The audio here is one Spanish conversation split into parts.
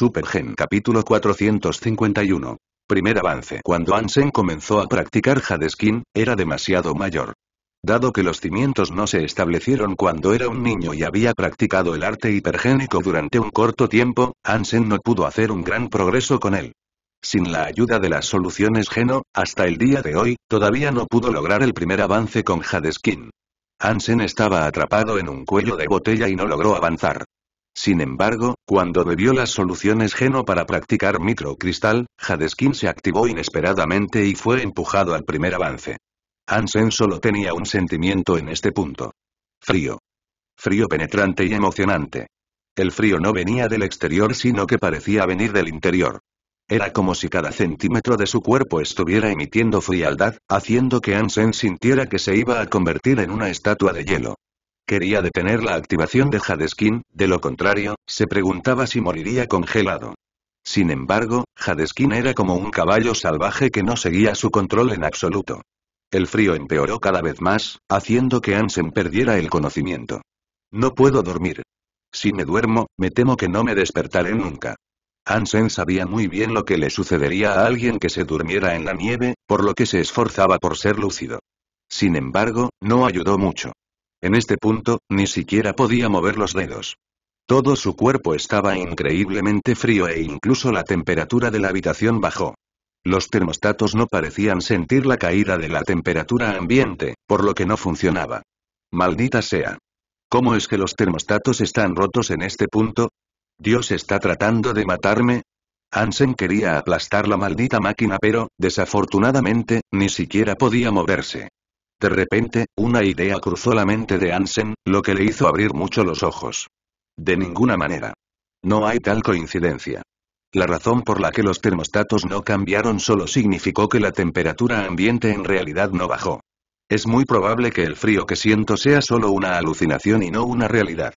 Super Gen capítulo 451. Primer avance. Cuando Ansen comenzó a practicar Hadeskin, era demasiado mayor. Dado que los cimientos no se establecieron cuando era un niño y había practicado el arte hipergénico durante un corto tiempo, Ansen no pudo hacer un gran progreso con él. Sin la ayuda de las soluciones Geno, hasta el día de hoy, todavía no pudo lograr el primer avance con Hadeskin. Ansen estaba atrapado en un cuello de botella y no logró avanzar. Sin embargo, cuando bebió las soluciones Geno para practicar microcristal, Hadeskin se activó inesperadamente y fue empujado al primer avance. Ansen solo tenía un sentimiento en este punto. Frío. Frío penetrante y emocionante. El frío no venía del exterior sino que parecía venir del interior. Era como si cada centímetro de su cuerpo estuviera emitiendo frialdad, haciendo que Ansen sintiera que se iba a convertir en una estatua de hielo. Quería detener la activación de Hadeskin, de lo contrario, se preguntaba si moriría congelado. Sin embargo, Hadeskin era como un caballo salvaje que no seguía su control en absoluto. El frío empeoró cada vez más, haciendo que Ansem perdiera el conocimiento. No puedo dormir. Si me duermo, me temo que no me despertaré nunca. Ansen sabía muy bien lo que le sucedería a alguien que se durmiera en la nieve, por lo que se esforzaba por ser lúcido. Sin embargo, no ayudó mucho. En este punto, ni siquiera podía mover los dedos. Todo su cuerpo estaba increíblemente frío e incluso la temperatura de la habitación bajó. Los termostatos no parecían sentir la caída de la temperatura ambiente, por lo que no funcionaba. Maldita sea. ¿Cómo es que los termostatos están rotos en este punto? ¿Dios está tratando de matarme? Hansen quería aplastar la maldita máquina pero, desafortunadamente, ni siquiera podía moverse. De repente, una idea cruzó la mente de Ansen, lo que le hizo abrir mucho los ojos. De ninguna manera. No hay tal coincidencia. La razón por la que los termostatos no cambiaron solo significó que la temperatura ambiente en realidad no bajó. Es muy probable que el frío que siento sea solo una alucinación y no una realidad.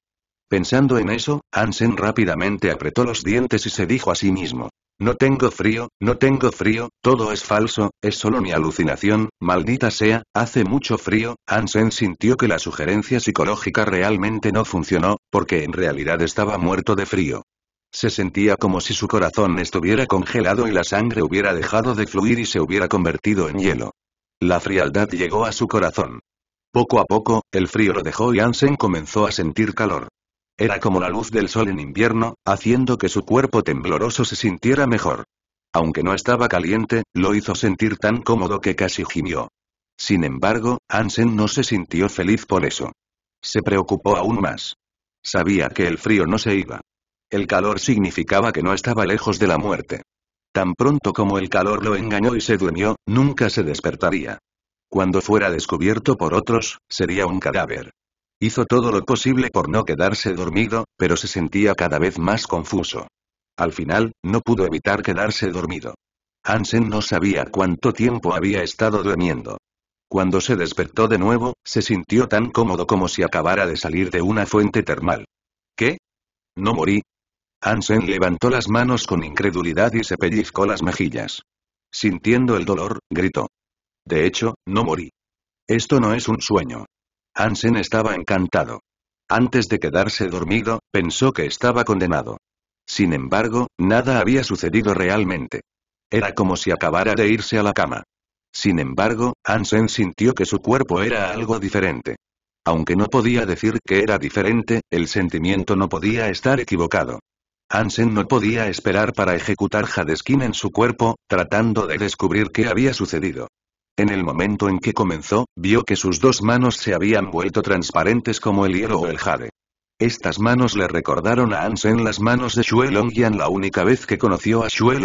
Pensando en eso, Ansen rápidamente apretó los dientes y se dijo a sí mismo, no tengo frío, no tengo frío, todo es falso, es solo mi alucinación, maldita sea, hace mucho frío, Hansen sintió que la sugerencia psicológica realmente no funcionó, porque en realidad estaba muerto de frío. Se sentía como si su corazón estuviera congelado y la sangre hubiera dejado de fluir y se hubiera convertido en hielo. La frialdad llegó a su corazón. Poco a poco, el frío lo dejó y Hansen comenzó a sentir calor. Era como la luz del sol en invierno, haciendo que su cuerpo tembloroso se sintiera mejor. Aunque no estaba caliente, lo hizo sentir tan cómodo que casi gimió. Sin embargo, Ansen no se sintió feliz por eso. Se preocupó aún más. Sabía que el frío no se iba. El calor significaba que no estaba lejos de la muerte. Tan pronto como el calor lo engañó y se durmió, nunca se despertaría. Cuando fuera descubierto por otros, sería un cadáver. Hizo todo lo posible por no quedarse dormido, pero se sentía cada vez más confuso. Al final, no pudo evitar quedarse dormido. Hansen no sabía cuánto tiempo había estado durmiendo. Cuando se despertó de nuevo, se sintió tan cómodo como si acabara de salir de una fuente termal. ¿Qué? ¿No morí? Hansen levantó las manos con incredulidad y se pellizcó las mejillas. Sintiendo el dolor, gritó. De hecho, no morí. Esto no es un sueño. Ansen estaba encantado. Antes de quedarse dormido, pensó que estaba condenado. Sin embargo, nada había sucedido realmente. Era como si acabara de irse a la cama. Sin embargo, Ansen sintió que su cuerpo era algo diferente. Aunque no podía decir que era diferente, el sentimiento no podía estar equivocado. Ansen no podía esperar para ejecutar Hadeskin en su cuerpo, tratando de descubrir qué había sucedido. En el momento en que comenzó, vio que sus dos manos se habían vuelto transparentes como el hielo o el jade. Estas manos le recordaron a Ansen las manos de Xue la única vez que conoció a Xue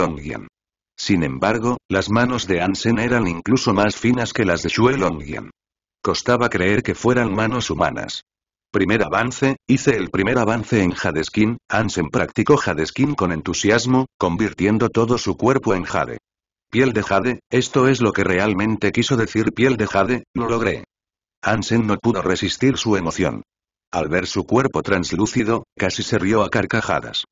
Sin embargo, las manos de Ansen eran incluso más finas que las de Xue Yan. Costaba creer que fueran manos humanas. Primer avance, hice el primer avance en skin. Ansen practicó skin con entusiasmo, convirtiendo todo su cuerpo en Jade piel de jade, esto es lo que realmente quiso decir piel de jade, lo logré. Ansen no pudo resistir su emoción. Al ver su cuerpo translúcido, casi se rió a carcajadas.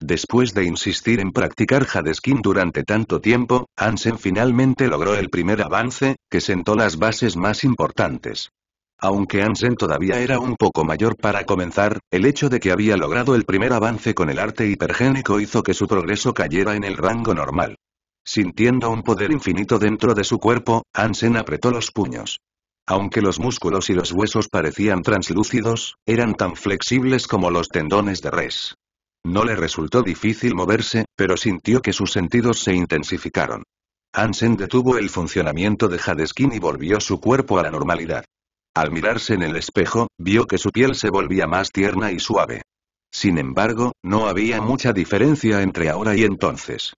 Después de insistir en practicar Jade Skin durante tanto tiempo, Ansen finalmente logró el primer avance, que sentó las bases más importantes. Aunque Ansen todavía era un poco mayor para comenzar, el hecho de que había logrado el primer avance con el arte hipergénico hizo que su progreso cayera en el rango normal. Sintiendo un poder infinito dentro de su cuerpo, Ansen apretó los puños. Aunque los músculos y los huesos parecían translúcidos, eran tan flexibles como los tendones de res. No le resultó difícil moverse, pero sintió que sus sentidos se intensificaron. Ansen detuvo el funcionamiento de Hadeskin y volvió su cuerpo a la normalidad. Al mirarse en el espejo, vio que su piel se volvía más tierna y suave. Sin embargo, no había mucha diferencia entre ahora y entonces.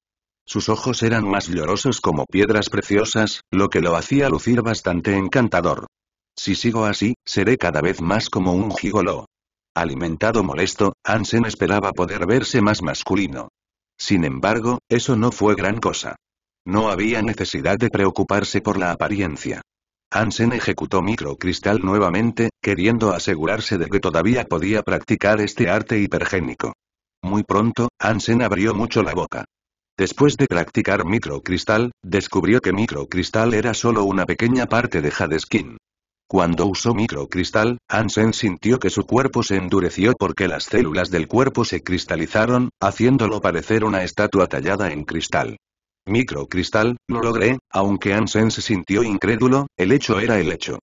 Sus ojos eran más llorosos como piedras preciosas, lo que lo hacía lucir bastante encantador. Si sigo así, seré cada vez más como un gigoló. Alimentado molesto, Ansen esperaba poder verse más masculino. Sin embargo, eso no fue gran cosa. No había necesidad de preocuparse por la apariencia. Ansen ejecutó microcristal nuevamente, queriendo asegurarse de que todavía podía practicar este arte hipergénico. Muy pronto, Ansen abrió mucho la boca. Después de practicar microcristal, descubrió que microcristal era solo una pequeña parte de Hadeskin. Cuando usó microcristal, Ansen sintió que su cuerpo se endureció porque las células del cuerpo se cristalizaron, haciéndolo parecer una estatua tallada en cristal. Microcristal, lo logré, aunque Ansen se sintió incrédulo, el hecho era el hecho.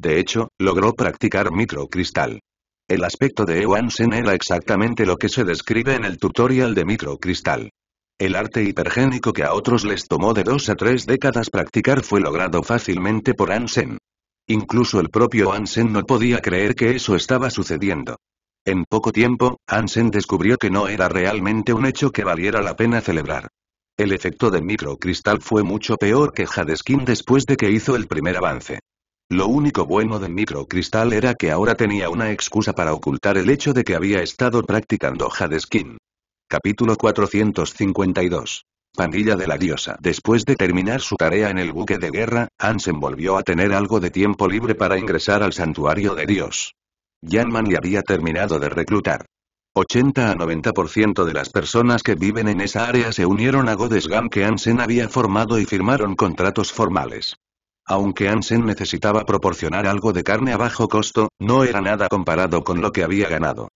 De hecho, logró practicar microcristal. El aspecto de Ewansen era exactamente lo que se describe en el tutorial de microcristal. El arte hipergénico que a otros les tomó de dos a tres décadas practicar fue logrado fácilmente por Ansen. Incluso el propio Ansen no podía creer que eso estaba sucediendo. En poco tiempo, Ansen descubrió que no era realmente un hecho que valiera la pena celebrar. El efecto de microcristal fue mucho peor que Hadeskin después de que hizo el primer avance. Lo único bueno de microcristal era que ahora tenía una excusa para ocultar el hecho de que había estado practicando Hadeskin. Capítulo 452. Pandilla de la diosa. Después de terminar su tarea en el buque de guerra, Ansen volvió a tener algo de tiempo libre para ingresar al santuario de Dios. Yanman le había terminado de reclutar. 80 a 90% de las personas que viven en esa área se unieron a Godesgam que Ansen había formado y firmaron contratos formales. Aunque Ansen necesitaba proporcionar algo de carne a bajo costo, no era nada comparado con lo que había ganado.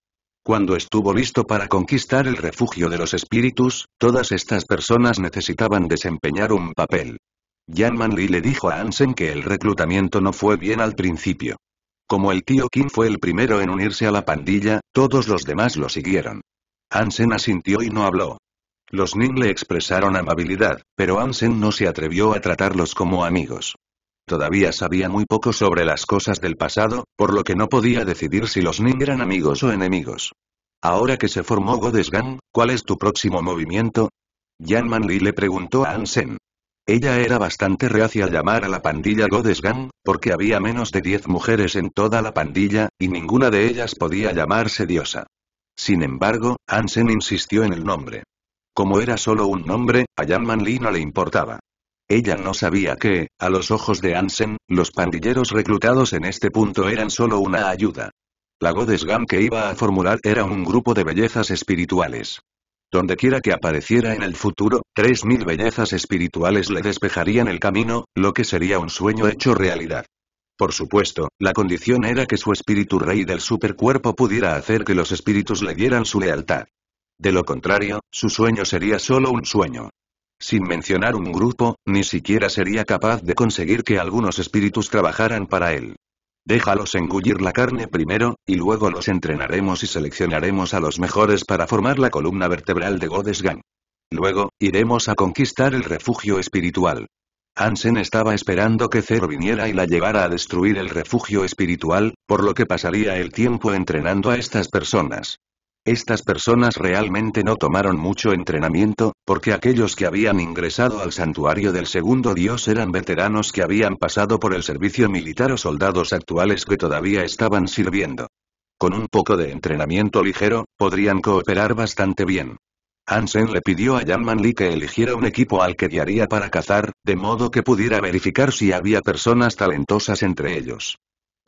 Cuando estuvo listo para conquistar el refugio de los espíritus, todas estas personas necesitaban desempeñar un papel. Yan Manli le dijo a Ansen que el reclutamiento no fue bien al principio. Como el tío Kim fue el primero en unirse a la pandilla, todos los demás lo siguieron. Ansen asintió y no habló. Los Nin le expresaron amabilidad, pero Ansen no se atrevió a tratarlos como amigos. Todavía sabía muy poco sobre las cosas del pasado, por lo que no podía decidir si los Ning eran amigos o enemigos. Ahora que se formó Godesgang, ¿cuál es tu próximo movimiento? Yan Manli le preguntó a Ansen. Ella era bastante reacia a llamar a la pandilla Godesgang, porque había menos de diez mujeres en toda la pandilla, y ninguna de ellas podía llamarse diosa. Sin embargo, Ansen insistió en el nombre. Como era solo un nombre, a Yan Manli no le importaba. Ella no sabía que, a los ojos de Ansen, los pandilleros reclutados en este punto eran solo una ayuda. La Godesgam que iba a formular era un grupo de bellezas espirituales. Donde quiera que apareciera en el futuro, tres bellezas espirituales le despejarían el camino, lo que sería un sueño hecho realidad. Por supuesto, la condición era que su espíritu rey del supercuerpo pudiera hacer que los espíritus le dieran su lealtad. De lo contrario, su sueño sería solo un sueño. Sin mencionar un grupo, ni siquiera sería capaz de conseguir que algunos espíritus trabajaran para él. Déjalos engullir la carne primero, y luego los entrenaremos y seleccionaremos a los mejores para formar la columna vertebral de Godesgang. Luego, iremos a conquistar el refugio espiritual. Hansen estaba esperando que Zero viniera y la llevara a destruir el refugio espiritual, por lo que pasaría el tiempo entrenando a estas personas. Estas personas realmente no tomaron mucho entrenamiento, porque aquellos que habían ingresado al santuario del segundo dios eran veteranos que habían pasado por el servicio militar o soldados actuales que todavía estaban sirviendo. Con un poco de entrenamiento ligero, podrían cooperar bastante bien. Hansen le pidió a Yan Lee que eligiera un equipo al que guiaría para cazar, de modo que pudiera verificar si había personas talentosas entre ellos.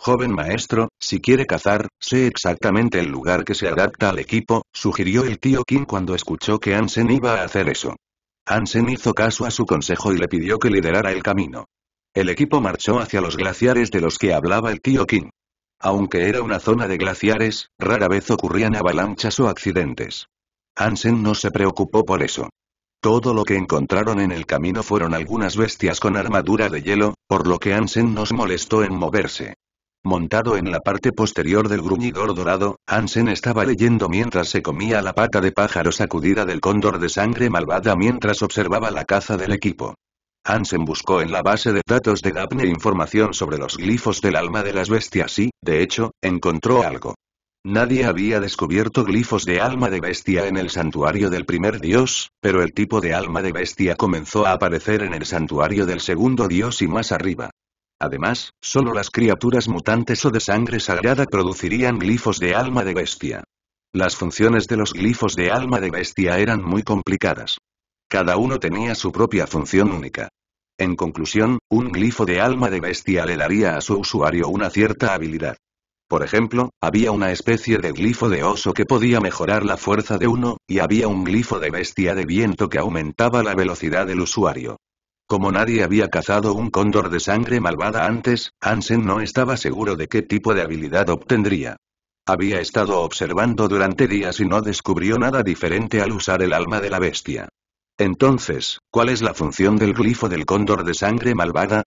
Joven maestro, si quiere cazar, sé exactamente el lugar que se adapta al equipo, sugirió el tío Kim cuando escuchó que Ansen iba a hacer eso. Ansen hizo caso a su consejo y le pidió que liderara el camino. El equipo marchó hacia los glaciares de los que hablaba el tío Kim. Aunque era una zona de glaciares, rara vez ocurrían avalanchas o accidentes. Ansen no se preocupó por eso. Todo lo que encontraron en el camino fueron algunas bestias con armadura de hielo, por lo que Ansen no se molestó en moverse. Montado en la parte posterior del gruñidor dorado, Ansen estaba leyendo mientras se comía la pata de pájaro sacudida del cóndor de sangre malvada mientras observaba la caza del equipo. Ansen buscó en la base de datos de Daphne información sobre los glifos del alma de las bestias y, de hecho, encontró algo. Nadie había descubierto glifos de alma de bestia en el santuario del primer dios, pero el tipo de alma de bestia comenzó a aparecer en el santuario del segundo dios y más arriba. Además, solo las criaturas mutantes o de sangre sagrada producirían glifos de alma de bestia. Las funciones de los glifos de alma de bestia eran muy complicadas. Cada uno tenía su propia función única. En conclusión, un glifo de alma de bestia le daría a su usuario una cierta habilidad. Por ejemplo, había una especie de glifo de oso que podía mejorar la fuerza de uno, y había un glifo de bestia de viento que aumentaba la velocidad del usuario. Como nadie había cazado un cóndor de sangre malvada antes, Ansen no estaba seguro de qué tipo de habilidad obtendría. Había estado observando durante días y no descubrió nada diferente al usar el alma de la bestia. Entonces, ¿cuál es la función del glifo del cóndor de sangre malvada?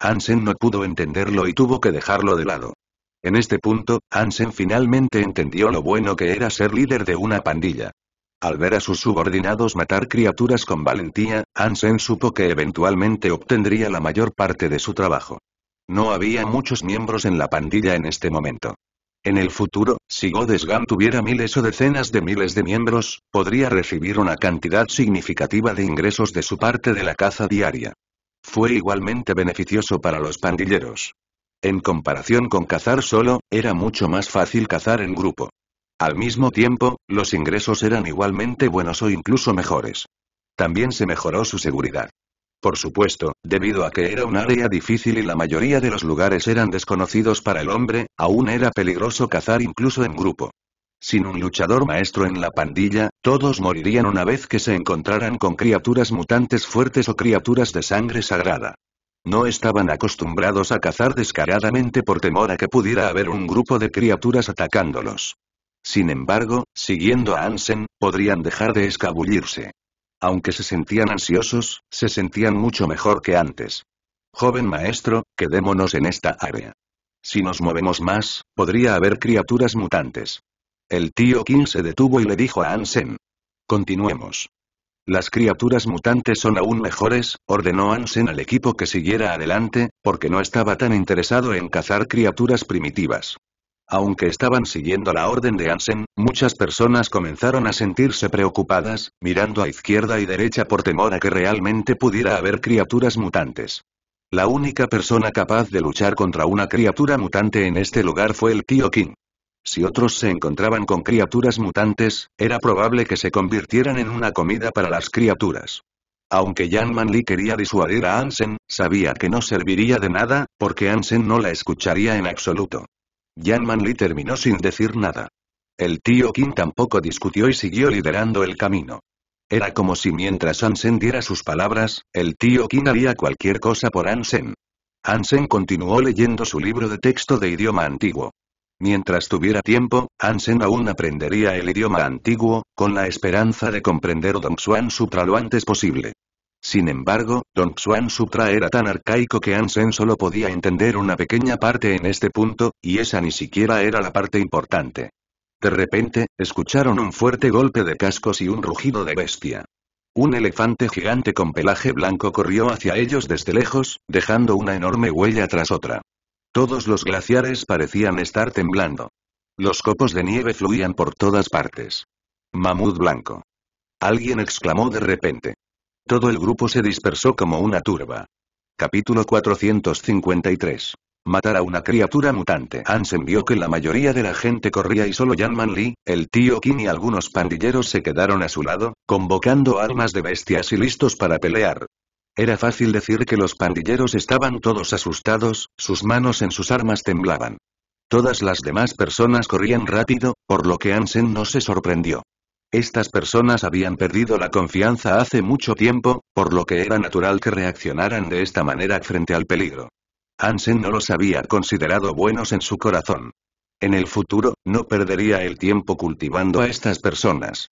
Ansen no pudo entenderlo y tuvo que dejarlo de lado. En este punto, Ansen finalmente entendió lo bueno que era ser líder de una pandilla. Al ver a sus subordinados matar criaturas con valentía, Hansen supo que eventualmente obtendría la mayor parte de su trabajo. No había muchos miembros en la pandilla en este momento. En el futuro, si Godesgan tuviera miles o decenas de miles de miembros, podría recibir una cantidad significativa de ingresos de su parte de la caza diaria. Fue igualmente beneficioso para los pandilleros. En comparación con cazar solo, era mucho más fácil cazar en grupo. Al mismo tiempo, los ingresos eran igualmente buenos o incluso mejores. También se mejoró su seguridad. Por supuesto, debido a que era un área difícil y la mayoría de los lugares eran desconocidos para el hombre, aún era peligroso cazar incluso en grupo. Sin un luchador maestro en la pandilla, todos morirían una vez que se encontraran con criaturas mutantes fuertes o criaturas de sangre sagrada. No estaban acostumbrados a cazar descaradamente por temor a que pudiera haber un grupo de criaturas atacándolos. Sin embargo, siguiendo a Ansen, podrían dejar de escabullirse. Aunque se sentían ansiosos, se sentían mucho mejor que antes. Joven maestro, quedémonos en esta área. Si nos movemos más, podría haber criaturas mutantes. El tío King se detuvo y le dijo a Ansen: Continuemos. Las criaturas mutantes son aún mejores, ordenó Ansen al equipo que siguiera adelante, porque no estaba tan interesado en cazar criaturas primitivas. Aunque estaban siguiendo la orden de Ansen, muchas personas comenzaron a sentirse preocupadas, mirando a izquierda y derecha por temor a que realmente pudiera haber criaturas mutantes. La única persona capaz de luchar contra una criatura mutante en este lugar fue el tío King. Si otros se encontraban con criaturas mutantes, era probable que se convirtieran en una comida para las criaturas. Aunque man Manli quería disuadir a Ansen, sabía que no serviría de nada, porque Ansen no la escucharía en absoluto. Yan Manli terminó sin decir nada. El tío Kim tampoco discutió y siguió liderando el camino. Era como si mientras Ansen diera sus palabras, el tío Qin haría cualquier cosa por Ansen. Ansen continuó leyendo su libro de texto de idioma antiguo. Mientras tuviera tiempo, Ansen aún aprendería el idioma antiguo, con la esperanza de comprender Xuan Sutra lo antes posible. Sin embargo, Don Xuan Sutra era tan arcaico que Ansen solo podía entender una pequeña parte en este punto, y esa ni siquiera era la parte importante. De repente, escucharon un fuerte golpe de cascos y un rugido de bestia. Un elefante gigante con pelaje blanco corrió hacia ellos desde lejos, dejando una enorme huella tras otra. Todos los glaciares parecían estar temblando. Los copos de nieve fluían por todas partes. Mamut blanco. Alguien exclamó de repente. Todo el grupo se dispersó como una turba. Capítulo 453. Matar a una criatura mutante. Ansen vio que la mayoría de la gente corría y solo Jan Man Lee, el tío Kim y algunos pandilleros se quedaron a su lado, convocando armas de bestias y listos para pelear. Era fácil decir que los pandilleros estaban todos asustados, sus manos en sus armas temblaban. Todas las demás personas corrían rápido, por lo que Ansen no se sorprendió. Estas personas habían perdido la confianza hace mucho tiempo, por lo que era natural que reaccionaran de esta manera frente al peligro. Hansen no los había considerado buenos en su corazón. En el futuro, no perdería el tiempo cultivando a estas personas.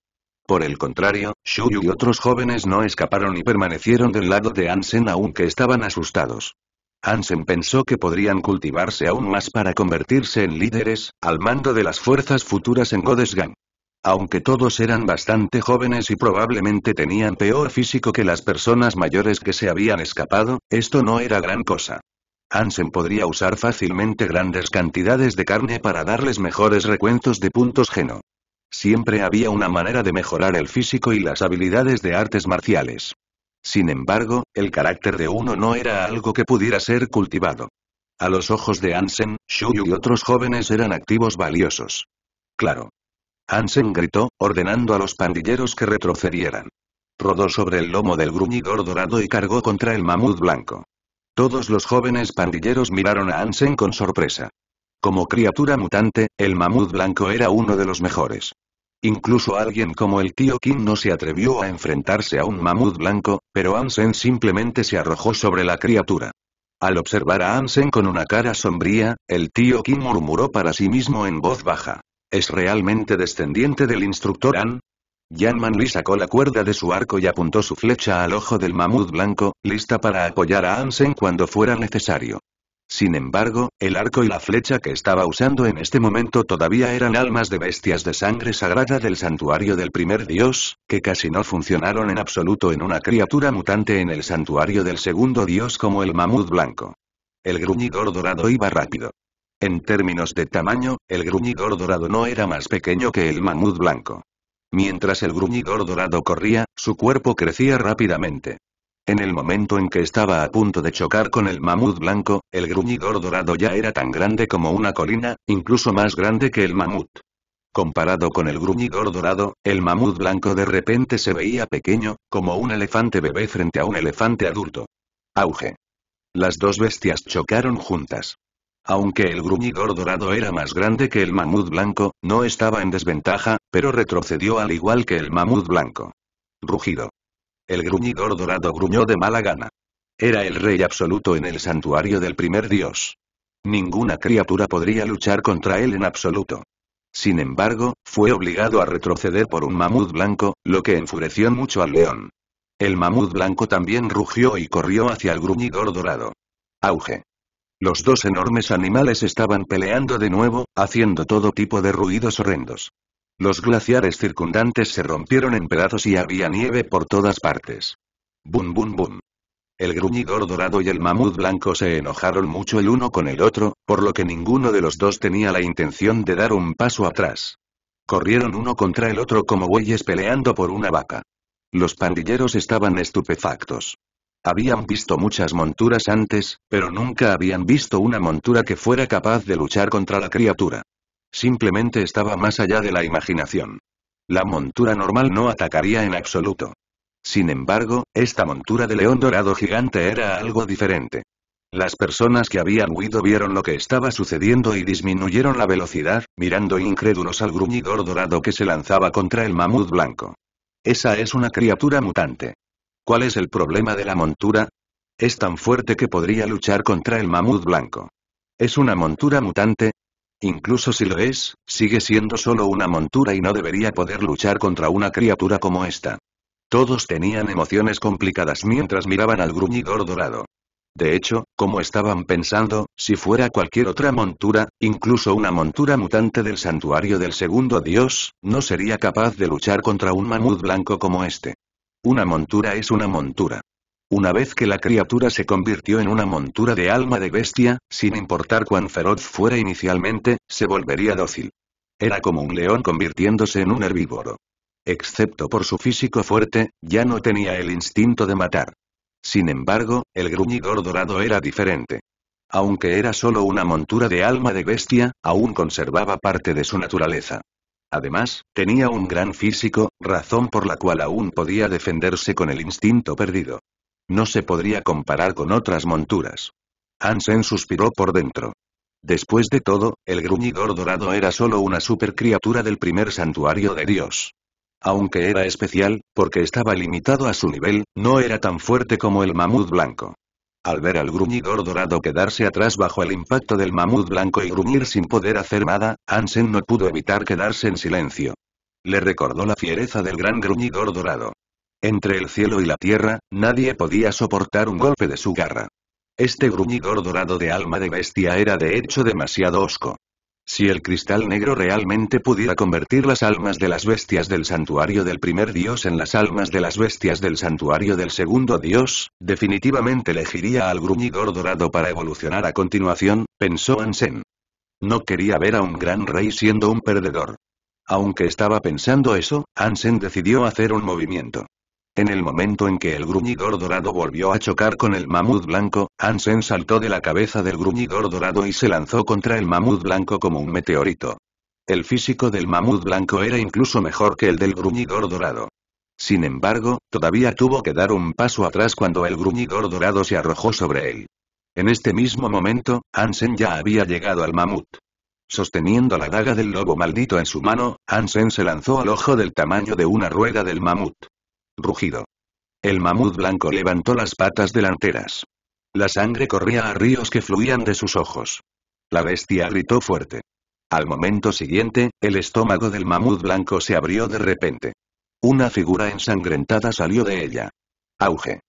Por el contrario, Shu y otros jóvenes no escaparon y permanecieron del lado de Ansen, aunque estaban asustados. Hansen pensó que podrían cultivarse aún más para convertirse en líderes, al mando de las fuerzas futuras en Godesgang aunque todos eran bastante jóvenes y probablemente tenían peor físico que las personas mayores que se habían escapado, esto no era gran cosa. Ansen podría usar fácilmente grandes cantidades de carne para darles mejores recuentos de puntos geno. Siempre había una manera de mejorar el físico y las habilidades de artes marciales. Sin embargo, el carácter de uno no era algo que pudiera ser cultivado. A los ojos de Ansen, Shuyu y otros jóvenes eran activos valiosos. Claro, Ansen gritó, ordenando a los pandilleros que retrocedieran. Rodó sobre el lomo del gruñidor dorado y cargó contra el mamut blanco. Todos los jóvenes pandilleros miraron a Ansen con sorpresa. Como criatura mutante, el mamut blanco era uno de los mejores. Incluso alguien como el tío Kim no se atrevió a enfrentarse a un mamut blanco, pero Ansen simplemente se arrojó sobre la criatura. Al observar a Ansen con una cara sombría, el tío Kim murmuró para sí mismo en voz baja. ¿Es realmente descendiente del instructor An? Yan Manli sacó la cuerda de su arco y apuntó su flecha al ojo del mamut blanco, lista para apoyar a Ansen cuando fuera necesario. Sin embargo, el arco y la flecha que estaba usando en este momento todavía eran almas de bestias de sangre sagrada del santuario del primer dios, que casi no funcionaron en absoluto en una criatura mutante en el santuario del segundo dios como el mamut blanco. El gruñidor dorado iba rápido. En términos de tamaño, el gruñidor dorado no era más pequeño que el mamut blanco. Mientras el gruñidor dorado corría, su cuerpo crecía rápidamente. En el momento en que estaba a punto de chocar con el mamut blanco, el gruñidor dorado ya era tan grande como una colina, incluso más grande que el mamut. Comparado con el gruñidor dorado, el mamut blanco de repente se veía pequeño, como un elefante bebé frente a un elefante adulto. Auge. Las dos bestias chocaron juntas. Aunque el gruñidor dorado era más grande que el mamut blanco, no estaba en desventaja, pero retrocedió al igual que el mamut blanco. Rugido. El gruñidor dorado gruñó de mala gana. Era el rey absoluto en el santuario del primer dios. Ninguna criatura podría luchar contra él en absoluto. Sin embargo, fue obligado a retroceder por un mamut blanco, lo que enfureció mucho al león. El mamut blanco también rugió y corrió hacia el gruñidor dorado. Auge. Los dos enormes animales estaban peleando de nuevo, haciendo todo tipo de ruidos horrendos. Los glaciares circundantes se rompieron en pedazos y había nieve por todas partes. Bum bum bum. El gruñidor dorado y el mamut blanco se enojaron mucho el uno con el otro, por lo que ninguno de los dos tenía la intención de dar un paso atrás. Corrieron uno contra el otro como bueyes peleando por una vaca. Los pandilleros estaban estupefactos. Habían visto muchas monturas antes, pero nunca habían visto una montura que fuera capaz de luchar contra la criatura. Simplemente estaba más allá de la imaginación. La montura normal no atacaría en absoluto. Sin embargo, esta montura de león dorado gigante era algo diferente. Las personas que habían huido vieron lo que estaba sucediendo y disminuyeron la velocidad, mirando incrédulos al gruñidor dorado que se lanzaba contra el mamut blanco. Esa es una criatura mutante. ¿Cuál es el problema de la montura? Es tan fuerte que podría luchar contra el mamut blanco. ¿Es una montura mutante? Incluso si lo es, sigue siendo solo una montura y no debería poder luchar contra una criatura como esta. Todos tenían emociones complicadas mientras miraban al gruñidor dorado. De hecho, como estaban pensando, si fuera cualquier otra montura, incluso una montura mutante del santuario del segundo dios, no sería capaz de luchar contra un mamut blanco como este. Una montura es una montura. Una vez que la criatura se convirtió en una montura de alma de bestia, sin importar cuán feroz fuera inicialmente, se volvería dócil. Era como un león convirtiéndose en un herbívoro. Excepto por su físico fuerte, ya no tenía el instinto de matar. Sin embargo, el gruñidor dorado era diferente. Aunque era solo una montura de alma de bestia, aún conservaba parte de su naturaleza. Además, tenía un gran físico, razón por la cual aún podía defenderse con el instinto perdido. No se podría comparar con otras monturas. Ansen suspiró por dentro. Después de todo, el gruñidor dorado era solo una supercriatura del primer santuario de Dios. Aunque era especial, porque estaba limitado a su nivel, no era tan fuerte como el mamut blanco al ver al gruñidor dorado quedarse atrás bajo el impacto del mamut blanco y gruñir sin poder hacer nada, Ansen no pudo evitar quedarse en silencio. Le recordó la fiereza del gran gruñidor dorado. Entre el cielo y la tierra, nadie podía soportar un golpe de su garra. Este gruñidor dorado de alma de bestia era de hecho demasiado osco. Si el cristal negro realmente pudiera convertir las almas de las bestias del santuario del primer dios en las almas de las bestias del santuario del segundo dios, definitivamente elegiría al gruñidor dorado para evolucionar a continuación, pensó Ansen. No quería ver a un gran rey siendo un perdedor. Aunque estaba pensando eso, Ansen decidió hacer un movimiento. En el momento en que el gruñidor dorado volvió a chocar con el mamut blanco, Ansen saltó de la cabeza del gruñidor dorado y se lanzó contra el mamut blanco como un meteorito. El físico del mamut blanco era incluso mejor que el del gruñidor dorado. Sin embargo, todavía tuvo que dar un paso atrás cuando el gruñidor dorado se arrojó sobre él. En este mismo momento, Ansen ya había llegado al mamut. Sosteniendo la daga del lobo maldito en su mano, Ansen se lanzó al ojo del tamaño de una rueda del mamut rugido. El mamut blanco levantó las patas delanteras. La sangre corría a ríos que fluían de sus ojos. La bestia gritó fuerte. Al momento siguiente, el estómago del mamut blanco se abrió de repente. Una figura ensangrentada salió de ella. Auge.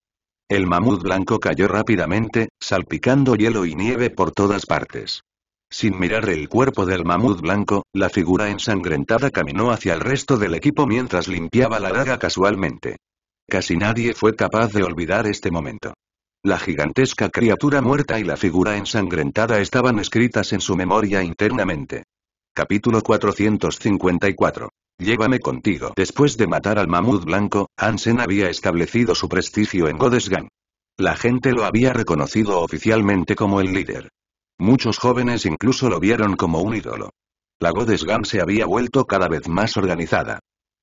El mamut blanco cayó rápidamente, salpicando hielo y nieve por todas partes. Sin mirar el cuerpo del mamut blanco, la figura ensangrentada caminó hacia el resto del equipo mientras limpiaba la daga casualmente. Casi nadie fue capaz de olvidar este momento. La gigantesca criatura muerta y la figura ensangrentada estaban escritas en su memoria internamente. Capítulo 454. Llévame contigo. Después de matar al mamut blanco, Ansen había establecido su prestigio en Godesgan. La gente lo había reconocido oficialmente como el líder. Muchos jóvenes incluso lo vieron como un ídolo. La Gang se había vuelto cada vez más organizada.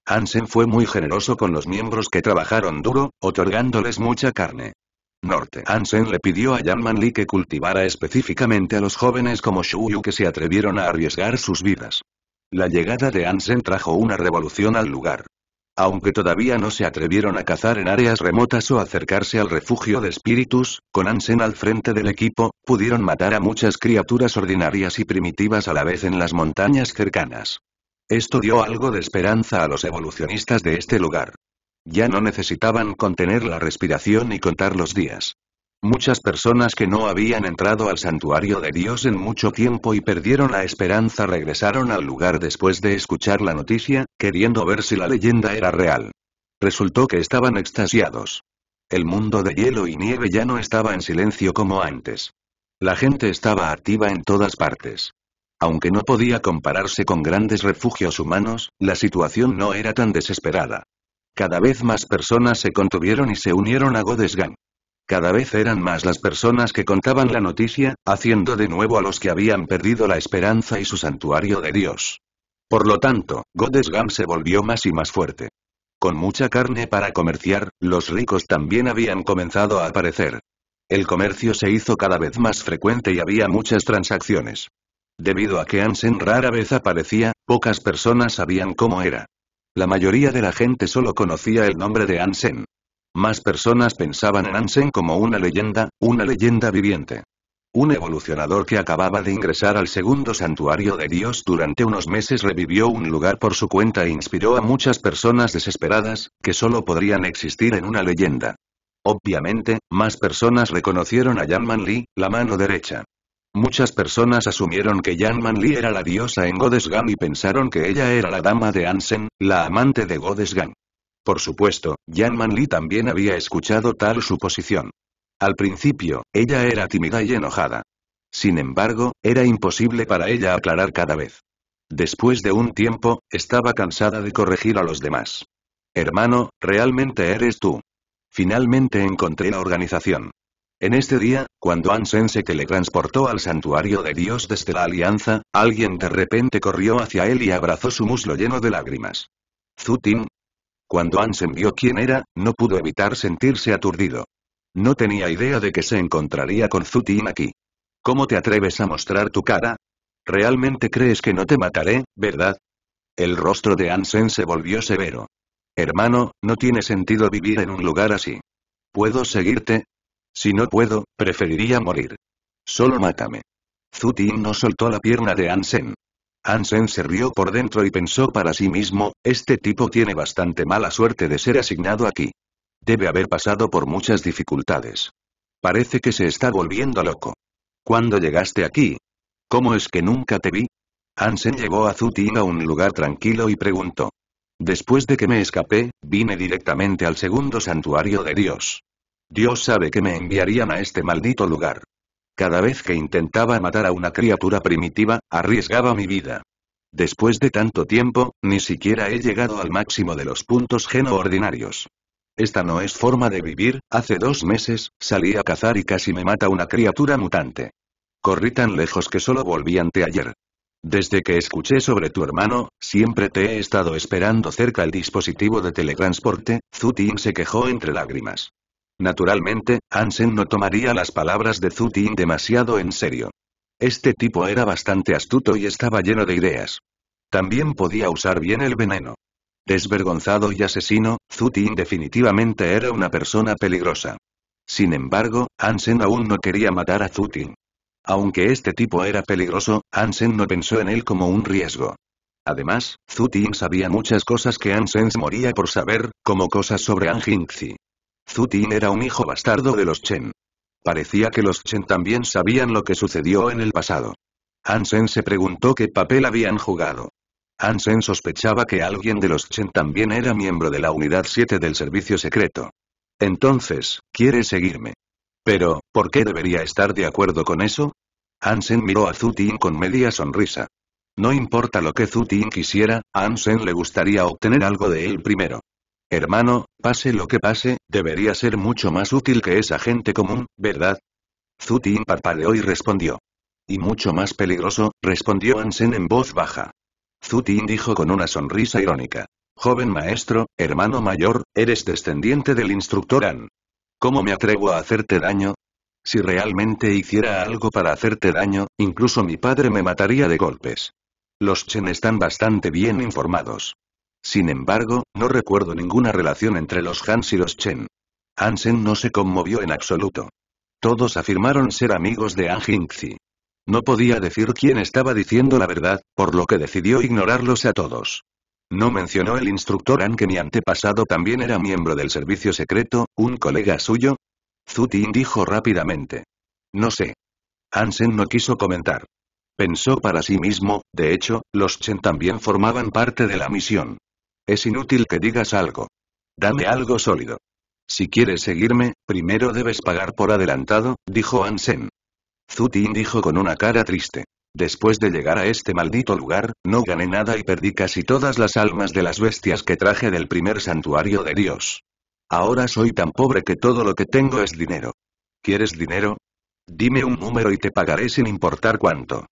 Hansen fue muy generoso con los miembros que trabajaron duro, otorgándoles mucha carne. Norte Hansen le pidió a Yan Manli que cultivara específicamente a los jóvenes como Yu que se atrevieron a arriesgar sus vidas. La llegada de Ansen trajo una revolución al lugar. Aunque todavía no se atrevieron a cazar en áreas remotas o acercarse al refugio de espíritus, con Ansen al frente del equipo, pudieron matar a muchas criaturas ordinarias y primitivas a la vez en las montañas cercanas. Esto dio algo de esperanza a los evolucionistas de este lugar. Ya no necesitaban contener la respiración y contar los días. Muchas personas que no habían entrado al santuario de Dios en mucho tiempo y perdieron la esperanza regresaron al lugar después de escuchar la noticia, queriendo ver si la leyenda era real. Resultó que estaban extasiados. El mundo de hielo y nieve ya no estaba en silencio como antes. La gente estaba activa en todas partes. Aunque no podía compararse con grandes refugios humanos, la situación no era tan desesperada. Cada vez más personas se contuvieron y se unieron a Godesgan. Cada vez eran más las personas que contaban la noticia, haciendo de nuevo a los que habían perdido la esperanza y su santuario de Dios. Por lo tanto, Godesgam se volvió más y más fuerte. Con mucha carne para comerciar, los ricos también habían comenzado a aparecer. El comercio se hizo cada vez más frecuente y había muchas transacciones. Debido a que Ansen rara vez aparecía, pocas personas sabían cómo era. La mayoría de la gente solo conocía el nombre de Ansen. Más personas pensaban en Ansen como una leyenda, una leyenda viviente. Un evolucionador que acababa de ingresar al segundo santuario de Dios durante unos meses revivió un lugar por su cuenta e inspiró a muchas personas desesperadas, que solo podrían existir en una leyenda. Obviamente, más personas reconocieron a Yan Man la mano derecha. Muchas personas asumieron que Yan Man era la diosa en Godesgan y pensaron que ella era la dama de Ansen, la amante de Godesgan. Por supuesto, Yan Manli también había escuchado tal suposición. Al principio, ella era tímida y enojada. Sin embargo, era imposible para ella aclarar cada vez. Después de un tiempo, estaba cansada de corregir a los demás. Hermano, realmente eres tú. Finalmente encontré la organización. En este día, cuando Ansen le transportó al santuario de Dios desde la Alianza, alguien de repente corrió hacia él y abrazó su muslo lleno de lágrimas. Zutin, cuando Ansen vio quién era, no pudo evitar sentirse aturdido. No tenía idea de que se encontraría con Zutin aquí. ¿Cómo te atreves a mostrar tu cara? ¿Realmente crees que no te mataré, verdad? El rostro de Ansen se volvió severo. Hermano, no tiene sentido vivir en un lugar así. ¿Puedo seguirte? Si no puedo, preferiría morir. Solo mátame. Zutin no soltó la pierna de Ansen. Ansen se rió por dentro y pensó para sí mismo, este tipo tiene bastante mala suerte de ser asignado aquí. Debe haber pasado por muchas dificultades. Parece que se está volviendo loco. ¿Cuándo llegaste aquí? ¿Cómo es que nunca te vi? Ansen llevó a Zutin a un lugar tranquilo y preguntó. Después de que me escapé, vine directamente al segundo santuario de Dios. Dios sabe que me enviarían a este maldito lugar. Cada vez que intentaba matar a una criatura primitiva, arriesgaba mi vida. Después de tanto tiempo, ni siquiera he llegado al máximo de los puntos geno ordinarios. Esta no es forma de vivir, hace dos meses, salí a cazar y casi me mata una criatura mutante. Corrí tan lejos que solo volví anteayer. Desde que escuché sobre tu hermano, siempre te he estado esperando cerca el dispositivo de teletransporte, Zutin se quejó entre lágrimas. Naturalmente, Ansen no tomaría las palabras de Zutin demasiado en serio. Este tipo era bastante astuto y estaba lleno de ideas. También podía usar bien el veneno. Desvergonzado y asesino, Zutin definitivamente era una persona peligrosa. Sin embargo, Ansen aún no quería matar a Zutin. Aunque este tipo era peligroso, Ansen no pensó en él como un riesgo. Además, Zutin sabía muchas cosas que se moría por saber, como cosas sobre Anjingzi. Zutin era un hijo bastardo de los Chen. Parecía que los Chen también sabían lo que sucedió en el pasado. Ansen se preguntó qué papel habían jugado. Ansen sospechaba que alguien de los Chen también era miembro de la Unidad 7 del Servicio Secreto. Entonces, ¿quiere seguirme? Pero, ¿por qué debería estar de acuerdo con eso? Ansen miró a Zutin con media sonrisa. No importa lo que Zutin quisiera, Ansen le gustaría obtener algo de él primero. Hermano, pase lo que pase, debería ser mucho más útil que esa gente común, ¿verdad? Zutin parpadeó y respondió. Y mucho más peligroso, respondió Ansen en voz baja. Zutin dijo con una sonrisa irónica. Joven maestro, hermano mayor, eres descendiente del instructor An. ¿Cómo me atrevo a hacerte daño? Si realmente hiciera algo para hacerte daño, incluso mi padre me mataría de golpes. Los Chen están bastante bien informados. Sin embargo, no recuerdo ninguna relación entre los Hans y los Chen. Hansen no se conmovió en absoluto. Todos afirmaron ser amigos de An No podía decir quién estaba diciendo la verdad, por lo que decidió ignorarlos a todos. No mencionó el instructor An que mi antepasado también era miembro del servicio secreto, un colega suyo. Zutin dijo rápidamente. No sé. Hansen no quiso comentar. Pensó para sí mismo, de hecho, los Chen también formaban parte de la misión. Es inútil que digas algo. Dame algo sólido. Si quieres seguirme, primero debes pagar por adelantado, dijo Ansen. Zutin dijo con una cara triste. Después de llegar a este maldito lugar, no gané nada y perdí casi todas las almas de las bestias que traje del primer santuario de Dios. Ahora soy tan pobre que todo lo que tengo es dinero. ¿Quieres dinero? Dime un número y te pagaré sin importar cuánto.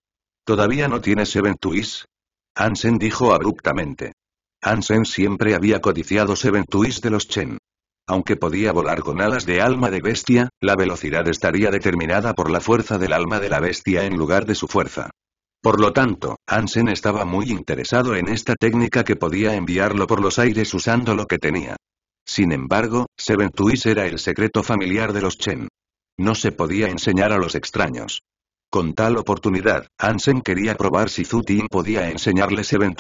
¿Todavía no tienes Seven Ansen dijo abruptamente. Ansen siempre había codiciado Seven de los Chen. Aunque podía volar con alas de alma de bestia, la velocidad estaría determinada por la fuerza del alma de la bestia en lugar de su fuerza. Por lo tanto, Ansen estaba muy interesado en esta técnica que podía enviarlo por los aires usando lo que tenía. Sin embargo, Seven era el secreto familiar de los Chen. No se podía enseñar a los extraños. Con tal oportunidad, Ansen quería probar si Zutin podía enseñarle Seven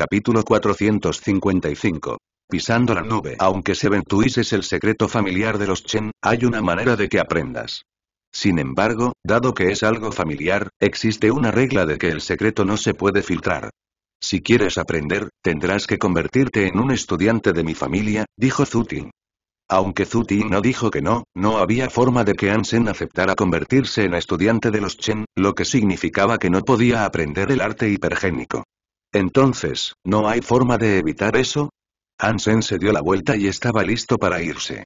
Capítulo 455. Pisando la nube. Aunque se es el secreto familiar de los Chen, hay una manera de que aprendas. Sin embargo, dado que es algo familiar, existe una regla de que el secreto no se puede filtrar. Si quieres aprender, tendrás que convertirte en un estudiante de mi familia, dijo Zutin. Aunque Zutin no dijo que no, no había forma de que Ansen aceptara convertirse en estudiante de los Chen, lo que significaba que no podía aprender el arte hipergénico. Entonces, ¿no hay forma de evitar eso? Ansen se dio la vuelta y estaba listo para irse.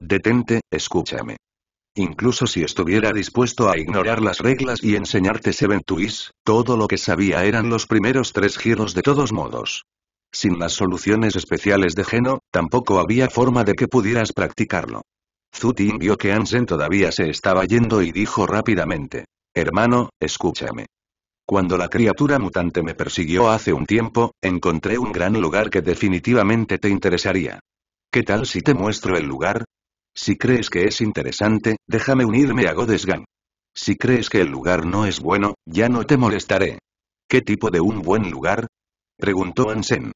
Detente, escúchame. Incluso si estuviera dispuesto a ignorar las reglas y enseñarte Seven Twists, todo lo que sabía eran los primeros tres giros de todos modos. Sin las soluciones especiales de Geno, tampoco había forma de que pudieras practicarlo. Zutin vio que Ansen todavía se estaba yendo y dijo rápidamente. Hermano, escúchame. Cuando la criatura mutante me persiguió hace un tiempo, encontré un gran lugar que definitivamente te interesaría. ¿Qué tal si te muestro el lugar? Si crees que es interesante, déjame unirme a Gang. Si crees que el lugar no es bueno, ya no te molestaré. ¿Qué tipo de un buen lugar? Preguntó Ansen.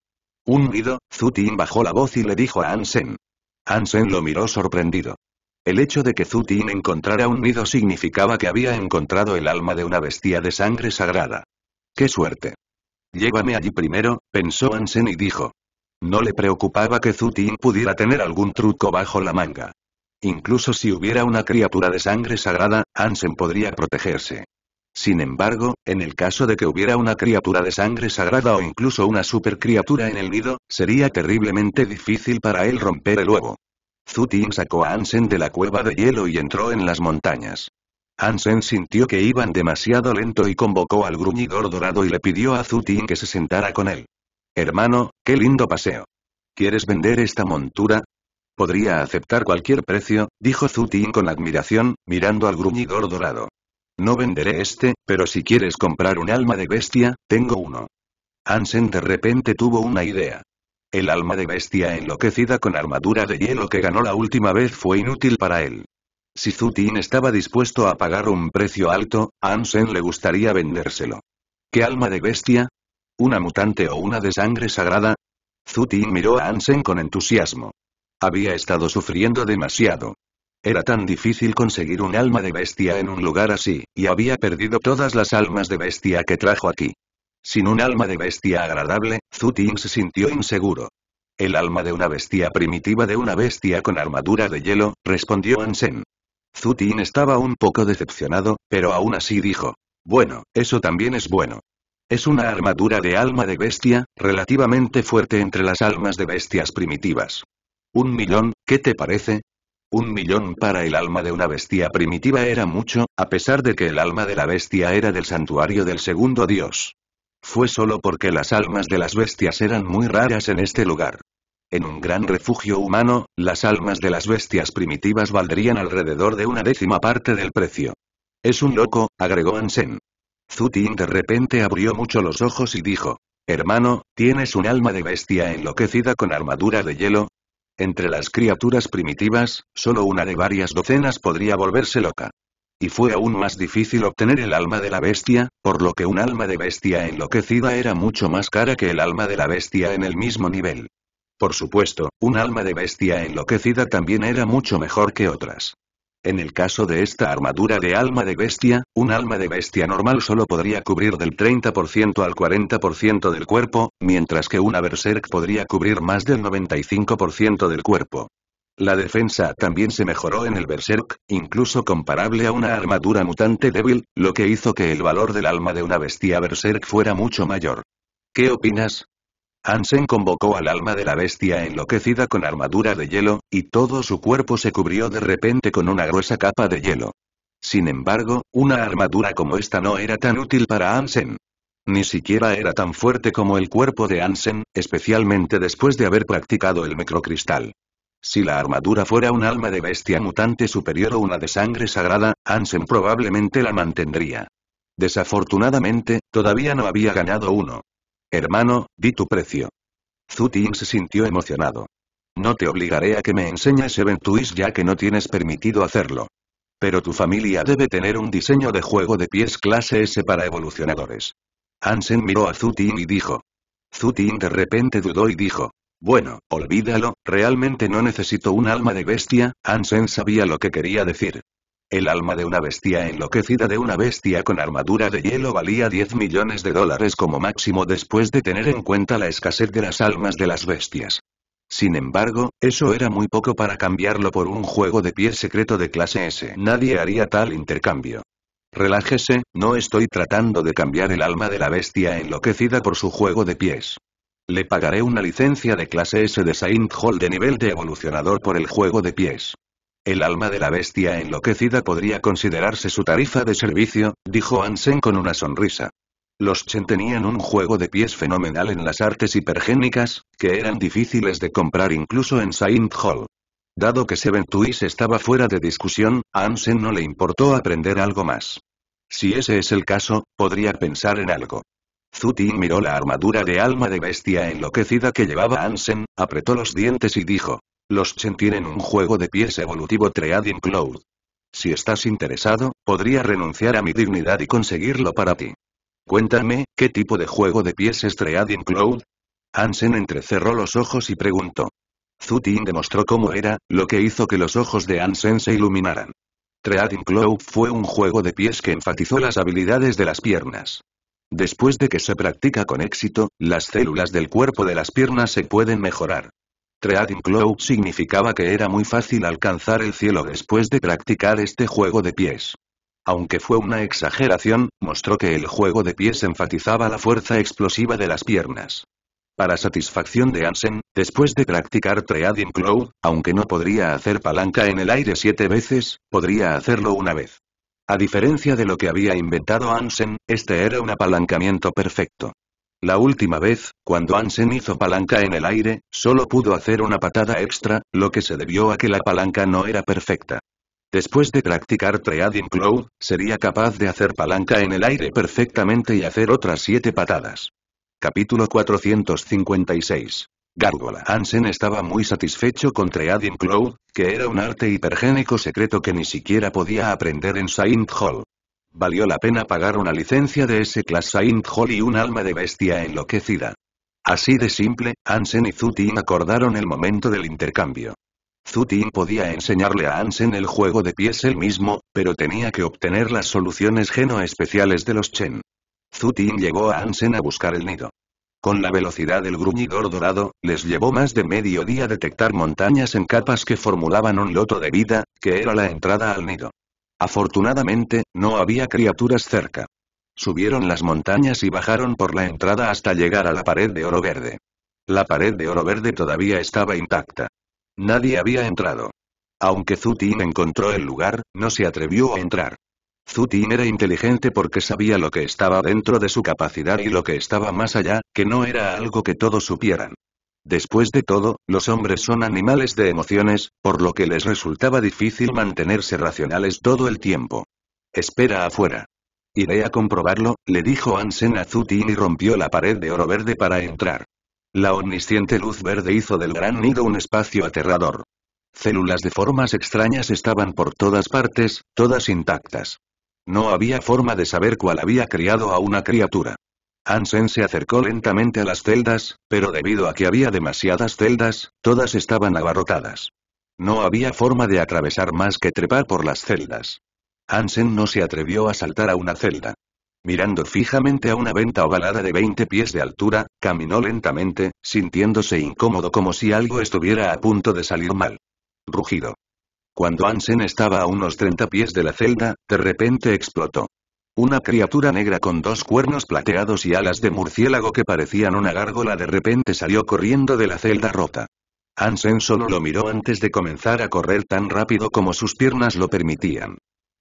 Un nido, Zutin bajó la voz y le dijo a Ansen. Ansen lo miró sorprendido. El hecho de que Zutin encontrara un nido significaba que había encontrado el alma de una bestia de sangre sagrada. ¡Qué suerte! Llévame allí primero, pensó Ansen y dijo. No le preocupaba que Zutin pudiera tener algún truco bajo la manga. Incluso si hubiera una criatura de sangre sagrada, Ansen podría protegerse. Sin embargo, en el caso de que hubiera una criatura de sangre sagrada o incluso una supercriatura en el nido, sería terriblemente difícil para él romper el huevo. Zutin sacó a Ansen de la cueva de hielo y entró en las montañas. Ansen sintió que iban demasiado lento y convocó al gruñidor dorado y le pidió a Zutin que se sentara con él. Hermano, qué lindo paseo. ¿Quieres vender esta montura? Podría aceptar cualquier precio, dijo Zutin con admiración, mirando al gruñidor dorado. No venderé este, pero si quieres comprar un alma de bestia, tengo uno. Ansen de repente tuvo una idea. El alma de bestia enloquecida con armadura de hielo que ganó la última vez fue inútil para él. Si Zutin estaba dispuesto a pagar un precio alto, Ansen le gustaría vendérselo. ¿Qué alma de bestia? ¿Una mutante o una de sangre sagrada? Zutin miró a Ansen con entusiasmo. Había estado sufriendo demasiado. Era tan difícil conseguir un alma de bestia en un lugar así, y había perdido todas las almas de bestia que trajo aquí. Sin un alma de bestia agradable, Zutin se sintió inseguro. El alma de una bestia primitiva de una bestia con armadura de hielo, respondió Ansen. Zutin estaba un poco decepcionado, pero aún así dijo. Bueno, eso también es bueno. Es una armadura de alma de bestia, relativamente fuerte entre las almas de bestias primitivas. Un millón, ¿qué te parece? Un millón para el alma de una bestia primitiva era mucho, a pesar de que el alma de la bestia era del santuario del segundo dios. Fue solo porque las almas de las bestias eran muy raras en este lugar. En un gran refugio humano, las almas de las bestias primitivas valdrían alrededor de una décima parte del precio. Es un loco, agregó Ansen. Zutin de repente abrió mucho los ojos y dijo, Hermano, ¿tienes un alma de bestia enloquecida con armadura de hielo? Entre las criaturas primitivas, solo una de varias docenas podría volverse loca y fue aún más difícil obtener el alma de la bestia, por lo que un alma de bestia enloquecida era mucho más cara que el alma de la bestia en el mismo nivel. Por supuesto, un alma de bestia enloquecida también era mucho mejor que otras. En el caso de esta armadura de alma de bestia, un alma de bestia normal solo podría cubrir del 30% al 40% del cuerpo, mientras que una berserk podría cubrir más del 95% del cuerpo. La defensa también se mejoró en el Berserk, incluso comparable a una armadura mutante débil, lo que hizo que el valor del alma de una bestia Berserk fuera mucho mayor. ¿Qué opinas? Hansen convocó al alma de la bestia enloquecida con armadura de hielo, y todo su cuerpo se cubrió de repente con una gruesa capa de hielo. Sin embargo, una armadura como esta no era tan útil para Hansen. Ni siquiera era tan fuerte como el cuerpo de Hansen, especialmente después de haber practicado el microcristal. Si la armadura fuera un alma de bestia mutante superior o una de sangre sagrada, Ansem probablemente la mantendría. Desafortunadamente, todavía no había ganado uno. Hermano, di tu precio. Zutin se sintió emocionado. No te obligaré a que me enseñes Eventuis ya que no tienes permitido hacerlo. Pero tu familia debe tener un diseño de juego de pies clase S para evolucionadores. Ansem miró a Zutin y dijo. Zutin de repente dudó y dijo. Bueno, olvídalo, realmente no necesito un alma de bestia, Ansen sabía lo que quería decir. El alma de una bestia enloquecida de una bestia con armadura de hielo valía 10 millones de dólares como máximo después de tener en cuenta la escasez de las almas de las bestias. Sin embargo, eso era muy poco para cambiarlo por un juego de pies secreto de clase S. Nadie haría tal intercambio. Relájese, no estoy tratando de cambiar el alma de la bestia enloquecida por su juego de pies. Le pagaré una licencia de clase S de Saint Hall de nivel de evolucionador por el juego de pies. El alma de la bestia enloquecida podría considerarse su tarifa de servicio, dijo Ansen con una sonrisa. Los Chen tenían un juego de pies fenomenal en las artes hipergénicas, que eran difíciles de comprar incluso en Saint Hall. Dado que Seven Twist estaba fuera de discusión, Ansen no le importó aprender algo más. Si ese es el caso, podría pensar en algo. Zutin miró la armadura de alma de bestia enloquecida que llevaba Ansen, apretó los dientes y dijo. Los Chen tienen un juego de pies evolutivo Treading Cloud. Si estás interesado, podría renunciar a mi dignidad y conseguirlo para ti. Cuéntame, ¿qué tipo de juego de pies es Treading Cloud? Ansen entrecerró los ojos y preguntó. Zutin demostró cómo era, lo que hizo que los ojos de Ansen se iluminaran. Treading Cloud fue un juego de pies que enfatizó las habilidades de las piernas. Después de que se practica con éxito, las células del cuerpo de las piernas se pueden mejorar. Trading Cloud significaba que era muy fácil alcanzar el cielo después de practicar este juego de pies. Aunque fue una exageración, mostró que el juego de pies enfatizaba la fuerza explosiva de las piernas. Para satisfacción de Ansen, después de practicar Trading Cloud, aunque no podría hacer palanca en el aire siete veces, podría hacerlo una vez. A diferencia de lo que había inventado Ansen, este era un apalancamiento perfecto. La última vez, cuando Ansen hizo palanca en el aire, solo pudo hacer una patada extra, lo que se debió a que la palanca no era perfecta. Después de practicar Trading Cloud, sería capaz de hacer palanca en el aire perfectamente y hacer otras siete patadas. Capítulo 456 Gárgola Ansen estaba muy satisfecho con Adim Cloud, que era un arte hipergénico secreto que ni siquiera podía aprender en Saint Hall. Valió la pena pagar una licencia de S-Class Saint Hall y un alma de bestia enloquecida. Así de simple, Ansen y Zutin acordaron el momento del intercambio. Zutin podía enseñarle a Ansen el juego de pies él mismo, pero tenía que obtener las soluciones geno especiales de los Chen. Zutin llegó a Ansen a buscar el nido. Con la velocidad del gruñidor dorado, les llevó más de medio día detectar montañas en capas que formulaban un loto de vida, que era la entrada al nido. Afortunadamente, no había criaturas cerca. Subieron las montañas y bajaron por la entrada hasta llegar a la pared de oro verde. La pared de oro verde todavía estaba intacta. Nadie había entrado. Aunque Zutin encontró el lugar, no se atrevió a entrar. Zutin era inteligente porque sabía lo que estaba dentro de su capacidad y lo que estaba más allá, que no era algo que todos supieran. Después de todo, los hombres son animales de emociones, por lo que les resultaba difícil mantenerse racionales todo el tiempo. Espera afuera. Iré a comprobarlo, le dijo Ansen a Zutin y rompió la pared de oro verde para entrar. La omnisciente luz verde hizo del gran nido un espacio aterrador. Células de formas extrañas estaban por todas partes, todas intactas. No había forma de saber cuál había criado a una criatura. Hansen se acercó lentamente a las celdas, pero debido a que había demasiadas celdas, todas estaban abarrotadas. No había forma de atravesar más que trepar por las celdas. Hansen no se atrevió a saltar a una celda. Mirando fijamente a una venta ovalada de 20 pies de altura, caminó lentamente, sintiéndose incómodo como si algo estuviera a punto de salir mal. Rugido. Cuando Ansen estaba a unos 30 pies de la celda, de repente explotó. Una criatura negra con dos cuernos plateados y alas de murciélago que parecían una gárgola de repente salió corriendo de la celda rota. Ansen solo lo miró antes de comenzar a correr tan rápido como sus piernas lo permitían.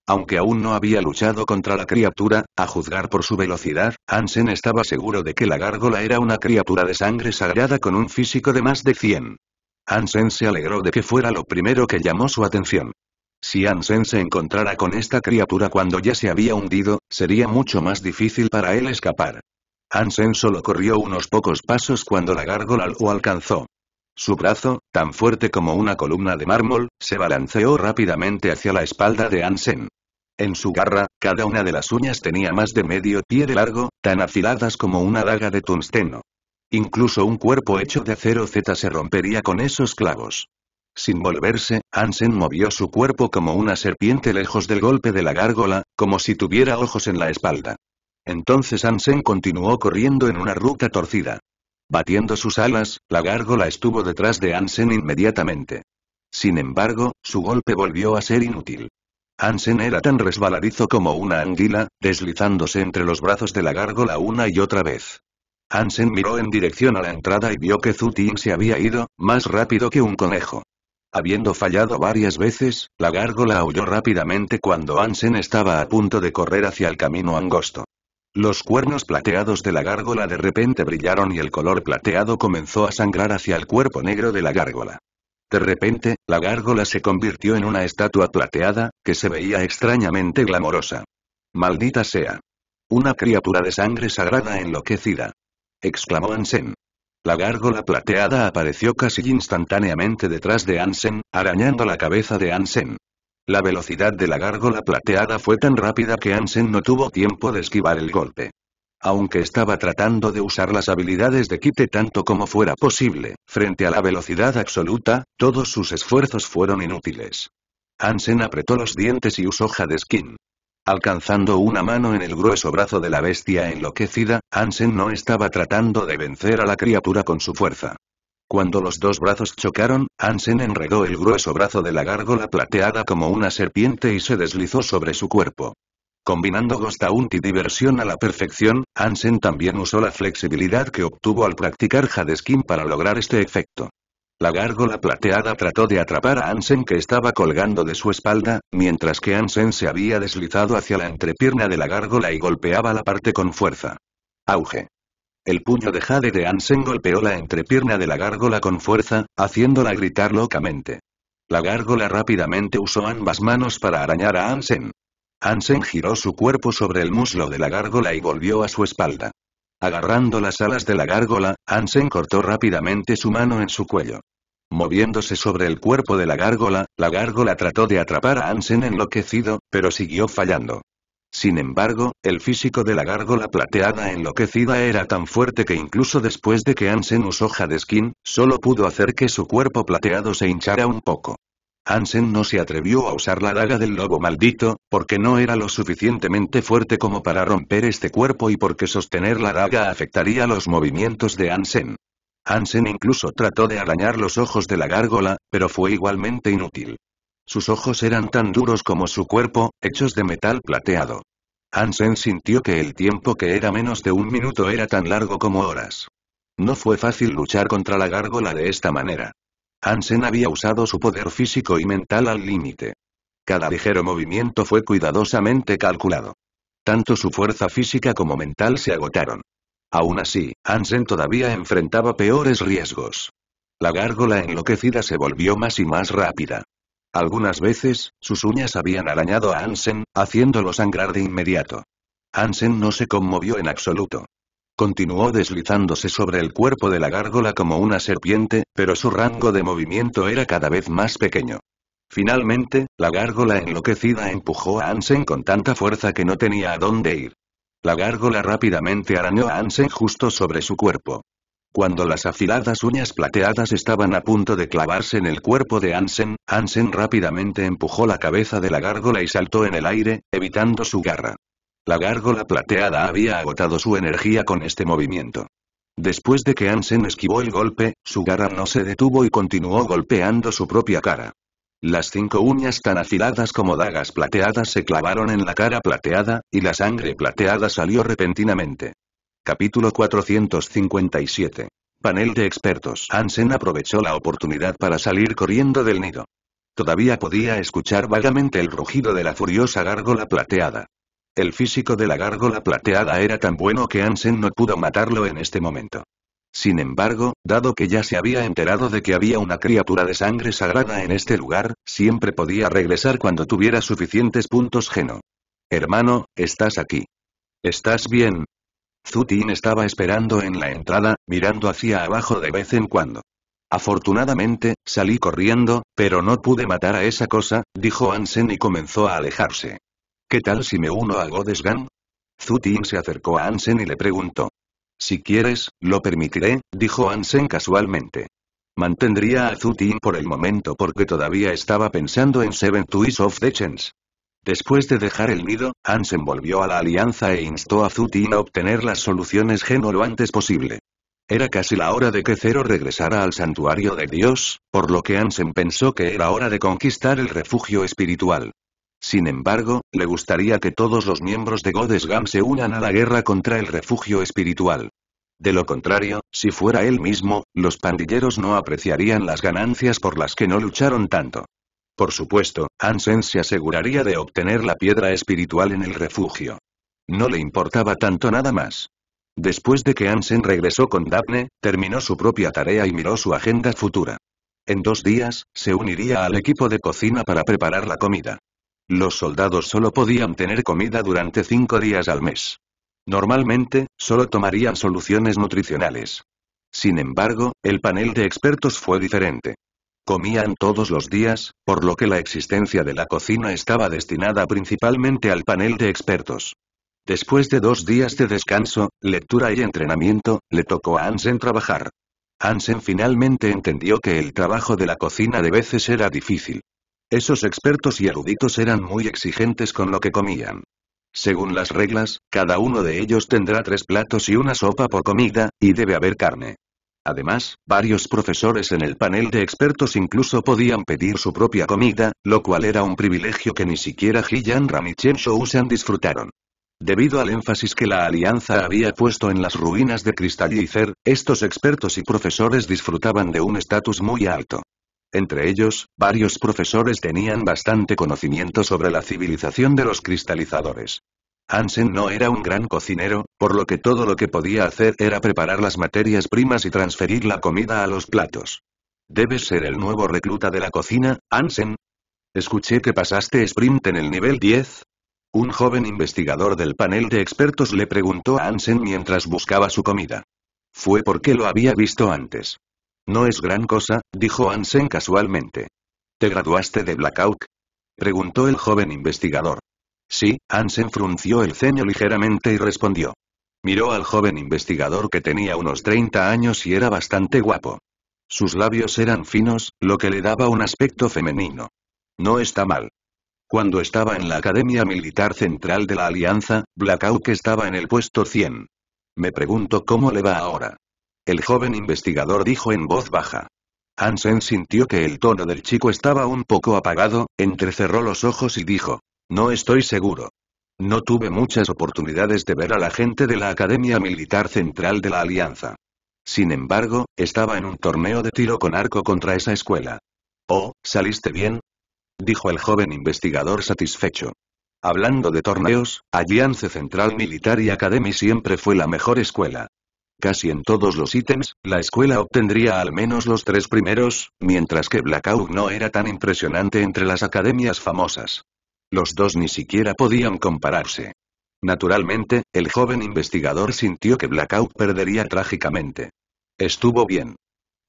Aunque aún no había luchado contra la criatura, a juzgar por su velocidad, Ansen estaba seguro de que la gárgola era una criatura de sangre sagrada con un físico de más de 100. Ansen se alegró de que fuera lo primero que llamó su atención. Si Ansen se encontrara con esta criatura cuando ya se había hundido, sería mucho más difícil para él escapar. Ansen solo corrió unos pocos pasos cuando la gárgola lo alcanzó. Su brazo, tan fuerte como una columna de mármol, se balanceó rápidamente hacia la espalda de Ansen. En su garra, cada una de las uñas tenía más de medio pie de largo, tan afiladas como una daga de tungsteno. Incluso un cuerpo hecho de acero Z se rompería con esos clavos. Sin volverse, Ansen movió su cuerpo como una serpiente lejos del golpe de la gárgola, como si tuviera ojos en la espalda. Entonces Ansen continuó corriendo en una ruta torcida. Batiendo sus alas, la gárgola estuvo detrás de Ansen inmediatamente. Sin embargo, su golpe volvió a ser inútil. Ansen era tan resbaladizo como una anguila, deslizándose entre los brazos de la gárgola una y otra vez. Hansen miró en dirección a la entrada y vio que Zutin se había ido, más rápido que un conejo. Habiendo fallado varias veces, la gárgola huyó rápidamente cuando Ansen estaba a punto de correr hacia el camino angosto. Los cuernos plateados de la gárgola de repente brillaron y el color plateado comenzó a sangrar hacia el cuerpo negro de la gárgola. De repente, la gárgola se convirtió en una estatua plateada, que se veía extrañamente glamorosa. Maldita sea. Una criatura de sangre sagrada enloquecida exclamó Ansen. La gárgola plateada apareció casi instantáneamente detrás de Ansen, arañando la cabeza de Ansen. La velocidad de la gárgola plateada fue tan rápida que Ansen no tuvo tiempo de esquivar el golpe. Aunque estaba tratando de usar las habilidades de Kite tanto como fuera posible, frente a la velocidad absoluta, todos sus esfuerzos fueron inútiles. Ansen apretó los dientes y usó Hadeskin. Alcanzando una mano en el grueso brazo de la bestia enloquecida, Ansen no estaba tratando de vencer a la criatura con su fuerza. Cuando los dos brazos chocaron, Ansen enredó el grueso brazo de la gárgola plateada como una serpiente y se deslizó sobre su cuerpo. Combinando Gostaunt y diversión a la perfección, Ansen también usó la flexibilidad que obtuvo al practicar Hadeskin para lograr este efecto. La gárgola plateada trató de atrapar a Ansen que estaba colgando de su espalda, mientras que Ansen se había deslizado hacia la entrepierna de la gárgola y golpeaba la parte con fuerza. Auge. El puño de Jade de Ansen golpeó la entrepierna de la gárgola con fuerza, haciéndola gritar locamente. La gárgola rápidamente usó ambas manos para arañar a Ansen. Ansen giró su cuerpo sobre el muslo de la gárgola y volvió a su espalda. Agarrando las alas de la gárgola, Ansen cortó rápidamente su mano en su cuello. Moviéndose sobre el cuerpo de la gárgola, la gárgola trató de atrapar a Ansen enloquecido, pero siguió fallando. Sin embargo, el físico de la gárgola plateada enloquecida era tan fuerte que incluso después de que Ansen usó Skin, solo pudo hacer que su cuerpo plateado se hinchara un poco. Ansen no se atrevió a usar la daga del lobo maldito, porque no era lo suficientemente fuerte como para romper este cuerpo y porque sostener la daga afectaría los movimientos de Ansen. Ansen incluso trató de arañar los ojos de la gárgola, pero fue igualmente inútil. Sus ojos eran tan duros como su cuerpo, hechos de metal plateado. Ansen sintió que el tiempo que era menos de un minuto era tan largo como horas. No fue fácil luchar contra la gárgola de esta manera. Hansen había usado su poder físico y mental al límite. Cada ligero movimiento fue cuidadosamente calculado. Tanto su fuerza física como mental se agotaron. Aún así, Hansen todavía enfrentaba peores riesgos. La gárgola enloquecida se volvió más y más rápida. Algunas veces, sus uñas habían arañado a Hansen, haciéndolo sangrar de inmediato. Hansen no se conmovió en absoluto. Continuó deslizándose sobre el cuerpo de la gárgola como una serpiente, pero su rango de movimiento era cada vez más pequeño. Finalmente, la gárgola enloquecida empujó a Ansen con tanta fuerza que no tenía a dónde ir. La gárgola rápidamente arañó a Ansen justo sobre su cuerpo. Cuando las afiladas uñas plateadas estaban a punto de clavarse en el cuerpo de Ansen, Ansen rápidamente empujó la cabeza de la gárgola y saltó en el aire, evitando su garra. La gárgola plateada había agotado su energía con este movimiento. Después de que Ansen esquivó el golpe, su garra no se detuvo y continuó golpeando su propia cara. Las cinco uñas tan afiladas como dagas plateadas se clavaron en la cara plateada, y la sangre plateada salió repentinamente. Capítulo 457. Panel de expertos. Ansen aprovechó la oportunidad para salir corriendo del nido. Todavía podía escuchar vagamente el rugido de la furiosa gárgola plateada. El físico de la gárgola plateada era tan bueno que Ansen no pudo matarlo en este momento. Sin embargo, dado que ya se había enterado de que había una criatura de sangre sagrada en este lugar, siempre podía regresar cuando tuviera suficientes puntos geno. Hermano, estás aquí. ¿Estás bien? Zutin estaba esperando en la entrada, mirando hacia abajo de vez en cuando. Afortunadamente, salí corriendo, pero no pude matar a esa cosa, dijo Ansen y comenzó a alejarse. ¿Qué tal si me uno a Godesgan?» Zutin se acercó a Ansen y le preguntó. Si quieres, lo permitiré, dijo Ansen casualmente. Mantendría a Zutin por el momento porque todavía estaba pensando en Seven Twists of the Chance. Después de dejar el nido, Ansen volvió a la alianza e instó a Zutin a obtener las soluciones Geno lo antes posible. Era casi la hora de que Cero regresara al santuario de Dios, por lo que Ansen pensó que era hora de conquistar el refugio espiritual. Sin embargo, le gustaría que todos los miembros de Godes se unan a la guerra contra el refugio espiritual. De lo contrario, si fuera él mismo, los pandilleros no apreciarían las ganancias por las que no lucharon tanto. Por supuesto, Ansen se aseguraría de obtener la piedra espiritual en el refugio. No le importaba tanto nada más. Después de que Ansen regresó con Daphne, terminó su propia tarea y miró su agenda futura. En dos días, se uniría al equipo de cocina para preparar la comida. Los soldados solo podían tener comida durante cinco días al mes. Normalmente, solo tomarían soluciones nutricionales. Sin embargo, el panel de expertos fue diferente. Comían todos los días, por lo que la existencia de la cocina estaba destinada principalmente al panel de expertos. Después de dos días de descanso, lectura y entrenamiento, le tocó a Ansen trabajar. Ansen finalmente entendió que el trabajo de la cocina de veces era difícil. Esos expertos y eruditos eran muy exigentes con lo que comían. Según las reglas, cada uno de ellos tendrá tres platos y una sopa por comida, y debe haber carne. Además, varios profesores en el panel de expertos incluso podían pedir su propia comida, lo cual era un privilegio que ni siquiera Hiyan Ram y Chen disfrutaron. Debido al énfasis que la alianza había puesto en las ruinas de Cristallicer, estos expertos y profesores disfrutaban de un estatus muy alto. Entre ellos, varios profesores tenían bastante conocimiento sobre la civilización de los cristalizadores. Hansen no era un gran cocinero, por lo que todo lo que podía hacer era preparar las materias primas y transferir la comida a los platos. Debes ser el nuevo recluta de la cocina, Hansen. Escuché que pasaste sprint en el nivel 10. Un joven investigador del panel de expertos le preguntó a Hansen mientras buscaba su comida. Fue porque lo había visto antes. No es gran cosa, dijo Ansen casualmente. ¿Te graduaste de Blackout?", Preguntó el joven investigador. Sí, Ansen frunció el ceño ligeramente y respondió. Miró al joven investigador que tenía unos 30 años y era bastante guapo. Sus labios eran finos, lo que le daba un aspecto femenino. No está mal. Cuando estaba en la Academia Militar Central de la Alianza, Blackout estaba en el puesto 100. Me pregunto cómo le va ahora. El joven investigador dijo en voz baja. Hansen sintió que el tono del chico estaba un poco apagado, entrecerró los ojos y dijo. No estoy seguro. No tuve muchas oportunidades de ver a la gente de la Academia Militar Central de la Alianza. Sin embargo, estaba en un torneo de tiro con arco contra esa escuela. Oh, ¿saliste bien? Dijo el joven investigador satisfecho. Hablando de torneos, Alianza Central Militar y Academy siempre fue la mejor escuela. Casi en todos los ítems, la escuela obtendría al menos los tres primeros, mientras que Blackout no era tan impresionante entre las academias famosas. Los dos ni siquiera podían compararse. Naturalmente, el joven investigador sintió que Blackout perdería trágicamente. Estuvo bien.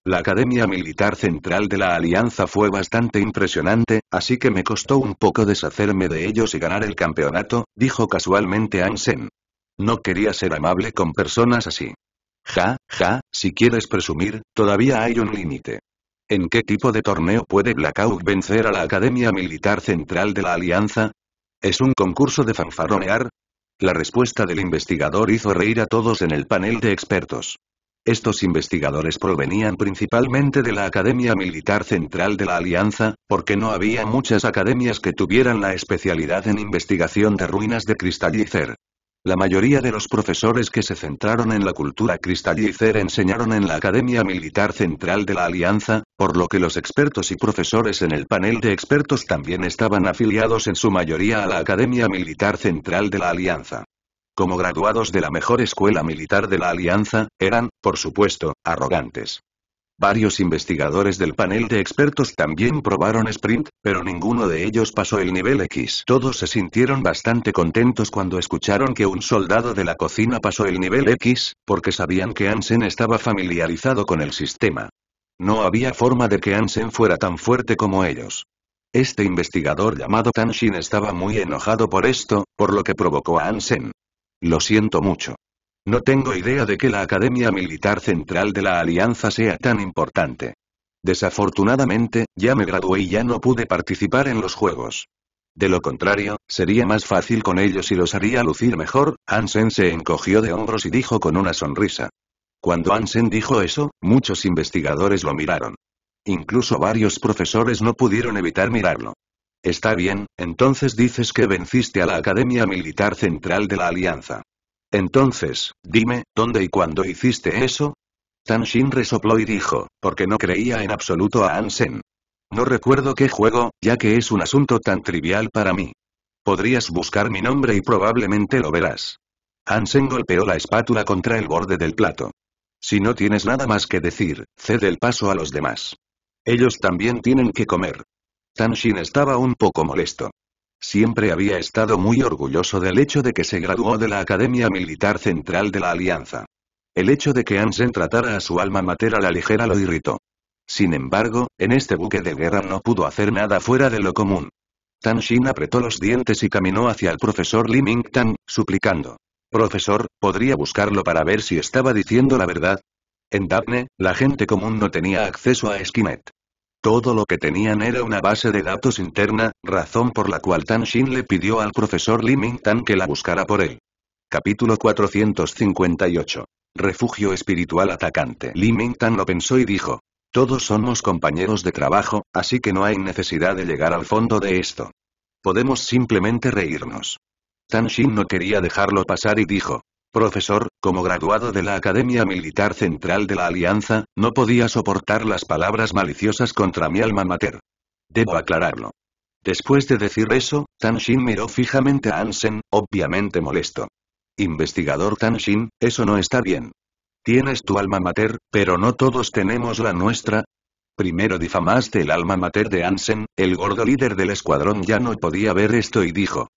La Academia Militar Central de la Alianza fue bastante impresionante, así que me costó un poco deshacerme de ellos y ganar el campeonato, dijo casualmente Ansen. No quería ser amable con personas así. Ja, ja, si quieres presumir, todavía hay un límite. ¿En qué tipo de torneo puede Blackout vencer a la Academia Militar Central de la Alianza? ¿Es un concurso de fanfaronear? La respuesta del investigador hizo reír a todos en el panel de expertos. Estos investigadores provenían principalmente de la Academia Militar Central de la Alianza, porque no había muchas academias que tuvieran la especialidad en investigación de ruinas de Cristallicer. La mayoría de los profesores que se centraron en la cultura cristallicer enseñaron en la Academia Militar Central de la Alianza, por lo que los expertos y profesores en el panel de expertos también estaban afiliados en su mayoría a la Academia Militar Central de la Alianza. Como graduados de la mejor escuela militar de la Alianza, eran, por supuesto, arrogantes. Varios investigadores del panel de expertos también probaron Sprint, pero ninguno de ellos pasó el nivel X. Todos se sintieron bastante contentos cuando escucharon que un soldado de la cocina pasó el nivel X, porque sabían que Ansen estaba familiarizado con el sistema. No había forma de que Ansen fuera tan fuerte como ellos. Este investigador llamado Tanshin estaba muy enojado por esto, por lo que provocó a Ansen. Lo siento mucho. No tengo idea de que la Academia Militar Central de la Alianza sea tan importante. Desafortunadamente, ya me gradué y ya no pude participar en los Juegos. De lo contrario, sería más fácil con ellos y los haría lucir mejor, Ansen se encogió de hombros y dijo con una sonrisa. Cuando Ansen dijo eso, muchos investigadores lo miraron. Incluso varios profesores no pudieron evitar mirarlo. Está bien, entonces dices que venciste a la Academia Militar Central de la Alianza. Entonces, dime, ¿dónde y cuándo hiciste eso? Tan resopló y dijo, porque no creía en absoluto a Ansen. No recuerdo qué juego, ya que es un asunto tan trivial para mí. Podrías buscar mi nombre y probablemente lo verás. Ansen golpeó la espátula contra el borde del plato. Si no tienes nada más que decir, cede el paso a los demás. Ellos también tienen que comer. Tanshin estaba un poco molesto. Siempre había estado muy orgulloso del hecho de que se graduó de la Academia Militar Central de la Alianza. El hecho de que Ansen tratara a su alma mater a la ligera lo irritó. Sin embargo, en este buque de guerra no pudo hacer nada fuera de lo común. Tan Shin apretó los dientes y caminó hacia el profesor Li ming suplicando. Profesor, ¿podría buscarlo para ver si estaba diciendo la verdad? En Daphne, la gente común no tenía acceso a Esquimet. Todo lo que tenían era una base de datos interna, razón por la cual Tan Shin le pidió al profesor Li Tan que la buscara por él. Capítulo 458. Refugio espiritual atacante. Li Tan lo pensó y dijo. Todos somos compañeros de trabajo, así que no hay necesidad de llegar al fondo de esto. Podemos simplemente reírnos. Tan Shin no quería dejarlo pasar y dijo. Profesor, como graduado de la Academia Militar Central de la Alianza, no podía soportar las palabras maliciosas contra mi alma mater. Debo aclararlo. Después de decir eso, Tanshin miró fijamente a Ansen, obviamente molesto. Investigador Tanshin, eso no está bien. Tienes tu alma mater, pero no todos tenemos la nuestra. Primero difamaste el alma mater de Ansen, el gordo líder del escuadrón ya no podía ver esto y dijo,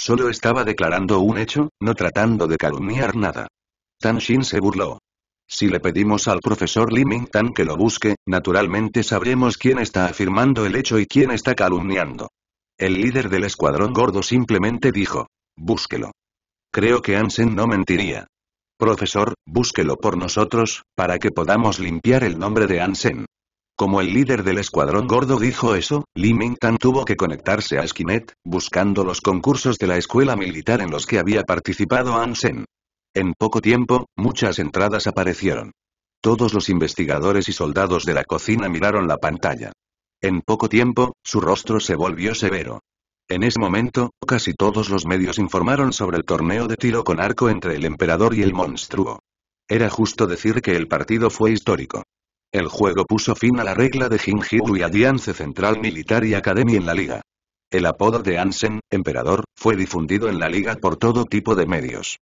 Solo estaba declarando un hecho, no tratando de calumniar nada. Tan Shin se burló. Si le pedimos al profesor Ming Tan que lo busque, naturalmente sabremos quién está afirmando el hecho y quién está calumniando. El líder del escuadrón gordo simplemente dijo, búsquelo. Creo que Ansen no mentiría. Profesor, búsquelo por nosotros, para que podamos limpiar el nombre de Ansen. Como el líder del escuadrón gordo dijo eso, Li tan tuvo que conectarse a Skynet, buscando los concursos de la escuela militar en los que había participado Ansen. En poco tiempo, muchas entradas aparecieron. Todos los investigadores y soldados de la cocina miraron la pantalla. En poco tiempo, su rostro se volvió severo. En ese momento, casi todos los medios informaron sobre el torneo de tiro con arco entre el emperador y el monstruo. Era justo decir que el partido fue histórico. El juego puso fin a la regla de Jinjiu y Alianza Central Militar y Academia en la liga. El apodo de Ansen, emperador, fue difundido en la liga por todo tipo de medios.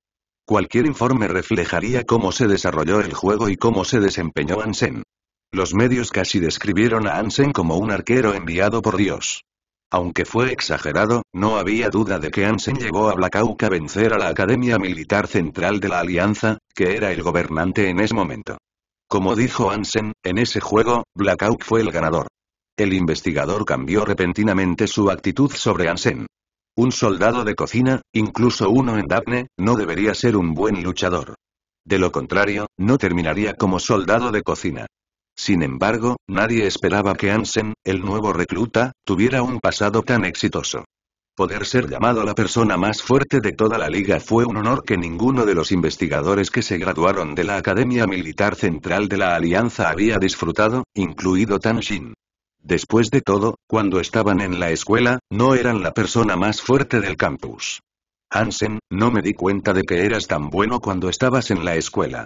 Cualquier informe reflejaría cómo se desarrolló el juego y cómo se desempeñó Ansen. Los medios casi describieron a Ansen como un arquero enviado por Dios. Aunque fue exagerado, no había duda de que Ansen llegó a Blackhawk a vencer a la Academia Militar Central de la Alianza, que era el gobernante en ese momento. Como dijo Ansen, en ese juego, Blackout fue el ganador. El investigador cambió repentinamente su actitud sobre Ansen. Un soldado de cocina, incluso uno en Daphne, no debería ser un buen luchador. De lo contrario, no terminaría como soldado de cocina. Sin embargo, nadie esperaba que Ansen, el nuevo recluta, tuviera un pasado tan exitoso. Poder ser llamado la persona más fuerte de toda la liga fue un honor que ninguno de los investigadores que se graduaron de la Academia Militar Central de la Alianza había disfrutado, incluido Tan Shin. Después de todo, cuando estaban en la escuela, no eran la persona más fuerte del campus. Hansen, no me di cuenta de que eras tan bueno cuando estabas en la escuela.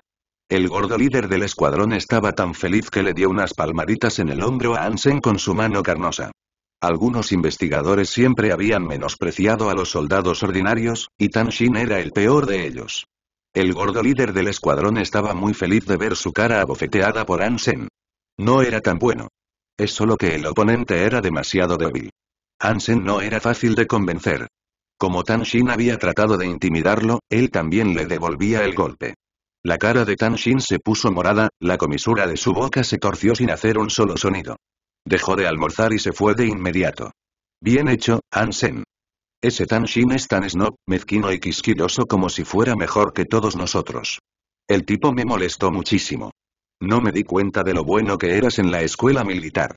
El gordo líder del escuadrón estaba tan feliz que le dio unas palmaditas en el hombro a Hansen con su mano carnosa. Algunos investigadores siempre habían menospreciado a los soldados ordinarios, y Tan Shin era el peor de ellos. El gordo líder del escuadrón estaba muy feliz de ver su cara abofeteada por Ansen. No era tan bueno. Es solo que el oponente era demasiado débil. Ansen no era fácil de convencer. Como Tan Shin había tratado de intimidarlo, él también le devolvía el golpe. La cara de Tanshin se puso morada, la comisura de su boca se torció sin hacer un solo sonido. Dejó de almorzar y se fue de inmediato. Bien hecho, Ansen. Ese tan shin es tan snob, mezquino y quisquilloso como si fuera mejor que todos nosotros. El tipo me molestó muchísimo. No me di cuenta de lo bueno que eras en la escuela militar.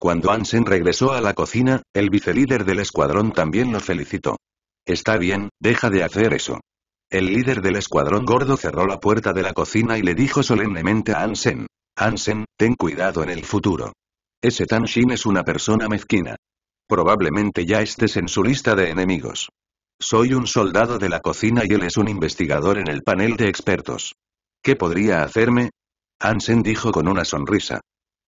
Cuando Ansen regresó a la cocina, el vicelíder del escuadrón también lo felicitó. Está bien, deja de hacer eso. El líder del escuadrón gordo cerró la puerta de la cocina y le dijo solemnemente a Ansen: Ansen, ten cuidado en el futuro. Ese Shin es una persona mezquina. Probablemente ya estés en su lista de enemigos. Soy un soldado de la cocina y él es un investigador en el panel de expertos. ¿Qué podría hacerme? Hansen dijo con una sonrisa.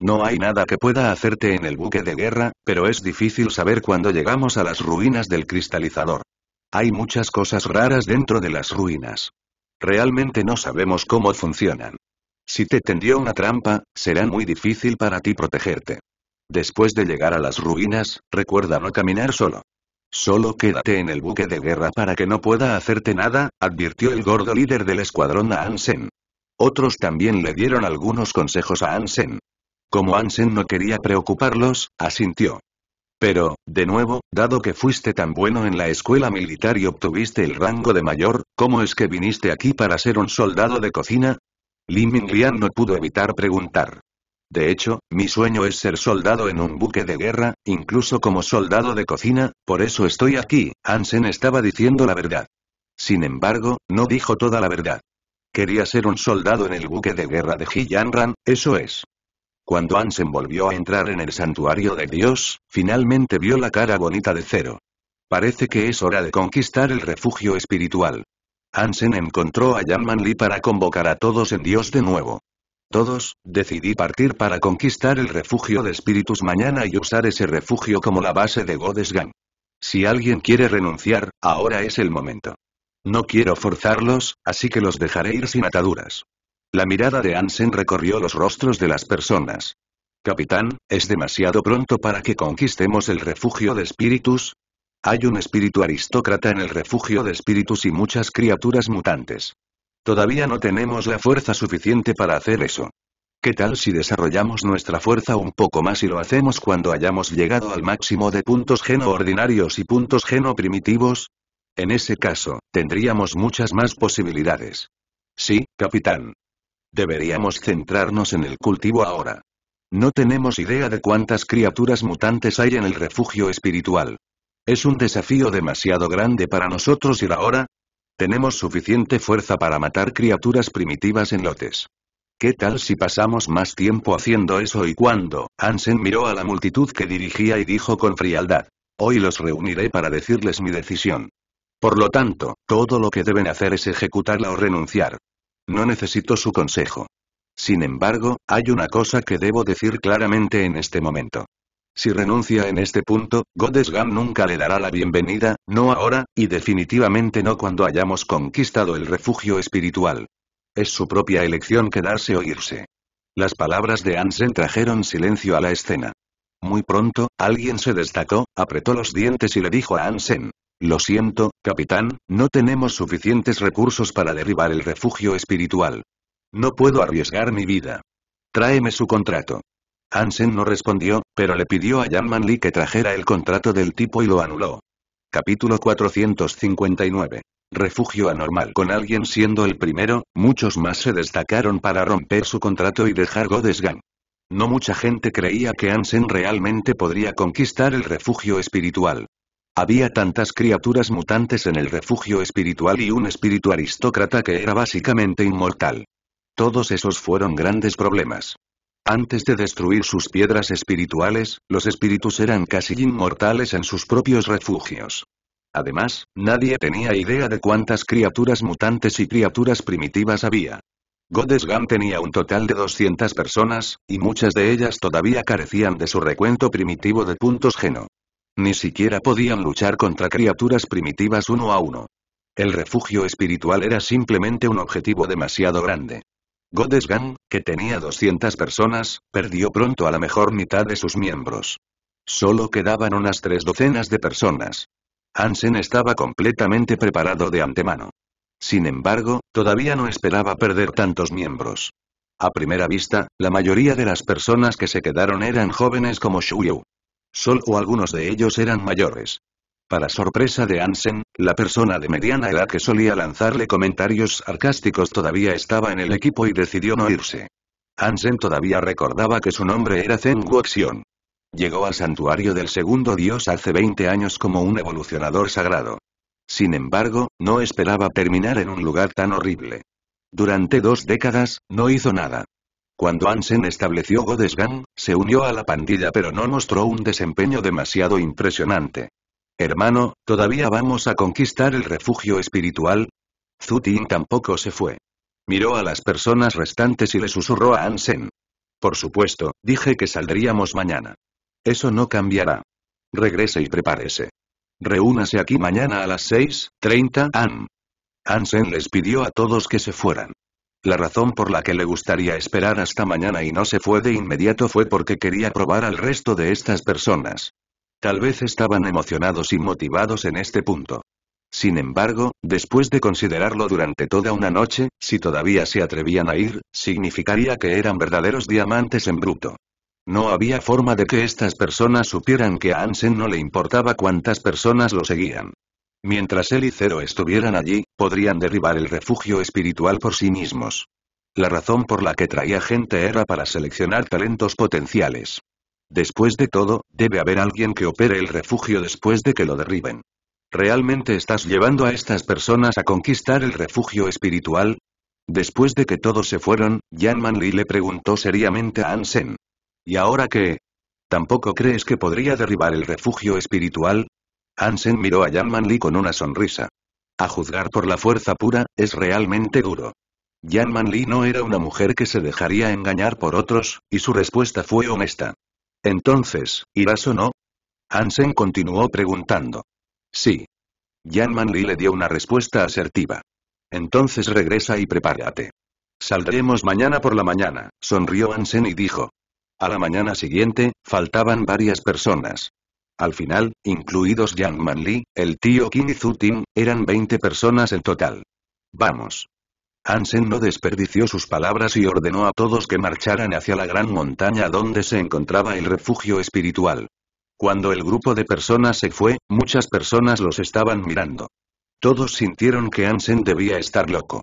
No hay nada que pueda hacerte en el buque de guerra, pero es difícil saber cuándo llegamos a las ruinas del cristalizador. Hay muchas cosas raras dentro de las ruinas. Realmente no sabemos cómo funcionan. Si te tendió una trampa, será muy difícil para ti protegerte. Después de llegar a las ruinas, recuerda no caminar solo. Solo quédate en el buque de guerra para que no pueda hacerte nada, advirtió el gordo líder del escuadrón a Ansen. Otros también le dieron algunos consejos a Ansen. Como Ansen no quería preocuparlos, asintió. Pero, de nuevo, dado que fuiste tan bueno en la escuela militar y obtuviste el rango de mayor, ¿cómo es que viniste aquí para ser un soldado de cocina? Li Minglian no pudo evitar preguntar. De hecho, mi sueño es ser soldado en un buque de guerra, incluso como soldado de cocina, por eso estoy aquí, Ansen estaba diciendo la verdad. Sin embargo, no dijo toda la verdad. Quería ser un soldado en el buque de guerra de Ran, eso es. Cuando Ansen volvió a entrar en el santuario de Dios, finalmente vio la cara bonita de Cero. Parece que es hora de conquistar el refugio espiritual. Hansen encontró a Yan Lee para convocar a todos en Dios de nuevo. Todos, decidí partir para conquistar el refugio de espíritus mañana y usar ese refugio como la base de godesgang Si alguien quiere renunciar, ahora es el momento. No quiero forzarlos, así que los dejaré ir sin ataduras. La mirada de Hansen recorrió los rostros de las personas. Capitán, ¿es demasiado pronto para que conquistemos el refugio de espíritus? Hay un espíritu aristócrata en el refugio de espíritus y muchas criaturas mutantes. Todavía no tenemos la fuerza suficiente para hacer eso. ¿Qué tal si desarrollamos nuestra fuerza un poco más y lo hacemos cuando hayamos llegado al máximo de puntos geno ordinarios y puntos geno primitivos? En ese caso, tendríamos muchas más posibilidades. Sí, capitán. Deberíamos centrarnos en el cultivo ahora. No tenemos idea de cuántas criaturas mutantes hay en el refugio espiritual. Es un desafío demasiado grande para nosotros ir ahora. Tenemos suficiente fuerza para matar criaturas primitivas en lotes. ¿Qué tal si pasamos más tiempo haciendo eso y cuando? Hansen miró a la multitud que dirigía y dijo con frialdad. Hoy los reuniré para decirles mi decisión. Por lo tanto, todo lo que deben hacer es ejecutarla o renunciar. No necesito su consejo. Sin embargo, hay una cosa que debo decir claramente en este momento. Si renuncia en este punto, Godesgan nunca le dará la bienvenida, no ahora, y definitivamente no cuando hayamos conquistado el refugio espiritual. Es su propia elección quedarse o irse. Las palabras de Ansen trajeron silencio a la escena. Muy pronto, alguien se destacó, apretó los dientes y le dijo a Ansen. Lo siento, capitán, no tenemos suficientes recursos para derribar el refugio espiritual. No puedo arriesgar mi vida. Tráeme su contrato. Ansen no respondió, pero le pidió a Jan Lee que trajera el contrato del tipo y lo anuló. Capítulo 459. Refugio anormal con alguien siendo el primero, muchos más se destacaron para romper su contrato y dejar Godesgan. No mucha gente creía que Ansen realmente podría conquistar el refugio espiritual. Había tantas criaturas mutantes en el refugio espiritual y un espíritu aristócrata que era básicamente inmortal. Todos esos fueron grandes problemas. Antes de destruir sus piedras espirituales, los espíritus eran casi inmortales en sus propios refugios. Además, nadie tenía idea de cuántas criaturas mutantes y criaturas primitivas había. Godesgan tenía un total de 200 personas, y muchas de ellas todavía carecían de su recuento primitivo de puntos geno. Ni siquiera podían luchar contra criaturas primitivas uno a uno. El refugio espiritual era simplemente un objetivo demasiado grande. Godes que tenía 200 personas, perdió pronto a la mejor mitad de sus miembros. Solo quedaban unas tres docenas de personas. Hansen estaba completamente preparado de antemano. Sin embargo, todavía no esperaba perder tantos miembros. A primera vista, la mayoría de las personas que se quedaron eran jóvenes como Shuyu. o algunos de ellos eran mayores. Para sorpresa de Ansen, la persona de mediana edad que solía lanzarle comentarios sarcásticos todavía estaba en el equipo y decidió no irse. Ansen todavía recordaba que su nombre era Zen Wuxion. Llegó al santuario del segundo dios hace 20 años como un evolucionador sagrado. Sin embargo, no esperaba terminar en un lugar tan horrible. Durante dos décadas, no hizo nada. Cuando Ansen estableció Godesgang, se unió a la pandilla pero no mostró un desempeño demasiado impresionante. Hermano, ¿todavía vamos a conquistar el refugio espiritual? Zutin tampoco se fue. Miró a las personas restantes y le susurró a Ansen. Por supuesto, dije que saldríamos mañana. Eso no cambiará. Regrese y prepárese. Reúnase aquí mañana a las 6.30 An». Ansen les pidió a todos que se fueran. La razón por la que le gustaría esperar hasta mañana y no se fue de inmediato fue porque quería probar al resto de estas personas. Tal vez estaban emocionados y motivados en este punto. Sin embargo, después de considerarlo durante toda una noche, si todavía se atrevían a ir, significaría que eran verdaderos diamantes en bruto. No había forma de que estas personas supieran que a Ansen no le importaba cuántas personas lo seguían. Mientras él y Cero estuvieran allí, podrían derribar el refugio espiritual por sí mismos. La razón por la que traía gente era para seleccionar talentos potenciales. Después de todo, debe haber alguien que opere el refugio después de que lo derriben. ¿Realmente estás llevando a estas personas a conquistar el refugio espiritual? Después de que todos se fueron, Jan Manli le preguntó seriamente a Ansen. ¿Y ahora qué? ¿Tampoco crees que podría derribar el refugio espiritual? Ansen miró a Yan Manli con una sonrisa. A juzgar por la fuerza pura, es realmente duro. Jan Manli no era una mujer que se dejaría engañar por otros, y su respuesta fue honesta. Entonces, ¿irás o no? Ansen continuó preguntando. Sí. Yang Manli le dio una respuesta asertiva. Entonces regresa y prepárate. Saldremos mañana por la mañana, sonrió Ansen y dijo. A la mañana siguiente, faltaban varias personas. Al final, incluidos Yang Manli, el tío Kim y Zutin, eran 20 personas en total. Vamos. Ansen no desperdició sus palabras y ordenó a todos que marcharan hacia la gran montaña donde se encontraba el refugio espiritual. Cuando el grupo de personas se fue, muchas personas los estaban mirando. Todos sintieron que Ansen debía estar loco.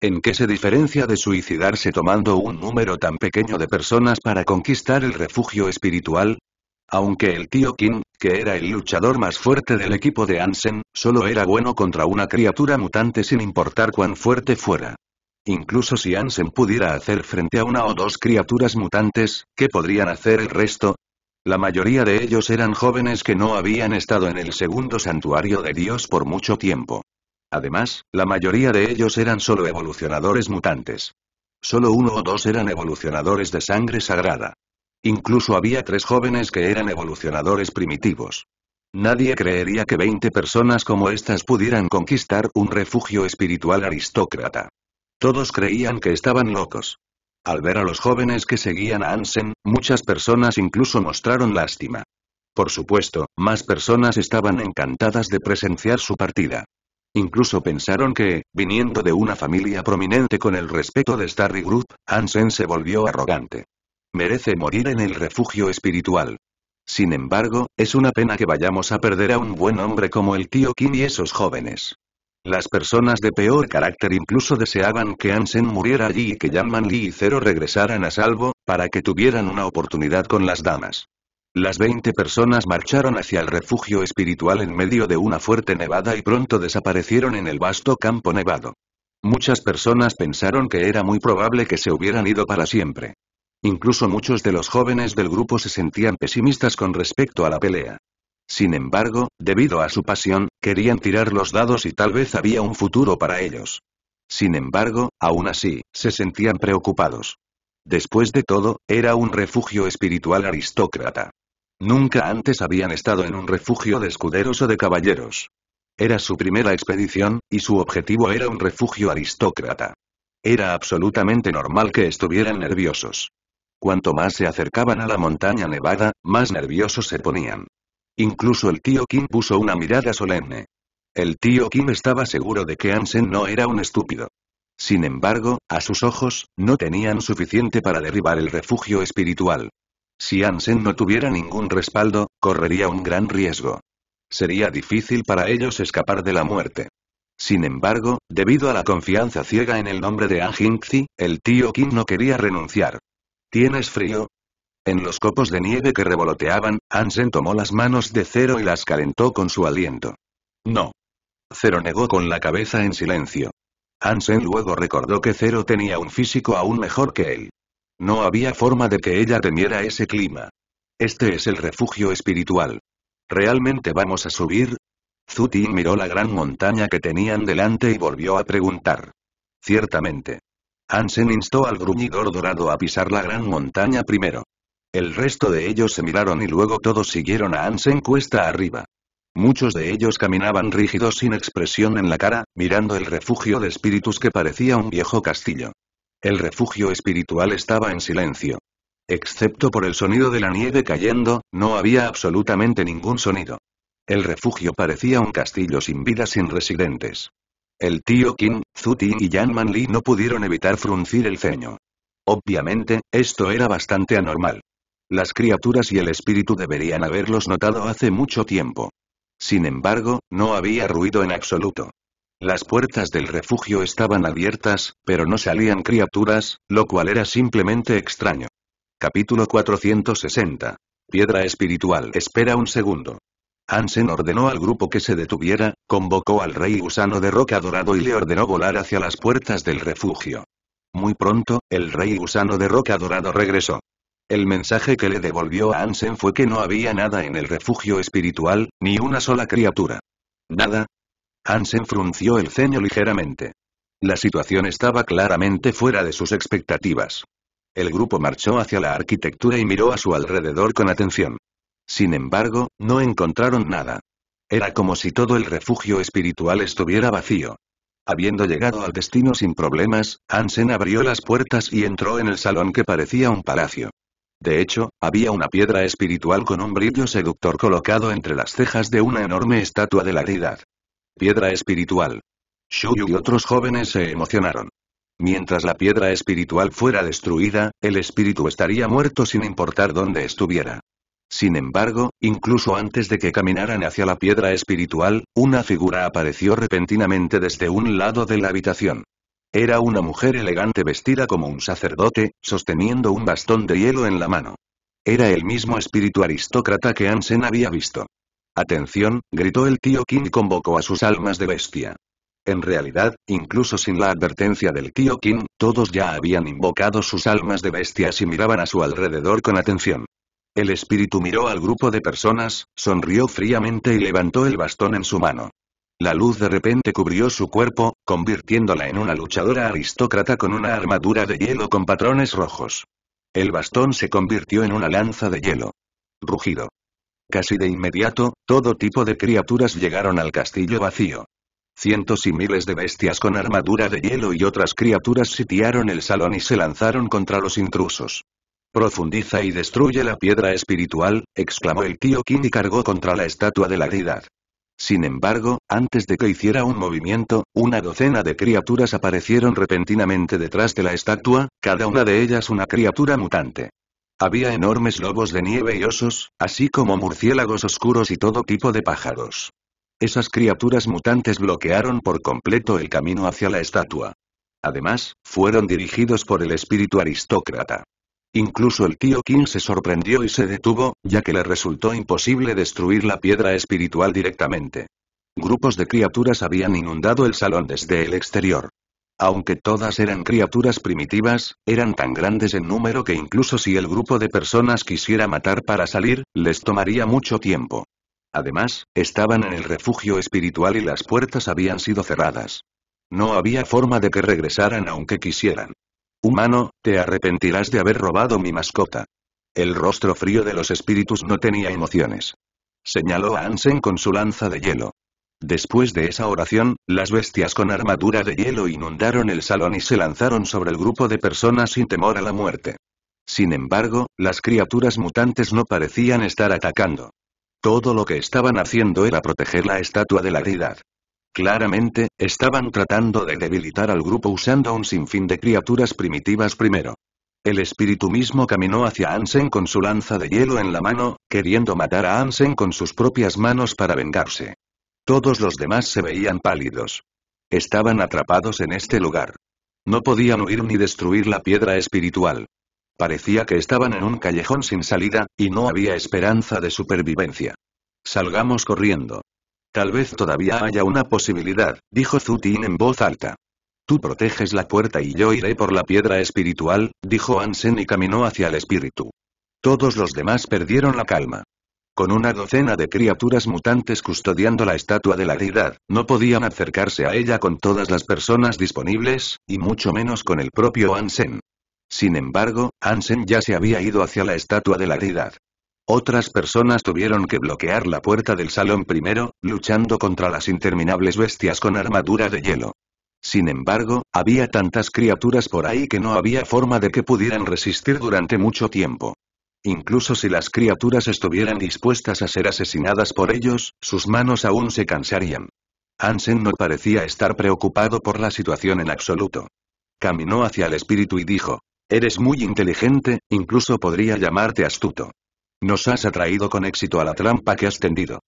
¿En qué se diferencia de suicidarse tomando un número tan pequeño de personas para conquistar el refugio espiritual? Aunque el tío Kim, que era el luchador más fuerte del equipo de Ansen, solo era bueno contra una criatura mutante sin importar cuán fuerte fuera. Incluso si Ansen pudiera hacer frente a una o dos criaturas mutantes, ¿qué podrían hacer el resto? La mayoría de ellos eran jóvenes que no habían estado en el segundo santuario de Dios por mucho tiempo. Además, la mayoría de ellos eran solo evolucionadores mutantes. Solo uno o dos eran evolucionadores de sangre sagrada. Incluso había tres jóvenes que eran evolucionadores primitivos. Nadie creería que 20 personas como estas pudieran conquistar un refugio espiritual aristócrata. Todos creían que estaban locos. Al ver a los jóvenes que seguían a Ansen, muchas personas incluso mostraron lástima. Por supuesto, más personas estaban encantadas de presenciar su partida. Incluso pensaron que, viniendo de una familia prominente con el respeto de Starry Group, Ansen se volvió arrogante. Merece morir en el refugio espiritual. Sin embargo, es una pena que vayamos a perder a un buen hombre como el tío Kim y esos jóvenes. Las personas de peor carácter incluso deseaban que Ansen muriera allí y que Man Lee y Zero regresaran a salvo, para que tuvieran una oportunidad con las damas. Las 20 personas marcharon hacia el refugio espiritual en medio de una fuerte nevada y pronto desaparecieron en el vasto campo nevado. Muchas personas pensaron que era muy probable que se hubieran ido para siempre. Incluso muchos de los jóvenes del grupo se sentían pesimistas con respecto a la pelea. Sin embargo, debido a su pasión, querían tirar los dados y tal vez había un futuro para ellos. Sin embargo, aún así, se sentían preocupados. Después de todo, era un refugio espiritual aristócrata. Nunca antes habían estado en un refugio de escuderos o de caballeros. Era su primera expedición, y su objetivo era un refugio aristócrata. Era absolutamente normal que estuvieran nerviosos. Cuanto más se acercaban a la montaña nevada, más nerviosos se ponían. Incluso el tío Kim puso una mirada solemne. El tío Kim estaba seguro de que Ansen no era un estúpido. Sin embargo, a sus ojos, no tenían suficiente para derribar el refugio espiritual. Si Ansen no tuviera ningún respaldo, correría un gran riesgo. Sería difícil para ellos escapar de la muerte. Sin embargo, debido a la confianza ciega en el nombre de Anjingzi, el tío Kim no quería renunciar. ¿Tienes frío? En los copos de nieve que revoloteaban, Ansen tomó las manos de Cero y las calentó con su aliento. No. Cero negó con la cabeza en silencio. Ansen luego recordó que Cero tenía un físico aún mejor que él. No había forma de que ella temiera ese clima. Este es el refugio espiritual. ¿Realmente vamos a subir? Zutin miró la gran montaña que tenían delante y volvió a preguntar. Ciertamente. Hansen instó al gruñidor dorado a pisar la gran montaña primero. El resto de ellos se miraron y luego todos siguieron a Hansen cuesta arriba. Muchos de ellos caminaban rígidos sin expresión en la cara, mirando el refugio de espíritus que parecía un viejo castillo. El refugio espiritual estaba en silencio. Excepto por el sonido de la nieve cayendo, no había absolutamente ningún sonido. El refugio parecía un castillo sin vida sin residentes. El tío Kim, Zuti y Man Manli no pudieron evitar fruncir el ceño. Obviamente, esto era bastante anormal. Las criaturas y el espíritu deberían haberlos notado hace mucho tiempo. Sin embargo, no había ruido en absoluto. Las puertas del refugio estaban abiertas, pero no salían criaturas, lo cual era simplemente extraño. Capítulo 460. Piedra espiritual. Espera un segundo. Ansen ordenó al grupo que se detuviera, convocó al rey gusano de roca dorado y le ordenó volar hacia las puertas del refugio. Muy pronto, el rey gusano de roca dorado regresó. El mensaje que le devolvió a Ansen fue que no había nada en el refugio espiritual, ni una sola criatura. ¿Nada? Ansen frunció el ceño ligeramente. La situación estaba claramente fuera de sus expectativas. El grupo marchó hacia la arquitectura y miró a su alrededor con atención. Sin embargo, no encontraron nada. Era como si todo el refugio espiritual estuviera vacío. Habiendo llegado al destino sin problemas, Ansen abrió las puertas y entró en el salón que parecía un palacio. De hecho, había una piedra espiritual con un brillo seductor colocado entre las cejas de una enorme estatua de la deidad. Piedra espiritual. Shuyu y otros jóvenes se emocionaron. Mientras la piedra espiritual fuera destruida, el espíritu estaría muerto sin importar dónde estuviera. Sin embargo, incluso antes de que caminaran hacia la piedra espiritual, una figura apareció repentinamente desde un lado de la habitación. Era una mujer elegante vestida como un sacerdote, sosteniendo un bastón de hielo en la mano. Era el mismo espíritu aristócrata que Ansen había visto. Atención, gritó el tío King y convocó a sus almas de bestia. En realidad, incluso sin la advertencia del tío King, todos ya habían invocado sus almas de bestias y miraban a su alrededor con atención. El espíritu miró al grupo de personas, sonrió fríamente y levantó el bastón en su mano. La luz de repente cubrió su cuerpo, convirtiéndola en una luchadora aristócrata con una armadura de hielo con patrones rojos. El bastón se convirtió en una lanza de hielo. Rugido. Casi de inmediato, todo tipo de criaturas llegaron al castillo vacío. Cientos y miles de bestias con armadura de hielo y otras criaturas sitiaron el salón y se lanzaron contra los intrusos. Profundiza y destruye la piedra espiritual, exclamó el tío king y cargó contra la estatua de la deidad. Sin embargo, antes de que hiciera un movimiento, una docena de criaturas aparecieron repentinamente detrás de la estatua, cada una de ellas una criatura mutante. Había enormes lobos de nieve y osos, así como murciélagos oscuros y todo tipo de pájaros. Esas criaturas mutantes bloquearon por completo el camino hacia la estatua. Además, fueron dirigidos por el espíritu aristócrata. Incluso el tío King se sorprendió y se detuvo, ya que le resultó imposible destruir la piedra espiritual directamente. Grupos de criaturas habían inundado el salón desde el exterior. Aunque todas eran criaturas primitivas, eran tan grandes en número que incluso si el grupo de personas quisiera matar para salir, les tomaría mucho tiempo. Además, estaban en el refugio espiritual y las puertas habían sido cerradas. No había forma de que regresaran aunque quisieran. Humano, te arrepentirás de haber robado mi mascota. El rostro frío de los espíritus no tenía emociones. Señaló a Ansen con su lanza de hielo. Después de esa oración, las bestias con armadura de hielo inundaron el salón y se lanzaron sobre el grupo de personas sin temor a la muerte. Sin embargo, las criaturas mutantes no parecían estar atacando. Todo lo que estaban haciendo era proteger la estatua de la deidad. Claramente, estaban tratando de debilitar al grupo usando un sinfín de criaturas primitivas primero. El espíritu mismo caminó hacia Ansen con su lanza de hielo en la mano, queriendo matar a Ansen con sus propias manos para vengarse. Todos los demás se veían pálidos. Estaban atrapados en este lugar. No podían huir ni destruir la piedra espiritual. Parecía que estaban en un callejón sin salida, y no había esperanza de supervivencia. Salgamos corriendo. Tal vez todavía haya una posibilidad, dijo Zutin en voz alta. Tú proteges la puerta y yo iré por la piedra espiritual, dijo Ansen y caminó hacia el espíritu. Todos los demás perdieron la calma. Con una docena de criaturas mutantes custodiando la estatua de la deidad, no podían acercarse a ella con todas las personas disponibles, y mucho menos con el propio Ansen. Sin embargo, Ansen ya se había ido hacia la estatua de la deidad. Otras personas tuvieron que bloquear la puerta del salón primero, luchando contra las interminables bestias con armadura de hielo. Sin embargo, había tantas criaturas por ahí que no había forma de que pudieran resistir durante mucho tiempo. Incluso si las criaturas estuvieran dispuestas a ser asesinadas por ellos, sus manos aún se cansarían. hansen no parecía estar preocupado por la situación en absoluto. Caminó hacia el espíritu y dijo, Eres muy inteligente, incluso podría llamarte astuto. Nos has atraído con éxito a la trampa que has tendido.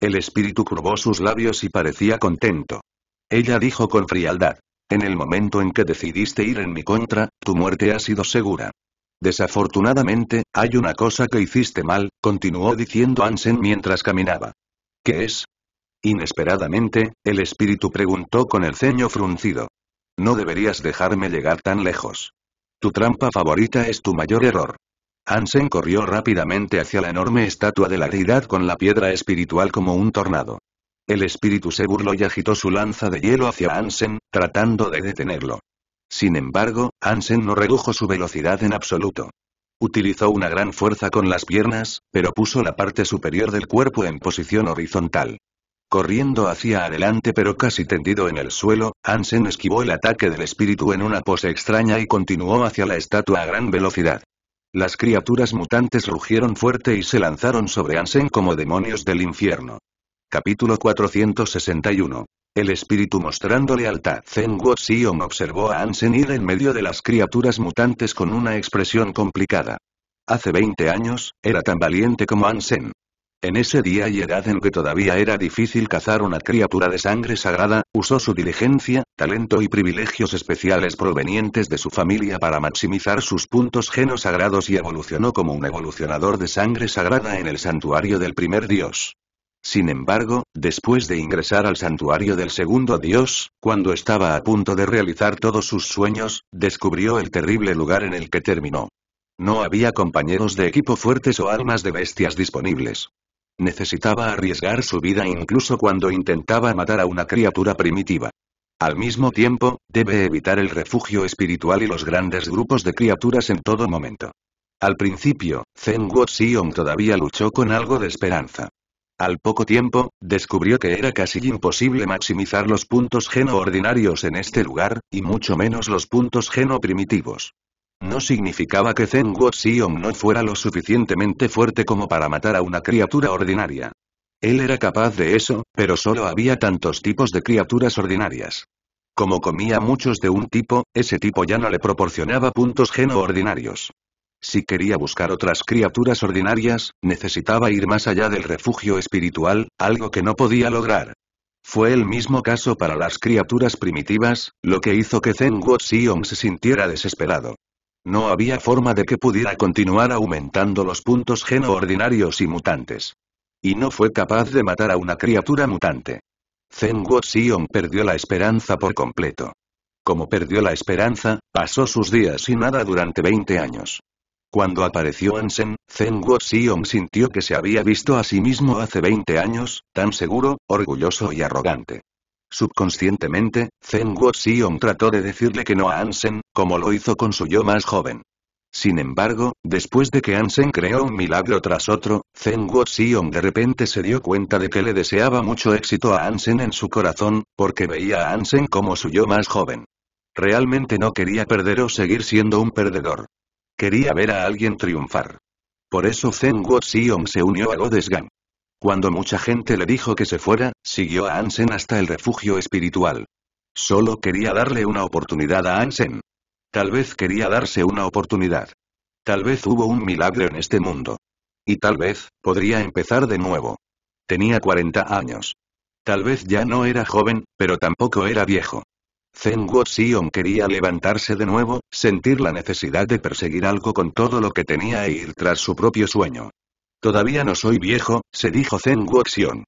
El espíritu curvó sus labios y parecía contento. Ella dijo con frialdad. En el momento en que decidiste ir en mi contra, tu muerte ha sido segura. Desafortunadamente, hay una cosa que hiciste mal, continuó diciendo Ansen mientras caminaba. ¿Qué es? Inesperadamente, el espíritu preguntó con el ceño fruncido. No deberías dejarme llegar tan lejos. Tu trampa favorita es tu mayor error. Ansen corrió rápidamente hacia la enorme estatua de la deidad con la piedra espiritual como un tornado. El espíritu se burló y agitó su lanza de hielo hacia Ansen, tratando de detenerlo. Sin embargo, Ansen no redujo su velocidad en absoluto. Utilizó una gran fuerza con las piernas, pero puso la parte superior del cuerpo en posición horizontal. Corriendo hacia adelante pero casi tendido en el suelo, Ansen esquivó el ataque del espíritu en una pose extraña y continuó hacia la estatua a gran velocidad. Las criaturas mutantes rugieron fuerte y se lanzaron sobre Ansen como demonios del infierno. Capítulo 461. El espíritu mostrando lealtad. Zen Xion observó a Ansen ir en medio de las criaturas mutantes con una expresión complicada. Hace 20 años, era tan valiente como Ansen. En ese día y edad en que todavía era difícil cazar una criatura de sangre sagrada, usó su diligencia, talento y privilegios especiales provenientes de su familia para maximizar sus puntos genos sagrados y evolucionó como un evolucionador de sangre sagrada en el santuario del primer dios. Sin embargo, después de ingresar al santuario del segundo dios, cuando estaba a punto de realizar todos sus sueños, descubrió el terrible lugar en el que terminó. No había compañeros de equipo fuertes o armas de bestias disponibles. Necesitaba arriesgar su vida incluso cuando intentaba matar a una criatura primitiva. Al mismo tiempo, debe evitar el refugio espiritual y los grandes grupos de criaturas en todo momento. Al principio, Zen Xion todavía luchó con algo de esperanza. Al poco tiempo, descubrió que era casi imposible maximizar los puntos geno ordinarios en este lugar, y mucho menos los puntos geno primitivos. No significaba que Zen Xiong no fuera lo suficientemente fuerte como para matar a una criatura ordinaria. Él era capaz de eso, pero solo había tantos tipos de criaturas ordinarias. Como comía muchos de un tipo, ese tipo ya no le proporcionaba puntos geno ordinarios. Si quería buscar otras criaturas ordinarias, necesitaba ir más allá del refugio espiritual, algo que no podía lograr. Fue el mismo caso para las criaturas primitivas, lo que hizo que Zen Xiong se sintiera desesperado. No había forma de que pudiera continuar aumentando los puntos geno ordinarios y mutantes. Y no fue capaz de matar a una criatura mutante. Zen Sion perdió la esperanza por completo. Como perdió la esperanza, pasó sus días sin nada durante 20 años. Cuando apareció Ansen, Zen Sion sintió que se había visto a sí mismo hace 20 años, tan seguro, orgulloso y arrogante. Subconscientemente, Zen Xiong trató de decirle que no a Ansen, como lo hizo con su yo más joven. Sin embargo, después de que Ansen creó un milagro tras otro, Zen Xiong de repente se dio cuenta de que le deseaba mucho éxito a Ansen en su corazón, porque veía a Ansen como su yo más joven. Realmente no quería perder o seguir siendo un perdedor. Quería ver a alguien triunfar. Por eso Zen Xiong se unió a Godesgan. Cuando mucha gente le dijo que se fuera, siguió a Ansen hasta el refugio espiritual. Solo quería darle una oportunidad a Ansen. Tal vez quería darse una oportunidad. Tal vez hubo un milagro en este mundo. Y tal vez, podría empezar de nuevo. Tenía 40 años. Tal vez ya no era joven, pero tampoco era viejo. Zen Sion quería levantarse de nuevo, sentir la necesidad de perseguir algo con todo lo que tenía e ir tras su propio sueño. Todavía no soy viejo, se dijo Zen Wuxion.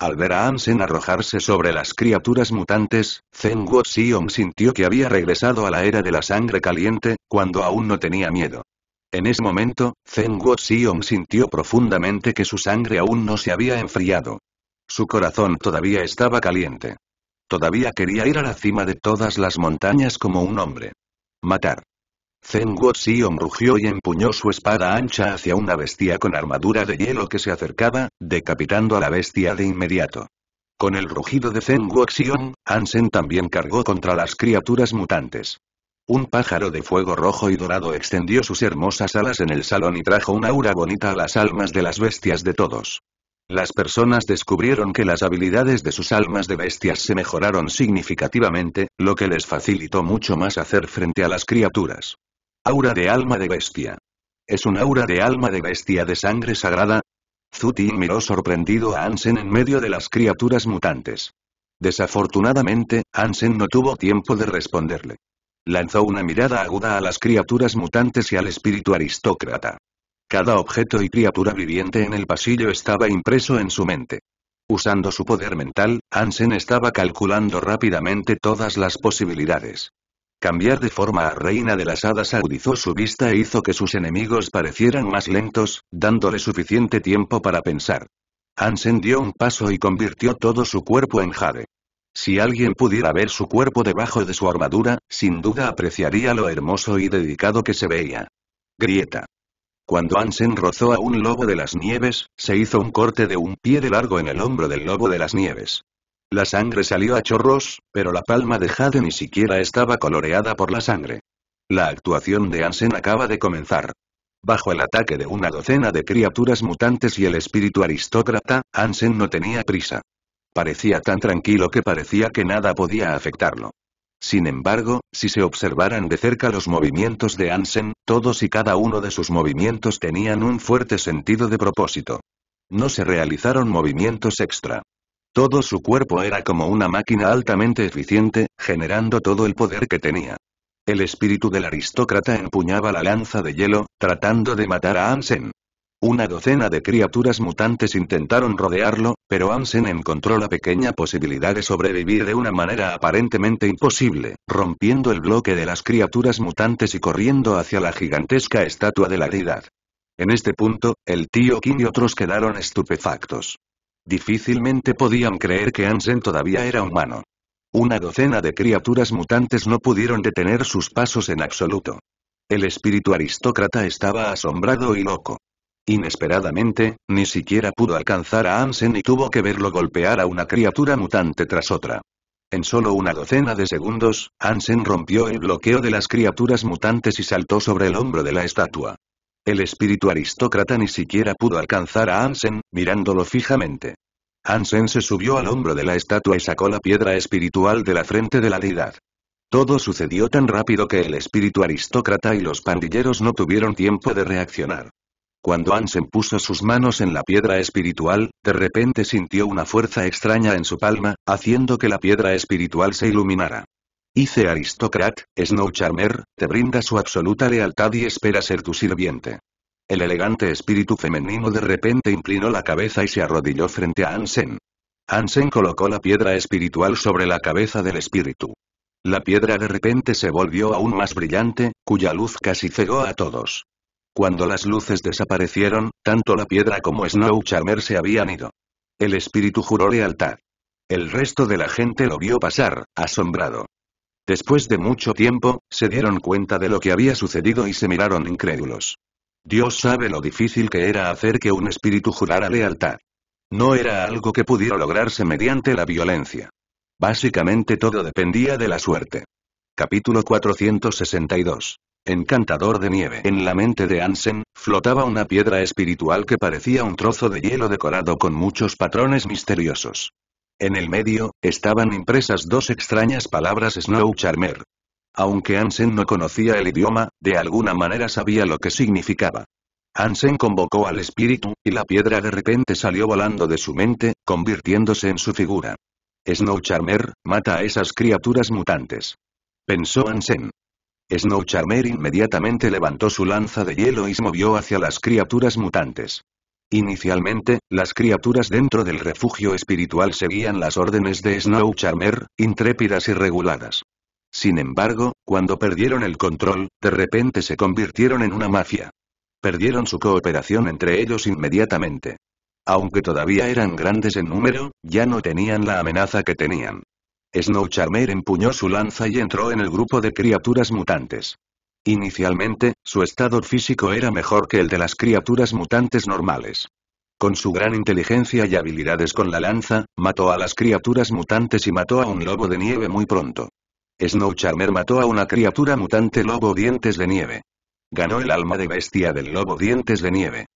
Al ver a Ansen arrojarse sobre las criaturas mutantes, Zen Wuxion sintió que había regresado a la era de la sangre caliente, cuando aún no tenía miedo. En ese momento, Zen Wuxion sintió profundamente que su sangre aún no se había enfriado. Su corazón todavía estaba caliente. Todavía quería ir a la cima de todas las montañas como un hombre. Matar. Zen rugió y empuñó su espada ancha hacia una bestia con armadura de hielo que se acercaba, decapitando a la bestia de inmediato. Con el rugido de Zen Xion, Ansen también cargó contra las criaturas mutantes. Un pájaro de fuego rojo y dorado extendió sus hermosas alas en el salón y trajo una aura bonita a las almas de las bestias de todos. Las personas descubrieron que las habilidades de sus almas de bestias se mejoraron significativamente, lo que les facilitó mucho más hacer frente a las criaturas. Aura de alma de bestia. ¿Es un aura de alma de bestia de sangre sagrada? zuti miró sorprendido a Ansen en medio de las criaturas mutantes. Desafortunadamente, Ansen no tuvo tiempo de responderle. Lanzó una mirada aguda a las criaturas mutantes y al espíritu aristócrata. Cada objeto y criatura viviente en el pasillo estaba impreso en su mente. Usando su poder mental, Ansen estaba calculando rápidamente todas las posibilidades. Cambiar de forma a reina de las hadas agudizó su vista e hizo que sus enemigos parecieran más lentos, dándole suficiente tiempo para pensar. Ansen dio un paso y convirtió todo su cuerpo en jade. Si alguien pudiera ver su cuerpo debajo de su armadura, sin duda apreciaría lo hermoso y dedicado que se veía. Grieta. Cuando Ansen rozó a un lobo de las nieves, se hizo un corte de un pie de largo en el hombro del lobo de las nieves. La sangre salió a chorros, pero la palma de Jade ni siquiera estaba coloreada por la sangre. La actuación de Ansen acaba de comenzar. Bajo el ataque de una docena de criaturas mutantes y el espíritu aristócrata, Ansen no tenía prisa. Parecía tan tranquilo que parecía que nada podía afectarlo. Sin embargo, si se observaran de cerca los movimientos de Ansen, todos y cada uno de sus movimientos tenían un fuerte sentido de propósito. No se realizaron movimientos extra. Todo su cuerpo era como una máquina altamente eficiente, generando todo el poder que tenía. El espíritu del aristócrata empuñaba la lanza de hielo, tratando de matar a Ansen. Una docena de criaturas mutantes intentaron rodearlo, pero Ansen encontró la pequeña posibilidad de sobrevivir de una manera aparentemente imposible, rompiendo el bloque de las criaturas mutantes y corriendo hacia la gigantesca estatua de la deidad. En este punto, el tío Kim y otros quedaron estupefactos. Difícilmente podían creer que Ansen todavía era humano. Una docena de criaturas mutantes no pudieron detener sus pasos en absoluto. El espíritu aristócrata estaba asombrado y loco. Inesperadamente, ni siquiera pudo alcanzar a Ansen y tuvo que verlo golpear a una criatura mutante tras otra. En solo una docena de segundos, Ansen rompió el bloqueo de las criaturas mutantes y saltó sobre el hombro de la estatua. El espíritu aristócrata ni siquiera pudo alcanzar a Ansen, mirándolo fijamente. Ansen se subió al hombro de la estatua y sacó la piedra espiritual de la frente de la deidad. Todo sucedió tan rápido que el espíritu aristócrata y los pandilleros no tuvieron tiempo de reaccionar. Cuando Ansen puso sus manos en la piedra espiritual, de repente sintió una fuerza extraña en su palma, haciendo que la piedra espiritual se iluminara. «Hice Aristocrat, Snow Charmer, te brinda su absoluta lealtad y espera ser tu sirviente. El elegante espíritu femenino de repente inclinó la cabeza y se arrodilló frente a Ansen. Ansen colocó la piedra espiritual sobre la cabeza del espíritu. La piedra de repente se volvió aún más brillante, cuya luz casi cegó a todos. Cuando las luces desaparecieron, tanto la piedra como Snow Charmer se habían ido. El espíritu juró lealtad. El resto de la gente lo vio pasar, asombrado. Después de mucho tiempo, se dieron cuenta de lo que había sucedido y se miraron incrédulos. Dios sabe lo difícil que era hacer que un espíritu jurara lealtad. No era algo que pudiera lograrse mediante la violencia. Básicamente todo dependía de la suerte. Capítulo 462. Encantador de nieve. En la mente de Ansen, flotaba una piedra espiritual que parecía un trozo de hielo decorado con muchos patrones misteriosos. En el medio, estaban impresas dos extrañas palabras Snow Charmer. Aunque Ansen no conocía el idioma, de alguna manera sabía lo que significaba. Ansen convocó al espíritu, y la piedra de repente salió volando de su mente, convirtiéndose en su figura. Snow Charmer, mata a esas criaturas mutantes. Pensó Ansen. Snow Charmer inmediatamente levantó su lanza de hielo y se movió hacia las criaturas mutantes. Inicialmente, las criaturas dentro del refugio espiritual seguían las órdenes de Snow intrépidas y reguladas. Sin embargo, cuando perdieron el control, de repente se convirtieron en una mafia. Perdieron su cooperación entre ellos inmediatamente. Aunque todavía eran grandes en número, ya no tenían la amenaza que tenían. Snow empuñó su lanza y entró en el grupo de criaturas mutantes. Inicialmente, su estado físico era mejor que el de las criaturas mutantes normales. Con su gran inteligencia y habilidades con la lanza, mató a las criaturas mutantes y mató a un lobo de nieve muy pronto. Snow Charmer mató a una criatura mutante lobo dientes de nieve. Ganó el alma de bestia del lobo dientes de nieve.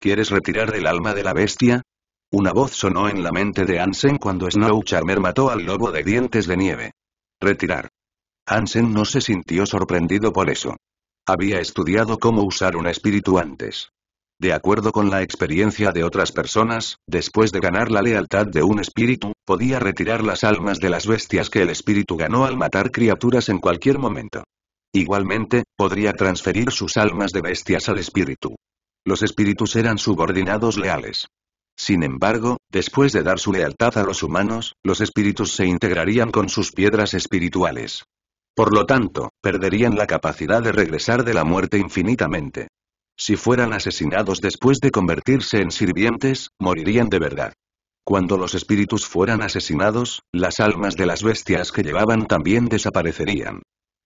¿Quieres retirar el alma de la bestia? Una voz sonó en la mente de Ansen cuando Snow Charmer mató al lobo de dientes de nieve. Retirar. Hansen no se sintió sorprendido por eso. Había estudiado cómo usar un espíritu antes. De acuerdo con la experiencia de otras personas, después de ganar la lealtad de un espíritu, podía retirar las almas de las bestias que el espíritu ganó al matar criaturas en cualquier momento. Igualmente, podría transferir sus almas de bestias al espíritu. Los espíritus eran subordinados leales. Sin embargo, después de dar su lealtad a los humanos, los espíritus se integrarían con sus piedras espirituales. Por lo tanto, perderían la capacidad de regresar de la muerte infinitamente. Si fueran asesinados después de convertirse en sirvientes, morirían de verdad. Cuando los espíritus fueran asesinados, las almas de las bestias que llevaban también desaparecerían.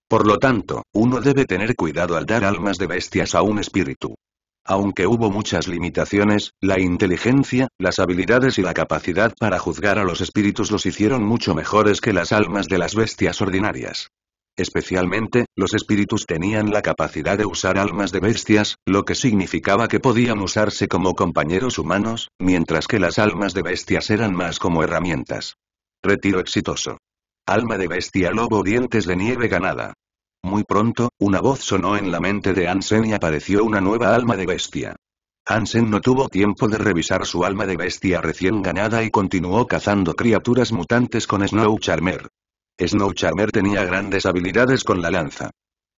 Por lo tanto, uno debe tener cuidado al dar almas de bestias a un espíritu. Aunque hubo muchas limitaciones, la inteligencia, las habilidades y la capacidad para juzgar a los espíritus los hicieron mucho mejores que las almas de las bestias ordinarias. Especialmente, los espíritus tenían la capacidad de usar almas de bestias, lo que significaba que podían usarse como compañeros humanos, mientras que las almas de bestias eran más como herramientas. Retiro exitoso. Alma de bestia lobo dientes de nieve ganada. Muy pronto, una voz sonó en la mente de Ansen y apareció una nueva alma de bestia. Ansen no tuvo tiempo de revisar su alma de bestia recién ganada y continuó cazando criaturas mutantes con Snow Charmer. Snowcharmer tenía grandes habilidades con la lanza.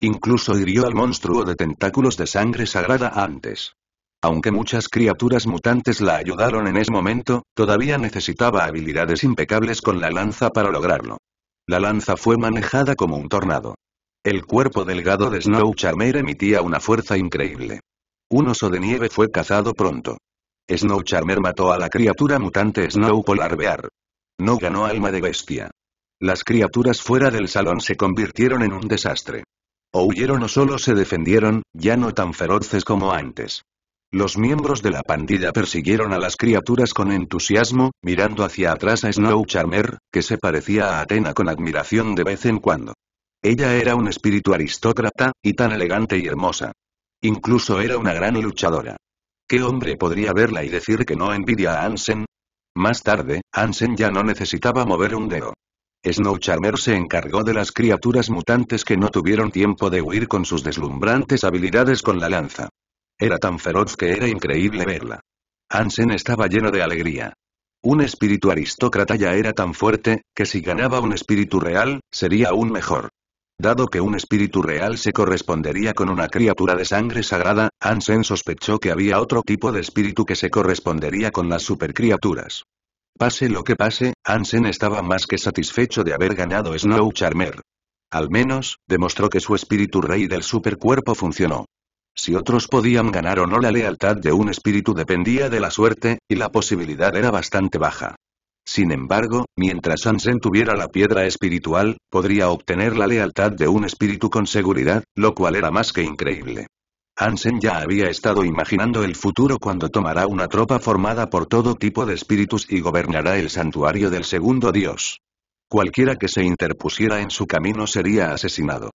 Incluso hirió al monstruo de tentáculos de sangre sagrada antes. Aunque muchas criaturas mutantes la ayudaron en ese momento, todavía necesitaba habilidades impecables con la lanza para lograrlo. La lanza fue manejada como un tornado. El cuerpo delgado de Snow Charmer emitía una fuerza increíble. Un oso de nieve fue cazado pronto. Snow Charmer mató a la criatura mutante Snow Polar Bear. No ganó alma de bestia. Las criaturas fuera del salón se convirtieron en un desastre. O huyeron o solo se defendieron, ya no tan feroces como antes. Los miembros de la pandilla persiguieron a las criaturas con entusiasmo, mirando hacia atrás a Snow Charmer, que se parecía a Atena con admiración de vez en cuando. Ella era un espíritu aristócrata, y tan elegante y hermosa. Incluso era una gran luchadora. ¿Qué hombre podría verla y decir que no envidia a Ansen? Más tarde, Ansen ya no necesitaba mover un dedo. Snowcharmer se encargó de las criaturas mutantes que no tuvieron tiempo de huir con sus deslumbrantes habilidades con la lanza. Era tan feroz que era increíble verla. Ansen estaba lleno de alegría. Un espíritu aristócrata ya era tan fuerte, que si ganaba un espíritu real, sería aún mejor. Dado que un espíritu real se correspondería con una criatura de sangre sagrada, Ansen sospechó que había otro tipo de espíritu que se correspondería con las supercriaturas. Pase lo que pase, Hansen estaba más que satisfecho de haber ganado Snow Charmer. Al menos, demostró que su espíritu rey del supercuerpo funcionó. Si otros podían ganar o no la lealtad de un espíritu dependía de la suerte, y la posibilidad era bastante baja. Sin embargo, mientras Hansen tuviera la piedra espiritual, podría obtener la lealtad de un espíritu con seguridad, lo cual era más que increíble. Ansen ya había estado imaginando el futuro cuando tomará una tropa formada por todo tipo de espíritus y gobernará el santuario del segundo dios. Cualquiera que se interpusiera en su camino sería asesinado.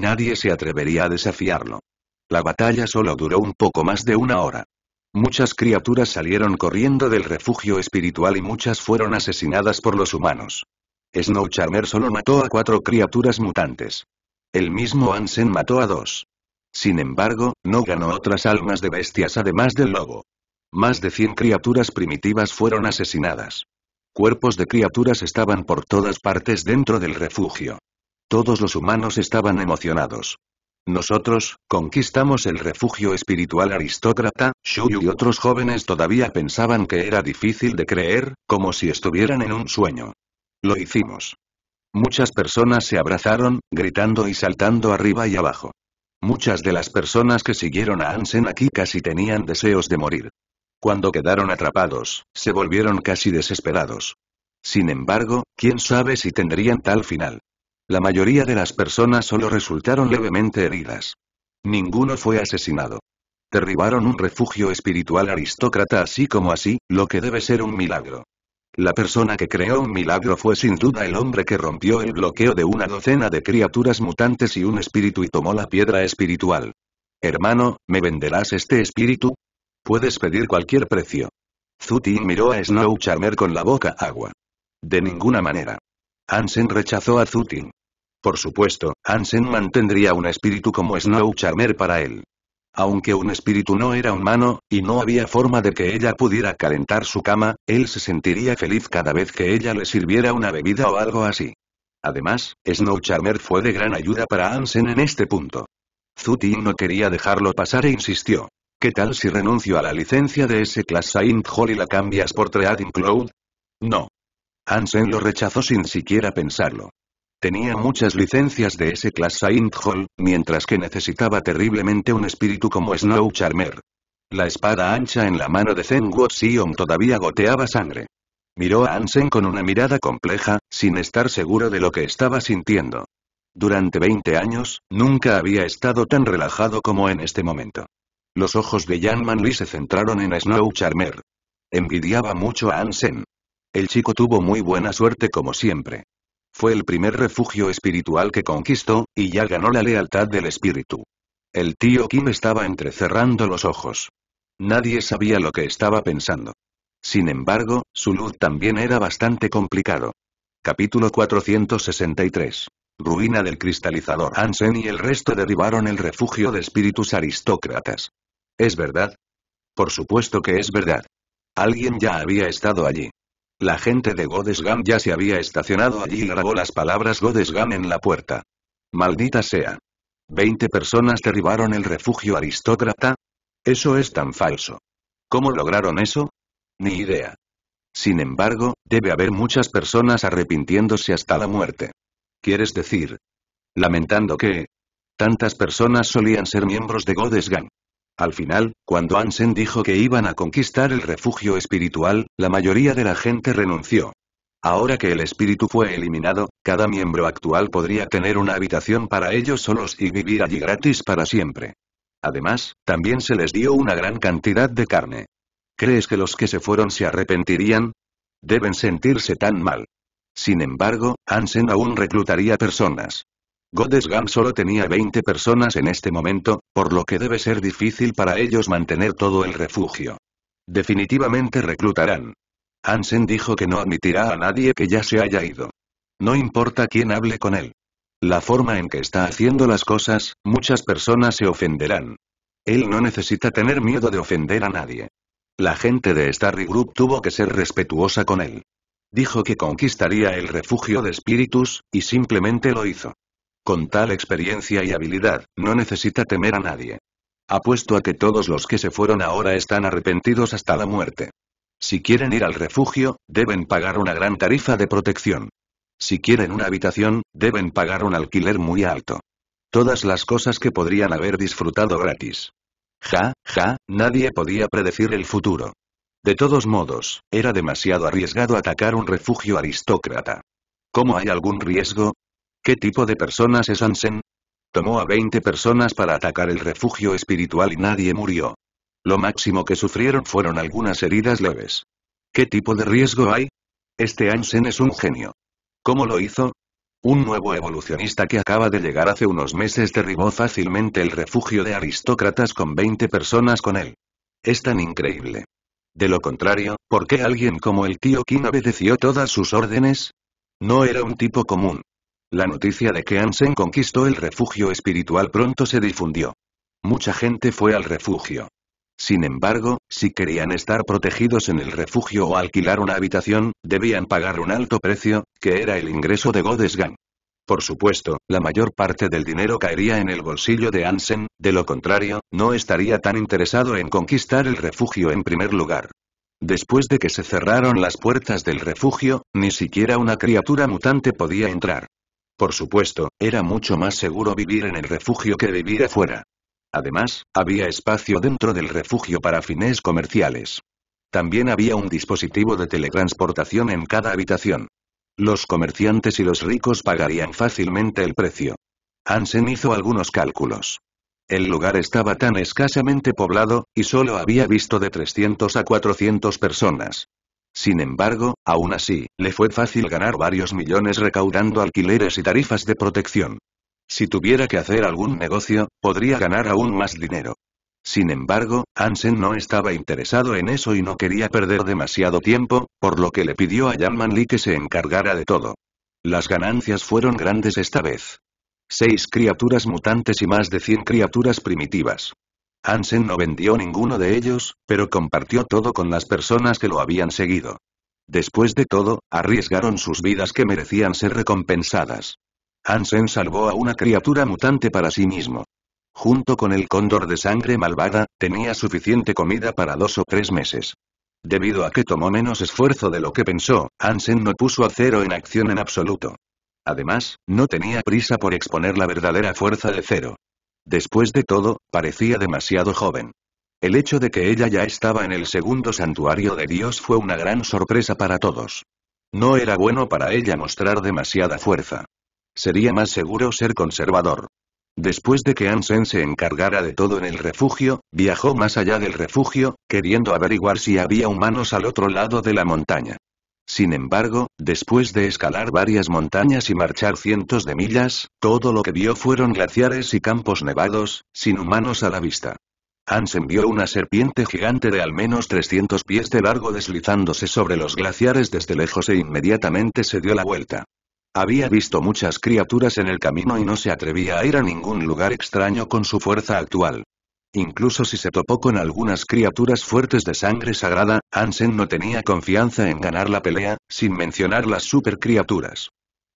Nadie se atrevería a desafiarlo. La batalla solo duró un poco más de una hora. Muchas criaturas salieron corriendo del refugio espiritual y muchas fueron asesinadas por los humanos. Snow Charmer solo mató a cuatro criaturas mutantes. El mismo Ansen mató a dos. Sin embargo, no ganó otras almas de bestias además del lobo. Más de 100 criaturas primitivas fueron asesinadas. Cuerpos de criaturas estaban por todas partes dentro del refugio. Todos los humanos estaban emocionados. Nosotros, conquistamos el refugio espiritual aristócrata, Shuyu y otros jóvenes todavía pensaban que era difícil de creer, como si estuvieran en un sueño. Lo hicimos. Muchas personas se abrazaron, gritando y saltando arriba y abajo. Muchas de las personas que siguieron a Ansen aquí casi tenían deseos de morir. Cuando quedaron atrapados, se volvieron casi desesperados. Sin embargo, quién sabe si tendrían tal final. La mayoría de las personas solo resultaron levemente heridas. Ninguno fue asesinado. Derribaron un refugio espiritual aristócrata así como así, lo que debe ser un milagro. La persona que creó un milagro fue sin duda el hombre que rompió el bloqueo de una docena de criaturas mutantes y un espíritu y tomó la piedra espiritual. Hermano, ¿me venderás este espíritu? Puedes pedir cualquier precio. Zutin miró a Snow Charmer con la boca agua. De ninguna manera. Ansen rechazó a Zutin. Por supuesto, Ansen mantendría un espíritu como Snow Charmer para él. Aunque un espíritu no era humano, y no había forma de que ella pudiera calentar su cama, él se sentiría feliz cada vez que ella le sirviera una bebida o algo así. Además, Snow fue de gran ayuda para Ansen en este punto. Zutin no quería dejarlo pasar e insistió. ¿Qué tal si renuncio a la licencia de ese class Saint Hall y la cambias por Trading Cloud? No. Ansen lo rechazó sin siquiera pensarlo. Tenía muchas licencias de ese class Saint Hall, mientras que necesitaba terriblemente un espíritu como Snow Charmer. La espada ancha en la mano de Zen Sion todavía goteaba sangre. Miró a Ansen con una mirada compleja, sin estar seguro de lo que estaba sintiendo. Durante 20 años, nunca había estado tan relajado como en este momento. Los ojos de Jan Manly se centraron en Snow Charmer. Envidiaba mucho a Ansen. El chico tuvo muy buena suerte como siempre. Fue el primer refugio espiritual que conquistó, y ya ganó la lealtad del espíritu. El tío Kim estaba entrecerrando los ojos. Nadie sabía lo que estaba pensando. Sin embargo, su luz también era bastante complicado. Capítulo 463. Ruina del cristalizador Hansen y el resto derribaron el refugio de espíritus aristócratas. ¿Es verdad? Por supuesto que es verdad. Alguien ya había estado allí. La gente de Godesgam ya se había estacionado allí y grabó las palabras Godesgam en la puerta. Maldita sea. ¿Veinte personas derribaron el refugio aristócrata? Eso es tan falso. ¿Cómo lograron eso? Ni idea. Sin embargo, debe haber muchas personas arrepintiéndose hasta la muerte. ¿Quieres decir? Lamentando que... Tantas personas solían ser miembros de Godesgan. Al final, cuando Ansen dijo que iban a conquistar el refugio espiritual, la mayoría de la gente renunció. Ahora que el espíritu fue eliminado, cada miembro actual podría tener una habitación para ellos solos y vivir allí gratis para siempre. Además, también se les dio una gran cantidad de carne. ¿Crees que los que se fueron se arrepentirían? Deben sentirse tan mal. Sin embargo, Ansen aún reclutaría personas. Godes solo tenía 20 personas en este momento, por lo que debe ser difícil para ellos mantener todo el refugio. Definitivamente reclutarán. Hansen dijo que no admitirá a nadie que ya se haya ido. No importa quién hable con él. La forma en que está haciendo las cosas, muchas personas se ofenderán. Él no necesita tener miedo de ofender a nadie. La gente de Starry Group tuvo que ser respetuosa con él. Dijo que conquistaría el refugio de espíritus, y simplemente lo hizo. Con tal experiencia y habilidad, no necesita temer a nadie. Apuesto a que todos los que se fueron ahora están arrepentidos hasta la muerte. Si quieren ir al refugio, deben pagar una gran tarifa de protección. Si quieren una habitación, deben pagar un alquiler muy alto. Todas las cosas que podrían haber disfrutado gratis. Ja, ja, nadie podía predecir el futuro. De todos modos, era demasiado arriesgado atacar un refugio aristócrata. ¿Cómo hay algún riesgo? ¿Qué tipo de personas es Ansen? Tomó a 20 personas para atacar el refugio espiritual y nadie murió. Lo máximo que sufrieron fueron algunas heridas leves. ¿Qué tipo de riesgo hay? Este Ansen es un genio. ¿Cómo lo hizo? Un nuevo evolucionista que acaba de llegar hace unos meses derribó fácilmente el refugio de aristócratas con 20 personas con él. Es tan increíble. De lo contrario, ¿por qué alguien como el tío King obedeció todas sus órdenes? No era un tipo común. La noticia de que Ansen conquistó el refugio espiritual pronto se difundió. Mucha gente fue al refugio. Sin embargo, si querían estar protegidos en el refugio o alquilar una habitación, debían pagar un alto precio, que era el ingreso de Godesgang. Por supuesto, la mayor parte del dinero caería en el bolsillo de Ansen, de lo contrario, no estaría tan interesado en conquistar el refugio en primer lugar. Después de que se cerraron las puertas del refugio, ni siquiera una criatura mutante podía entrar. Por supuesto, era mucho más seguro vivir en el refugio que vivir afuera. Además, había espacio dentro del refugio para fines comerciales. También había un dispositivo de teletransportación en cada habitación. Los comerciantes y los ricos pagarían fácilmente el precio. Hansen hizo algunos cálculos. El lugar estaba tan escasamente poblado, y solo había visto de 300 a 400 personas. Sin embargo, aún así, le fue fácil ganar varios millones recaudando alquileres y tarifas de protección. Si tuviera que hacer algún negocio, podría ganar aún más dinero. Sin embargo, Hansen no estaba interesado en eso y no quería perder demasiado tiempo, por lo que le pidió a Man Lee que se encargara de todo. Las ganancias fueron grandes esta vez. Seis criaturas mutantes y más de 100 criaturas primitivas. Ansen no vendió ninguno de ellos, pero compartió todo con las personas que lo habían seguido. Después de todo, arriesgaron sus vidas que merecían ser recompensadas. Hansen salvó a una criatura mutante para sí mismo. Junto con el cóndor de sangre malvada, tenía suficiente comida para dos o tres meses. Debido a que tomó menos esfuerzo de lo que pensó, Hansen no puso a cero en acción en absoluto. Además, no tenía prisa por exponer la verdadera fuerza de cero. Después de todo, parecía demasiado joven. El hecho de que ella ya estaba en el segundo santuario de Dios fue una gran sorpresa para todos. No era bueno para ella mostrar demasiada fuerza. Sería más seguro ser conservador. Después de que Ansen se encargara de todo en el refugio, viajó más allá del refugio, queriendo averiguar si había humanos al otro lado de la montaña. Sin embargo, después de escalar varias montañas y marchar cientos de millas, todo lo que vio fueron glaciares y campos nevados, sin humanos a la vista. Hans vio una serpiente gigante de al menos 300 pies de largo deslizándose sobre los glaciares desde lejos e inmediatamente se dio la vuelta. Había visto muchas criaturas en el camino y no se atrevía a ir a ningún lugar extraño con su fuerza actual. Incluso si se topó con algunas criaturas fuertes de sangre sagrada, Ansen no tenía confianza en ganar la pelea, sin mencionar las super criaturas.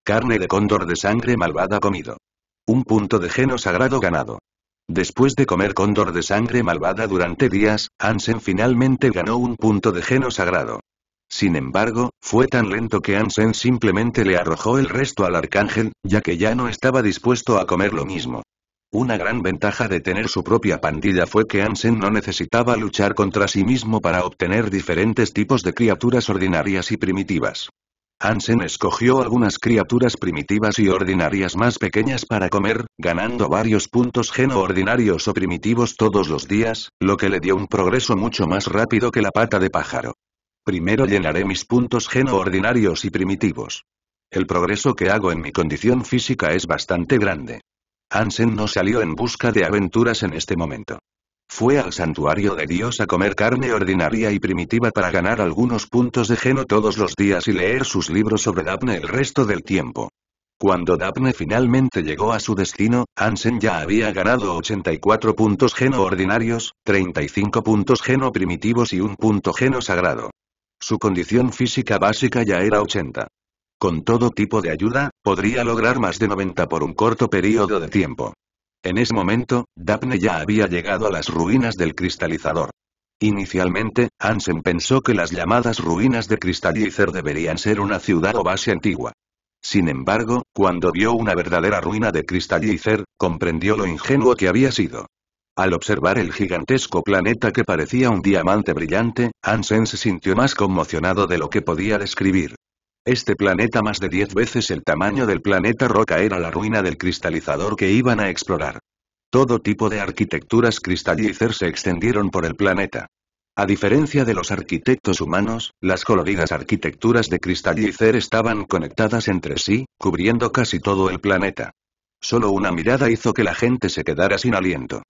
Carne de cóndor de sangre malvada comido. Un punto de geno sagrado ganado. Después de comer cóndor de sangre malvada durante días, Ansen finalmente ganó un punto de geno sagrado. Sin embargo, fue tan lento que Ansen simplemente le arrojó el resto al arcángel, ya que ya no estaba dispuesto a comer lo mismo. Una gran ventaja de tener su propia pandilla fue que Ansen no necesitaba luchar contra sí mismo para obtener diferentes tipos de criaturas ordinarias y primitivas. Ansen escogió algunas criaturas primitivas y ordinarias más pequeñas para comer, ganando varios puntos geno ordinarios o primitivos todos los días, lo que le dio un progreso mucho más rápido que la pata de pájaro. Primero llenaré mis puntos geno ordinarios y primitivos. El progreso que hago en mi condición física es bastante grande. Ansen no salió en busca de aventuras en este momento. Fue al santuario de Dios a comer carne ordinaria y primitiva para ganar algunos puntos de geno todos los días y leer sus libros sobre Daphne el resto del tiempo. Cuando Daphne finalmente llegó a su destino, Ansen ya había ganado 84 puntos geno ordinarios, 35 puntos geno primitivos y un punto geno sagrado. Su condición física básica ya era 80. Con todo tipo de ayuda, podría lograr más de 90 por un corto periodo de tiempo. En ese momento, Daphne ya había llegado a las ruinas del cristalizador. Inicialmente, Hansen pensó que las llamadas ruinas de Cristalizer deberían ser una ciudad o base antigua. Sin embargo, cuando vio una verdadera ruina de Cristalizer, comprendió lo ingenuo que había sido. Al observar el gigantesco planeta que parecía un diamante brillante, Hansen se sintió más conmocionado de lo que podía describir. Este planeta más de 10 veces el tamaño del planeta Roca era la ruina del cristalizador que iban a explorar. Todo tipo de arquitecturas cristallizer se extendieron por el planeta. A diferencia de los arquitectos humanos, las coloridas arquitecturas de Crystallicer estaban conectadas entre sí, cubriendo casi todo el planeta. Solo una mirada hizo que la gente se quedara sin aliento.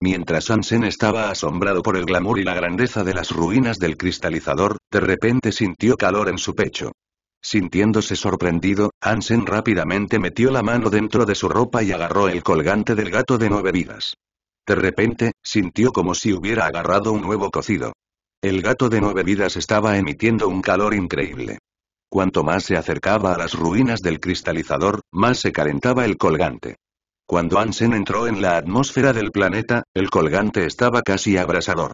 Mientras Hansen estaba asombrado por el glamour y la grandeza de las ruinas del cristalizador, de repente sintió calor en su pecho. Sintiéndose sorprendido, Ansen rápidamente metió la mano dentro de su ropa y agarró el colgante del gato de nueve vidas. De repente, sintió como si hubiera agarrado un nuevo cocido. El gato de nueve vidas estaba emitiendo un calor increíble. Cuanto más se acercaba a las ruinas del cristalizador, más se calentaba el colgante. Cuando Ansen entró en la atmósfera del planeta, el colgante estaba casi abrasador.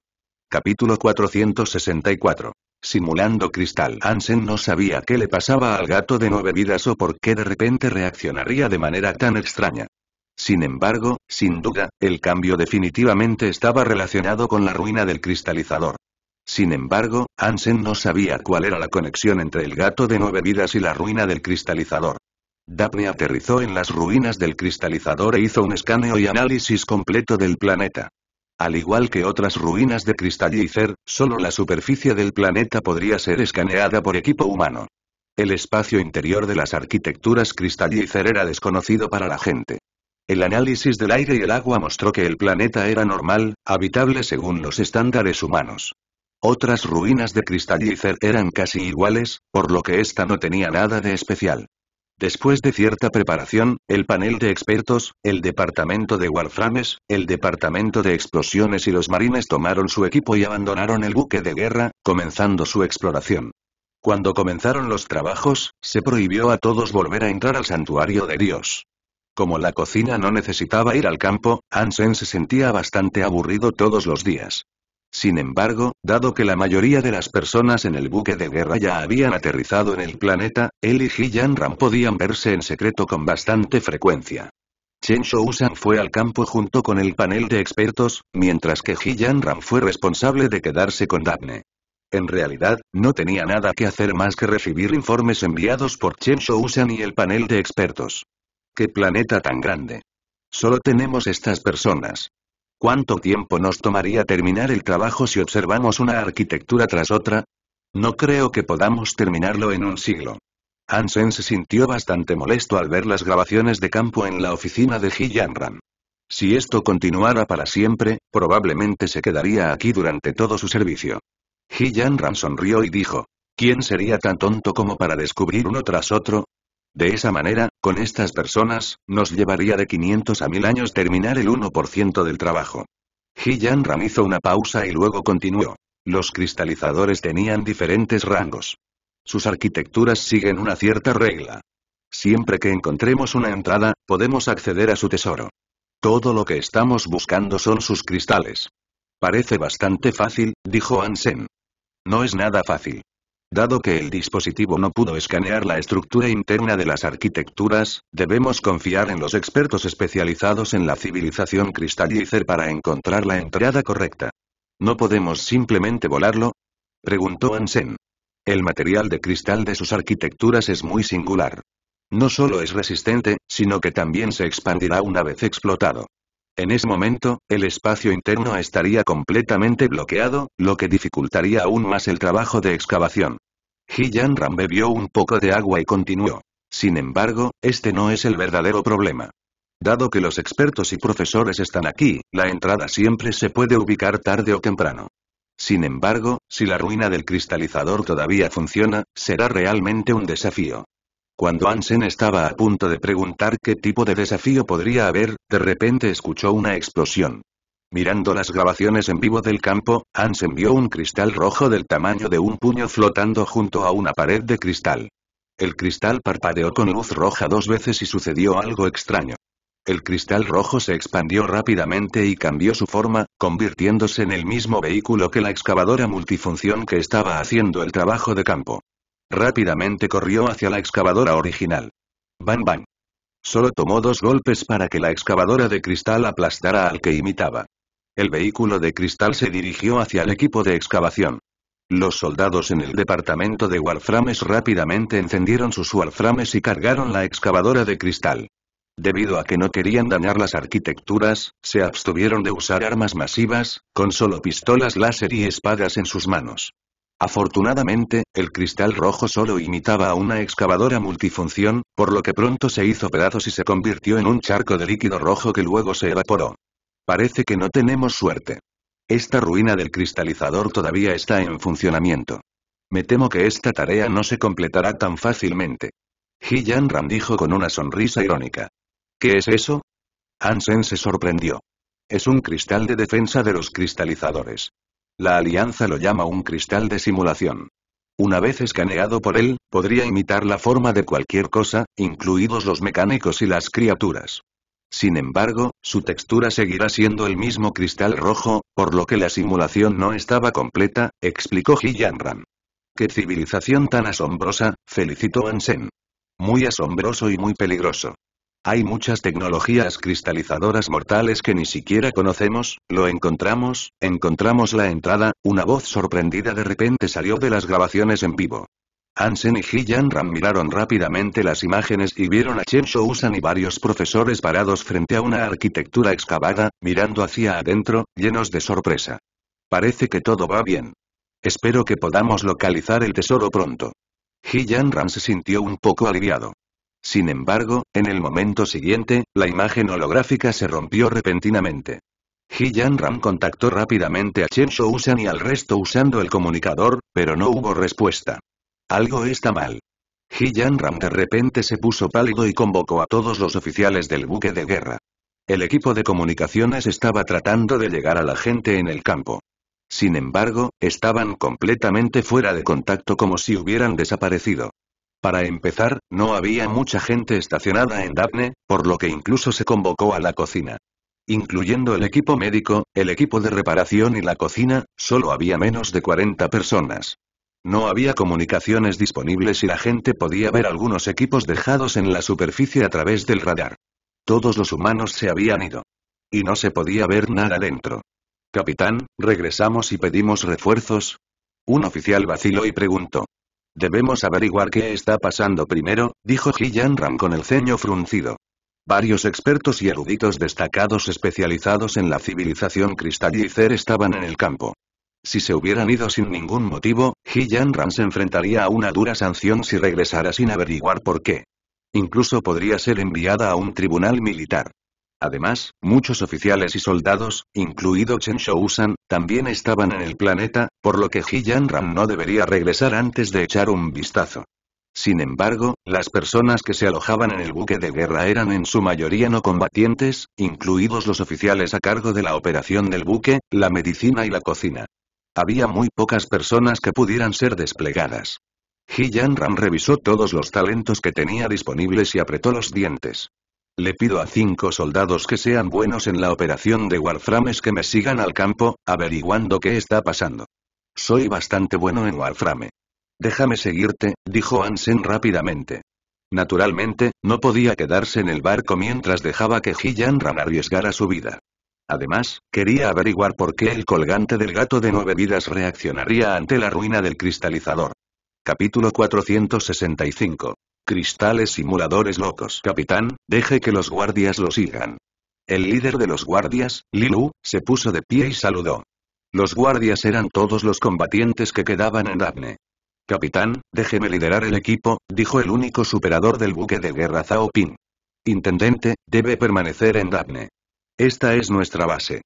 Capítulo 464 Simulando cristal. Ansen no sabía qué le pasaba al gato de nueve vidas o por qué de repente reaccionaría de manera tan extraña. Sin embargo, sin duda, el cambio definitivamente estaba relacionado con la ruina del cristalizador. Sin embargo, Ansen no sabía cuál era la conexión entre el gato de nueve vidas y la ruina del cristalizador. Daphne aterrizó en las ruinas del cristalizador e hizo un escaneo y análisis completo del planeta. Al igual que otras ruinas de Cristallicer, solo la superficie del planeta podría ser escaneada por equipo humano. El espacio interior de las arquitecturas Cristallicer era desconocido para la gente. El análisis del aire y el agua mostró que el planeta era normal, habitable según los estándares humanos. Otras ruinas de Cristallicer eran casi iguales, por lo que esta no tenía nada de especial. Después de cierta preparación, el panel de expertos, el departamento de Warframes, el departamento de explosiones y los marines tomaron su equipo y abandonaron el buque de guerra, comenzando su exploración. Cuando comenzaron los trabajos, se prohibió a todos volver a entrar al santuario de Dios. Como la cocina no necesitaba ir al campo, Hansen se sentía bastante aburrido todos los días. Sin embargo, dado que la mayoría de las personas en el buque de guerra ya habían aterrizado en el planeta, él y Jiyan Ram podían verse en secreto con bastante frecuencia. Chen Shousan fue al campo junto con el panel de expertos, mientras que Jiyan Ram fue responsable de quedarse con Daphne. En realidad, no tenía nada que hacer más que recibir informes enviados por Chen Shousan y el panel de expertos. ¡Qué planeta tan grande! Solo tenemos estas personas. ¿Cuánto tiempo nos tomaría terminar el trabajo si observamos una arquitectura tras otra? No creo que podamos terminarlo en un siglo. Hansen se sintió bastante molesto al ver las grabaciones de campo en la oficina de Ram. Si esto continuara para siempre, probablemente se quedaría aquí durante todo su servicio. Ran sonrió y dijo, ¿quién sería tan tonto como para descubrir uno tras otro? De esa manera, con estas personas, nos llevaría de 500 a 1000 años terminar el 1% del trabajo. Hillan Ram hizo una pausa y luego continuó. Los cristalizadores tenían diferentes rangos. Sus arquitecturas siguen una cierta regla. Siempre que encontremos una entrada, podemos acceder a su tesoro. Todo lo que estamos buscando son sus cristales. Parece bastante fácil, dijo Ansen. No es nada fácil. Dado que el dispositivo no pudo escanear la estructura interna de las arquitecturas, debemos confiar en los expertos especializados en la civilización cristalícer para encontrar la entrada correcta. ¿No podemos simplemente volarlo? Preguntó Ansen. El material de cristal de sus arquitecturas es muy singular. No solo es resistente, sino que también se expandirá una vez explotado. En ese momento, el espacio interno estaría completamente bloqueado, lo que dificultaría aún más el trabajo de excavación. Hillan Ram bebió un poco de agua y continuó. Sin embargo, este no es el verdadero problema. Dado que los expertos y profesores están aquí, la entrada siempre se puede ubicar tarde o temprano. Sin embargo, si la ruina del cristalizador todavía funciona, será realmente un desafío. Cuando Ansen estaba a punto de preguntar qué tipo de desafío podría haber, de repente escuchó una explosión. Mirando las grabaciones en vivo del campo, Ansen vio un cristal rojo del tamaño de un puño flotando junto a una pared de cristal. El cristal parpadeó con luz roja dos veces y sucedió algo extraño. El cristal rojo se expandió rápidamente y cambió su forma, convirtiéndose en el mismo vehículo que la excavadora multifunción que estaba haciendo el trabajo de campo. Rápidamente corrió hacia la excavadora original. Bam bam. Solo tomó dos golpes para que la excavadora de cristal aplastara al que imitaba. El vehículo de cristal se dirigió hacia el equipo de excavación. Los soldados en el departamento de Warframes rápidamente encendieron sus Warframes y cargaron la excavadora de cristal. Debido a que no querían dañar las arquitecturas, se abstuvieron de usar armas masivas, con solo pistolas láser y espadas en sus manos. Afortunadamente, el cristal rojo solo imitaba a una excavadora multifunción, por lo que pronto se hizo pedazos y se convirtió en un charco de líquido rojo que luego se evaporó. Parece que no tenemos suerte. Esta ruina del cristalizador todavía está en funcionamiento. Me temo que esta tarea no se completará tan fácilmente. Yan Ram dijo con una sonrisa irónica. ¿Qué es eso? Hansen se sorprendió. Es un cristal de defensa de los cristalizadores. La Alianza lo llama un cristal de simulación. Una vez escaneado por él, podría imitar la forma de cualquier cosa, incluidos los mecánicos y las criaturas. Sin embargo, su textura seguirá siendo el mismo cristal rojo, por lo que la simulación no estaba completa, explicó Ran. ¡Qué civilización tan asombrosa! felicitó Ansen. Muy asombroso y muy peligroso. Hay muchas tecnologías cristalizadoras mortales que ni siquiera conocemos, lo encontramos, encontramos la entrada, una voz sorprendida de repente salió de las grabaciones en vivo. Ansen y Hiyan Ram miraron rápidamente las imágenes y vieron a Chen San y varios profesores parados frente a una arquitectura excavada, mirando hacia adentro, llenos de sorpresa. Parece que todo va bien. Espero que podamos localizar el tesoro pronto. Hiyan Ram se sintió un poco aliviado. Sin embargo, en el momento siguiente, la imagen holográfica se rompió repentinamente. He Yan Ram contactó rápidamente a Chen Shoushan y al resto usando el comunicador, pero no hubo respuesta. Algo está mal. He Yan Ram de repente se puso pálido y convocó a todos los oficiales del buque de guerra. El equipo de comunicaciones estaba tratando de llegar a la gente en el campo. Sin embargo, estaban completamente fuera de contacto como si hubieran desaparecido. Para empezar, no había mucha gente estacionada en Daphne, por lo que incluso se convocó a la cocina. Incluyendo el equipo médico, el equipo de reparación y la cocina, solo había menos de 40 personas. No había comunicaciones disponibles y la gente podía ver algunos equipos dejados en la superficie a través del radar. Todos los humanos se habían ido. Y no se podía ver nada dentro. Capitán, regresamos y pedimos refuerzos. Un oficial vaciló y preguntó. Debemos averiguar qué está pasando primero, dijo Jiyan Ram con el ceño fruncido. Varios expertos y eruditos destacados especializados en la civilización cer estaban en el campo. Si se hubieran ido sin ningún motivo, Jiyan Ram se enfrentaría a una dura sanción si regresara sin averiguar por qué. Incluso podría ser enviada a un tribunal militar. Además, muchos oficiales y soldados, incluido Chen Shou-san, también estaban en el planeta, por lo que Ji Ram no debería regresar antes de echar un vistazo. Sin embargo, las personas que se alojaban en el buque de guerra eran en su mayoría no combatientes, incluidos los oficiales a cargo de la operación del buque, la medicina y la cocina. Había muy pocas personas que pudieran ser desplegadas. Ji Ram revisó todos los talentos que tenía disponibles y apretó los dientes. Le pido a cinco soldados que sean buenos en la operación de Warframes que me sigan al campo, averiguando qué está pasando. Soy bastante bueno en Warframe. Déjame seguirte, dijo Ansen rápidamente. Naturalmente, no podía quedarse en el barco mientras dejaba que Ran arriesgara su vida. Además, quería averiguar por qué el colgante del gato de nueve vidas reaccionaría ante la ruina del cristalizador. Capítulo 465 Cristales simuladores locos. Capitán, deje que los guardias lo sigan. El líder de los guardias, Lilu, se puso de pie y saludó. Los guardias eran todos los combatientes que quedaban en Daphne. Capitán, déjeme liderar el equipo, dijo el único superador del buque de guerra Zhao Ping. Intendente, debe permanecer en Daphne. Esta es nuestra base.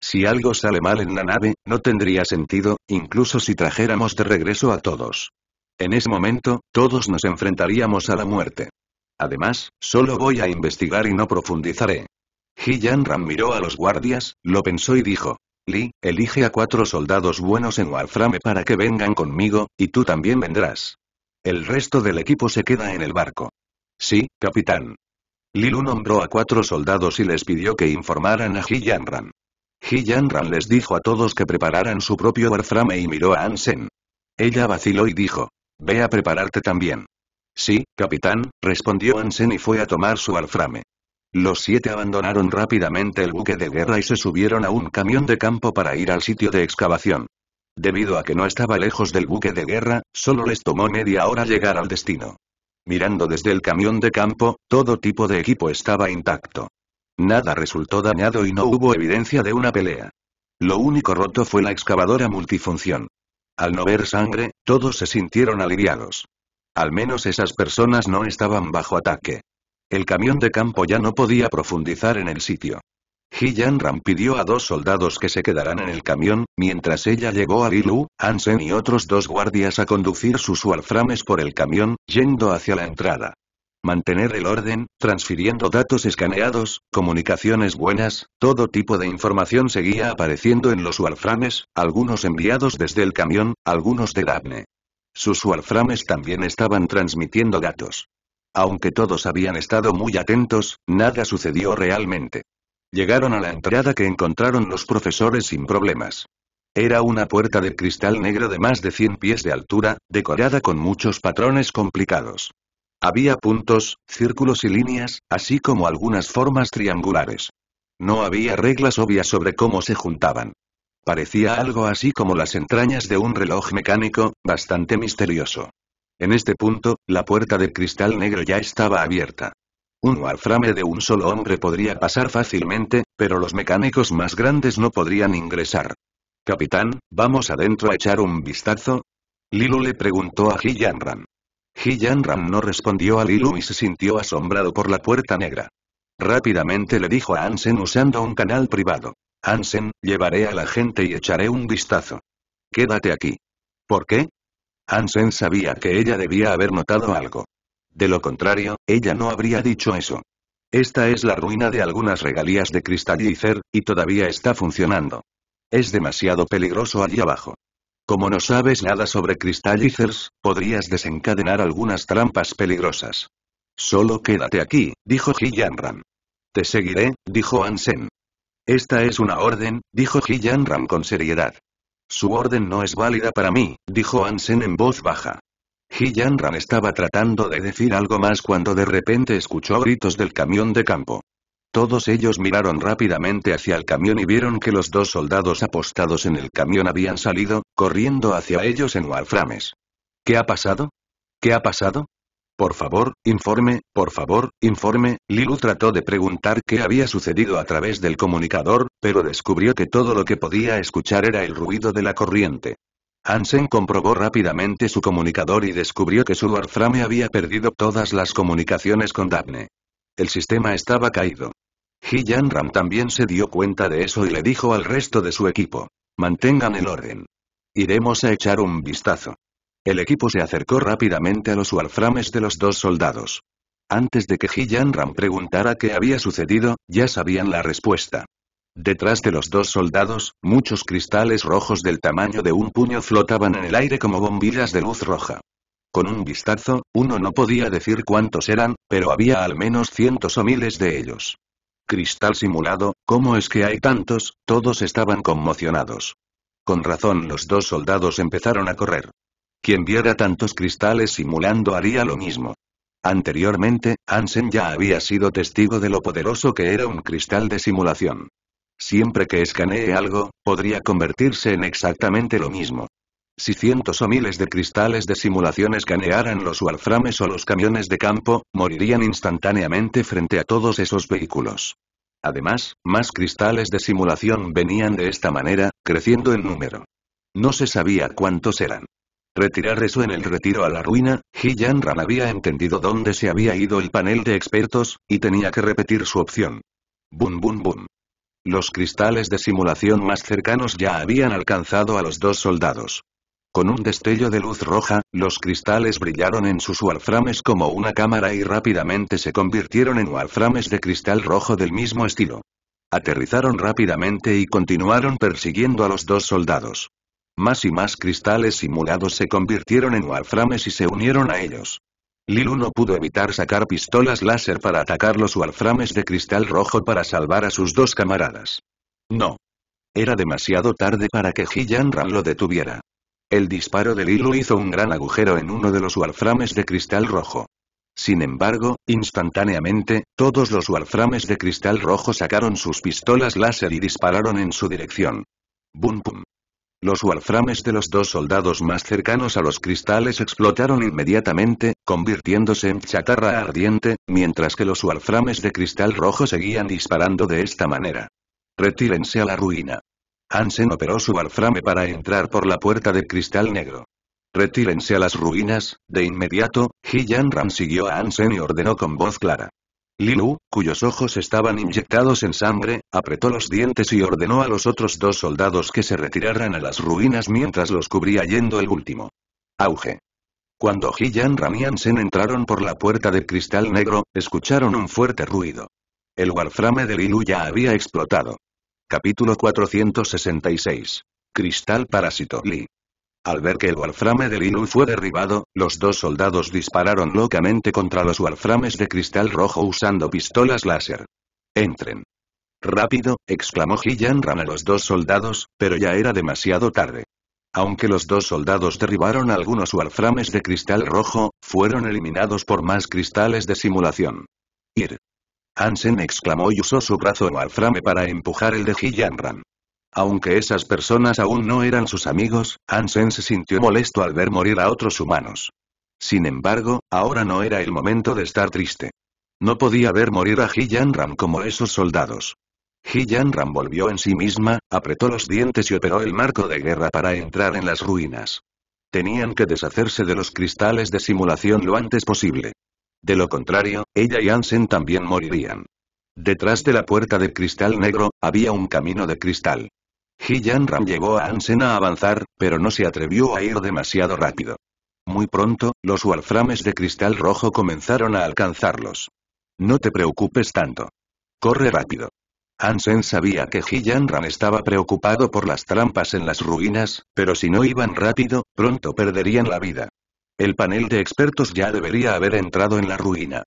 Si algo sale mal en la nave, no tendría sentido, incluso si trajéramos de regreso a todos. En ese momento, todos nos enfrentaríamos a la muerte. Además, solo voy a investigar y no profundizaré. Ji Yanran miró a los guardias, lo pensó y dijo. Li, elige a cuatro soldados buenos en Warframe para que vengan conmigo, y tú también vendrás. El resto del equipo se queda en el barco. Sí, capitán. Lilu nombró a cuatro soldados y les pidió que informaran a Ji Yanran. Ji Yanran les dijo a todos que prepararan su propio Warframe y miró a Ansen. Ella vaciló y dijo, Ve a prepararte también. Sí, capitán, respondió Ansen y fue a tomar su alframe. Los siete abandonaron rápidamente el buque de guerra y se subieron a un camión de campo para ir al sitio de excavación. Debido a que no estaba lejos del buque de guerra, solo les tomó media hora llegar al destino. Mirando desde el camión de campo, todo tipo de equipo estaba intacto. Nada resultó dañado y no hubo evidencia de una pelea. Lo único roto fue la excavadora multifunción. Al no ver sangre, todos se sintieron aliviados. Al menos esas personas no estaban bajo ataque. El camión de campo ya no podía profundizar en el sitio. Jiyan Ram pidió a dos soldados que se quedaran en el camión, mientras ella llegó a Lilu, Ansen y otros dos guardias a conducir sus warframes por el camión, yendo hacia la entrada mantener el orden, transfiriendo datos escaneados, comunicaciones buenas, todo tipo de información seguía apareciendo en los Warframes, algunos enviados desde el camión, algunos de Daphne. Sus Warframes también estaban transmitiendo datos. Aunque todos habían estado muy atentos, nada sucedió realmente. Llegaron a la entrada que encontraron los profesores sin problemas. Era una puerta de cristal negro de más de 100 pies de altura, decorada con muchos patrones complicados. Había puntos, círculos y líneas, así como algunas formas triangulares. No había reglas obvias sobre cómo se juntaban. Parecía algo así como las entrañas de un reloj mecánico, bastante misterioso. En este punto, la puerta de cristal negro ya estaba abierta. Un warframe de un solo hombre podría pasar fácilmente, pero los mecánicos más grandes no podrían ingresar. Capitán, ¿vamos adentro a echar un vistazo? Lilo le preguntó a Ran. Kiyan Ram no respondió a Lilu y se sintió asombrado por la puerta negra. Rápidamente le dijo a Ansen usando un canal privado. Ansen, llevaré a la gente y echaré un vistazo. Quédate aquí. ¿Por qué? Ansen sabía que ella debía haber notado algo. De lo contrario, ella no habría dicho eso. Esta es la ruina de algunas regalías de cristalícer, y todavía está funcionando. Es demasiado peligroso allí abajo. Como no sabes nada sobre cristallizers, podrías desencadenar algunas trampas peligrosas. Solo quédate aquí, dijo Ram. Te seguiré, dijo Ansen. Esta es una orden, dijo Ram con seriedad. Su orden no es válida para mí, dijo Ansen en voz baja. Ram estaba tratando de decir algo más cuando de repente escuchó gritos del camión de campo. Todos ellos miraron rápidamente hacia el camión y vieron que los dos soldados apostados en el camión habían salido, corriendo hacia ellos en warframes. ¿Qué ha pasado? ¿Qué ha pasado? Por favor, informe, por favor, informe, Lilu trató de preguntar qué había sucedido a través del comunicador, pero descubrió que todo lo que podía escuchar era el ruido de la corriente. Hansen comprobó rápidamente su comunicador y descubrió que su warframe había perdido todas las comunicaciones con Daphne. El sistema estaba caído. Ji Ram también se dio cuenta de eso y le dijo al resto de su equipo. Mantengan el orden. Iremos a echar un vistazo. El equipo se acercó rápidamente a los warframes de los dos soldados. Antes de que Ji Ram preguntara qué había sucedido, ya sabían la respuesta. Detrás de los dos soldados, muchos cristales rojos del tamaño de un puño flotaban en el aire como bombillas de luz roja. Con un vistazo, uno no podía decir cuántos eran, pero había al menos cientos o miles de ellos. Cristal simulado, ¿cómo es que hay tantos? Todos estaban conmocionados. Con razón los dos soldados empezaron a correr. Quien viera tantos cristales simulando haría lo mismo. Anteriormente, Ansen ya había sido testigo de lo poderoso que era un cristal de simulación. Siempre que escanee algo, podría convertirse en exactamente lo mismo. Si cientos o miles de cristales de simulación escanearan los warframes o los camiones de campo, morirían instantáneamente frente a todos esos vehículos. Además, más cristales de simulación venían de esta manera, creciendo en número. No se sabía cuántos eran. Retirar eso en el retiro a la ruina, Gillian Ran había entendido dónde se había ido el panel de expertos, y tenía que repetir su opción. Bum bum bum. Los cristales de simulación más cercanos ya habían alcanzado a los dos soldados. Con un destello de luz roja, los cristales brillaron en sus walframes como una cámara y rápidamente se convirtieron en warframes de cristal rojo del mismo estilo. Aterrizaron rápidamente y continuaron persiguiendo a los dos soldados. Más y más cristales simulados se convirtieron en walframes y se unieron a ellos. Lilu no pudo evitar sacar pistolas láser para atacar los walframes de cristal rojo para salvar a sus dos camaradas. No. Era demasiado tarde para que Ran lo detuviera. El disparo del hilo hizo un gran agujero en uno de los warframes de cristal rojo. Sin embargo, instantáneamente, todos los warframes de cristal rojo sacaron sus pistolas láser y dispararon en su dirección. Bum pum. Los warframes de los dos soldados más cercanos a los cristales explotaron inmediatamente, convirtiéndose en chatarra ardiente, mientras que los warframes de cristal rojo seguían disparando de esta manera. Retírense a la ruina. Ansen operó su Warframe para entrar por la puerta de cristal negro. Retírense a las ruinas, de inmediato, Hillian Ram siguió a Ansen y ordenó con voz clara. Lilu, cuyos ojos estaban inyectados en sangre, apretó los dientes y ordenó a los otros dos soldados que se retiraran a las ruinas mientras los cubría yendo el último. Auge. Cuando Hillian Ram y Ansen entraron por la puerta de cristal negro, escucharon un fuerte ruido. El warframe de Lilu ya había explotado. Capítulo 466. Cristal Parásito Lee. Al ver que el warframe de Linu fue derribado, los dos soldados dispararon locamente contra los warframes de cristal rojo usando pistolas láser. Entren. Rápido, exclamó Yan Ran a los dos soldados, pero ya era demasiado tarde. Aunque los dos soldados derribaron algunos warframes de cristal rojo, fueron eliminados por más cristales de simulación. Ir. Ansen exclamó y usó su brazo alframe para empujar el de Ram. Aunque esas personas aún no eran sus amigos, Ansen se sintió molesto al ver morir a otros humanos. Sin embargo, ahora no era el momento de estar triste. No podía ver morir a Ram como esos soldados. Ram volvió en sí misma, apretó los dientes y operó el marco de guerra para entrar en las ruinas. Tenían que deshacerse de los cristales de simulación lo antes posible. De lo contrario, ella y Ansen también morirían. Detrás de la puerta de cristal negro, había un camino de cristal. Yan Ram llevó a Ansen a avanzar, pero no se atrevió a ir demasiado rápido. Muy pronto, los warframes de cristal rojo comenzaron a alcanzarlos. No te preocupes tanto. Corre rápido. Ansen sabía que Yan Ram estaba preocupado por las trampas en las ruinas, pero si no iban rápido, pronto perderían la vida. El panel de expertos ya debería haber entrado en la ruina.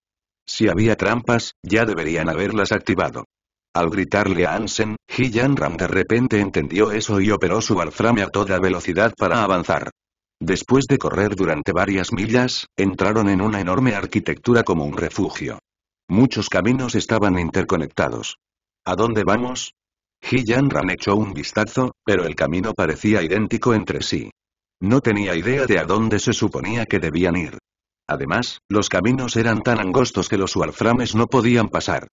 Si había trampas, ya deberían haberlas activado. Al gritarle a Ansen, yan Ran de repente entendió eso y operó su alframe a toda velocidad para avanzar. Después de correr durante varias millas, entraron en una enorme arquitectura como un refugio. Muchos caminos estaban interconectados. ¿A dónde vamos? yan Ran echó un vistazo, pero el camino parecía idéntico entre sí. No tenía idea de a dónde se suponía que debían ir. Además, los caminos eran tan angostos que los warframes no podían pasar.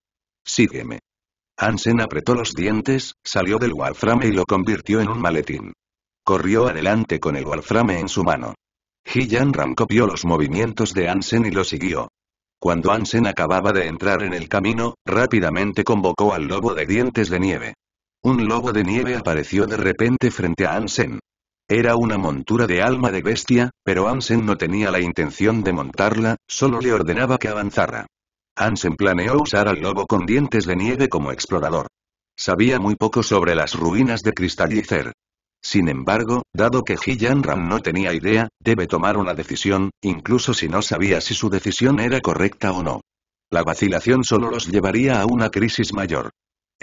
Sígueme. Ansen apretó los dientes, salió del warframe y lo convirtió en un maletín. Corrió adelante con el warframe en su mano. Hiyan Ram copió los movimientos de Ansen y lo siguió. Cuando Ansen acababa de entrar en el camino, rápidamente convocó al lobo de dientes de nieve. Un lobo de nieve apareció de repente frente a Ansen. Era una montura de alma de bestia, pero Ansen no tenía la intención de montarla, solo le ordenaba que avanzara. Ansen planeó usar al lobo con dientes de nieve como explorador. Sabía muy poco sobre las ruinas de Cristallizer. Sin embargo, dado que yan Ram no tenía idea, debe tomar una decisión, incluso si no sabía si su decisión era correcta o no. La vacilación solo los llevaría a una crisis mayor.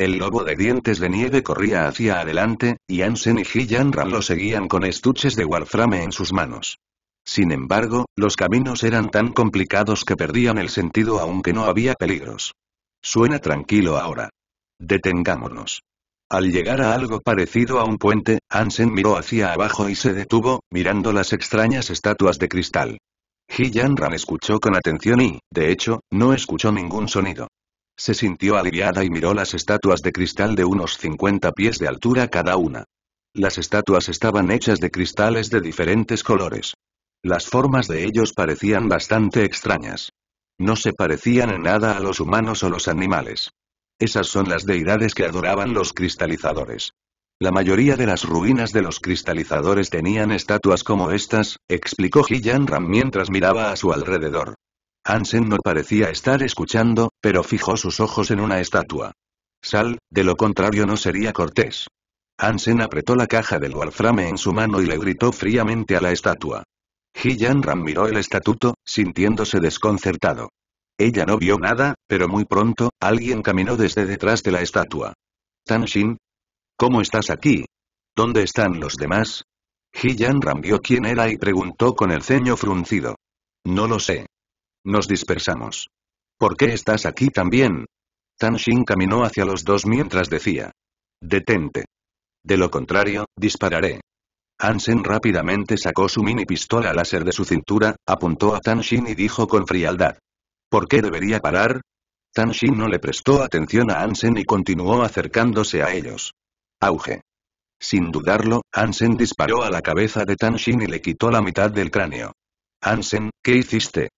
El lobo de dientes de nieve corría hacia adelante, y Ansen y He-Jan-Ran lo seguían con estuches de warframe en sus manos. Sin embargo, los caminos eran tan complicados que perdían el sentido aunque no había peligros. Suena tranquilo ahora. Detengámonos. Al llegar a algo parecido a un puente, Ansen miró hacia abajo y se detuvo, mirando las extrañas estatuas de cristal. He ran escuchó con atención y, de hecho, no escuchó ningún sonido. Se sintió aliviada y miró las estatuas de cristal de unos 50 pies de altura cada una. Las estatuas estaban hechas de cristales de diferentes colores. Las formas de ellos parecían bastante extrañas. No se parecían en nada a los humanos o los animales. Esas son las deidades que adoraban los cristalizadores. La mayoría de las ruinas de los cristalizadores tenían estatuas como estas, explicó Gillian Ram mientras miraba a su alrededor. Ansen no parecía estar escuchando, pero fijó sus ojos en una estatua. Sal, de lo contrario no sería cortés. Ansen apretó la caja del warframe en su mano y le gritó fríamente a la estatua. Jiyan Ram miró el estatuto, sintiéndose desconcertado. Ella no vio nada, pero muy pronto, alguien caminó desde detrás de la estatua. ¿Tan Shin? ¿Cómo estás aquí? ¿Dónde están los demás? Jiyan Ram vio quién era y preguntó con el ceño fruncido. No lo sé. Nos dispersamos. ¿Por qué estás aquí también? Tan caminó hacia los dos mientras decía. Detente. De lo contrario, dispararé. Ansen rápidamente sacó su mini pistola láser de su cintura, apuntó a Tanshin y dijo con frialdad. ¿Por qué debería parar? Tan Tanshin no le prestó atención a Ansen y continuó acercándose a ellos. Auge. Sin dudarlo, Ansen disparó a la cabeza de Tanshin y le quitó la mitad del cráneo. Ansen, ¿qué hiciste?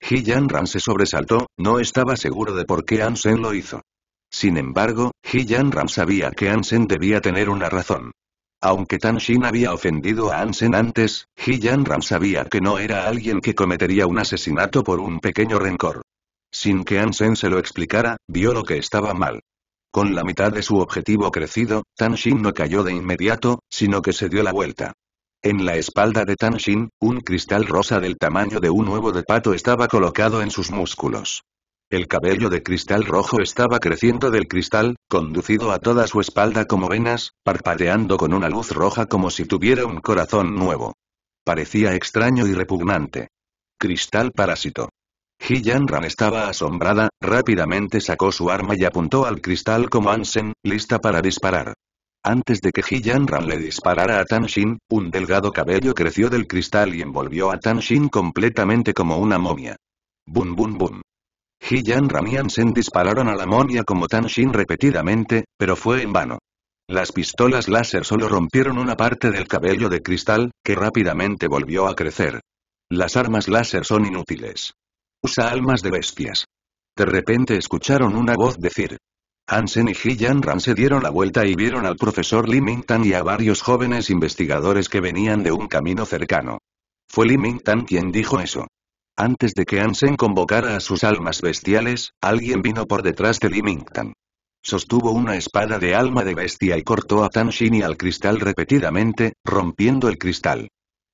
Ji Ram se sobresaltó, no estaba seguro de por qué Ansen lo hizo. Sin embargo, Ji Ram sabía que Ansen debía tener una razón. Aunque Tan había ofendido a Ansen antes, Ji Ram sabía que no era alguien que cometería un asesinato por un pequeño rencor. Sin que Ansen se lo explicara, vio lo que estaba mal. Con la mitad de su objetivo crecido, Tan Shin no cayó de inmediato, sino que se dio la vuelta. En la espalda de Tanshin, un cristal rosa del tamaño de un huevo de pato estaba colocado en sus músculos. El cabello de cristal rojo estaba creciendo del cristal, conducido a toda su espalda como venas, parpadeando con una luz roja como si tuviera un corazón nuevo. Parecía extraño y repugnante. Cristal parásito. Ji Ran estaba asombrada, rápidamente sacó su arma y apuntó al cristal como Ansen, lista para disparar. Antes de que Yan Ran le disparara a Tanshin, un delgado cabello creció del cristal y envolvió a Tanshin completamente como una momia. Bum bum bum. Yan Ran y Ansen dispararon a la momia como Tanshin repetidamente, pero fue en vano. Las pistolas láser solo rompieron una parte del cabello de cristal, que rápidamente volvió a crecer. Las armas láser son inútiles. Usa almas de bestias. De repente escucharon una voz decir, Ansen y Jian Ran se dieron la vuelta y vieron al profesor Li y a varios jóvenes investigadores que venían de un camino cercano. Fue Li quien dijo eso. Antes de que Ansen convocara a sus almas bestiales, alguien vino por detrás de Li Sostuvo una espada de alma de bestia y cortó a Tan y al cristal repetidamente, rompiendo el cristal.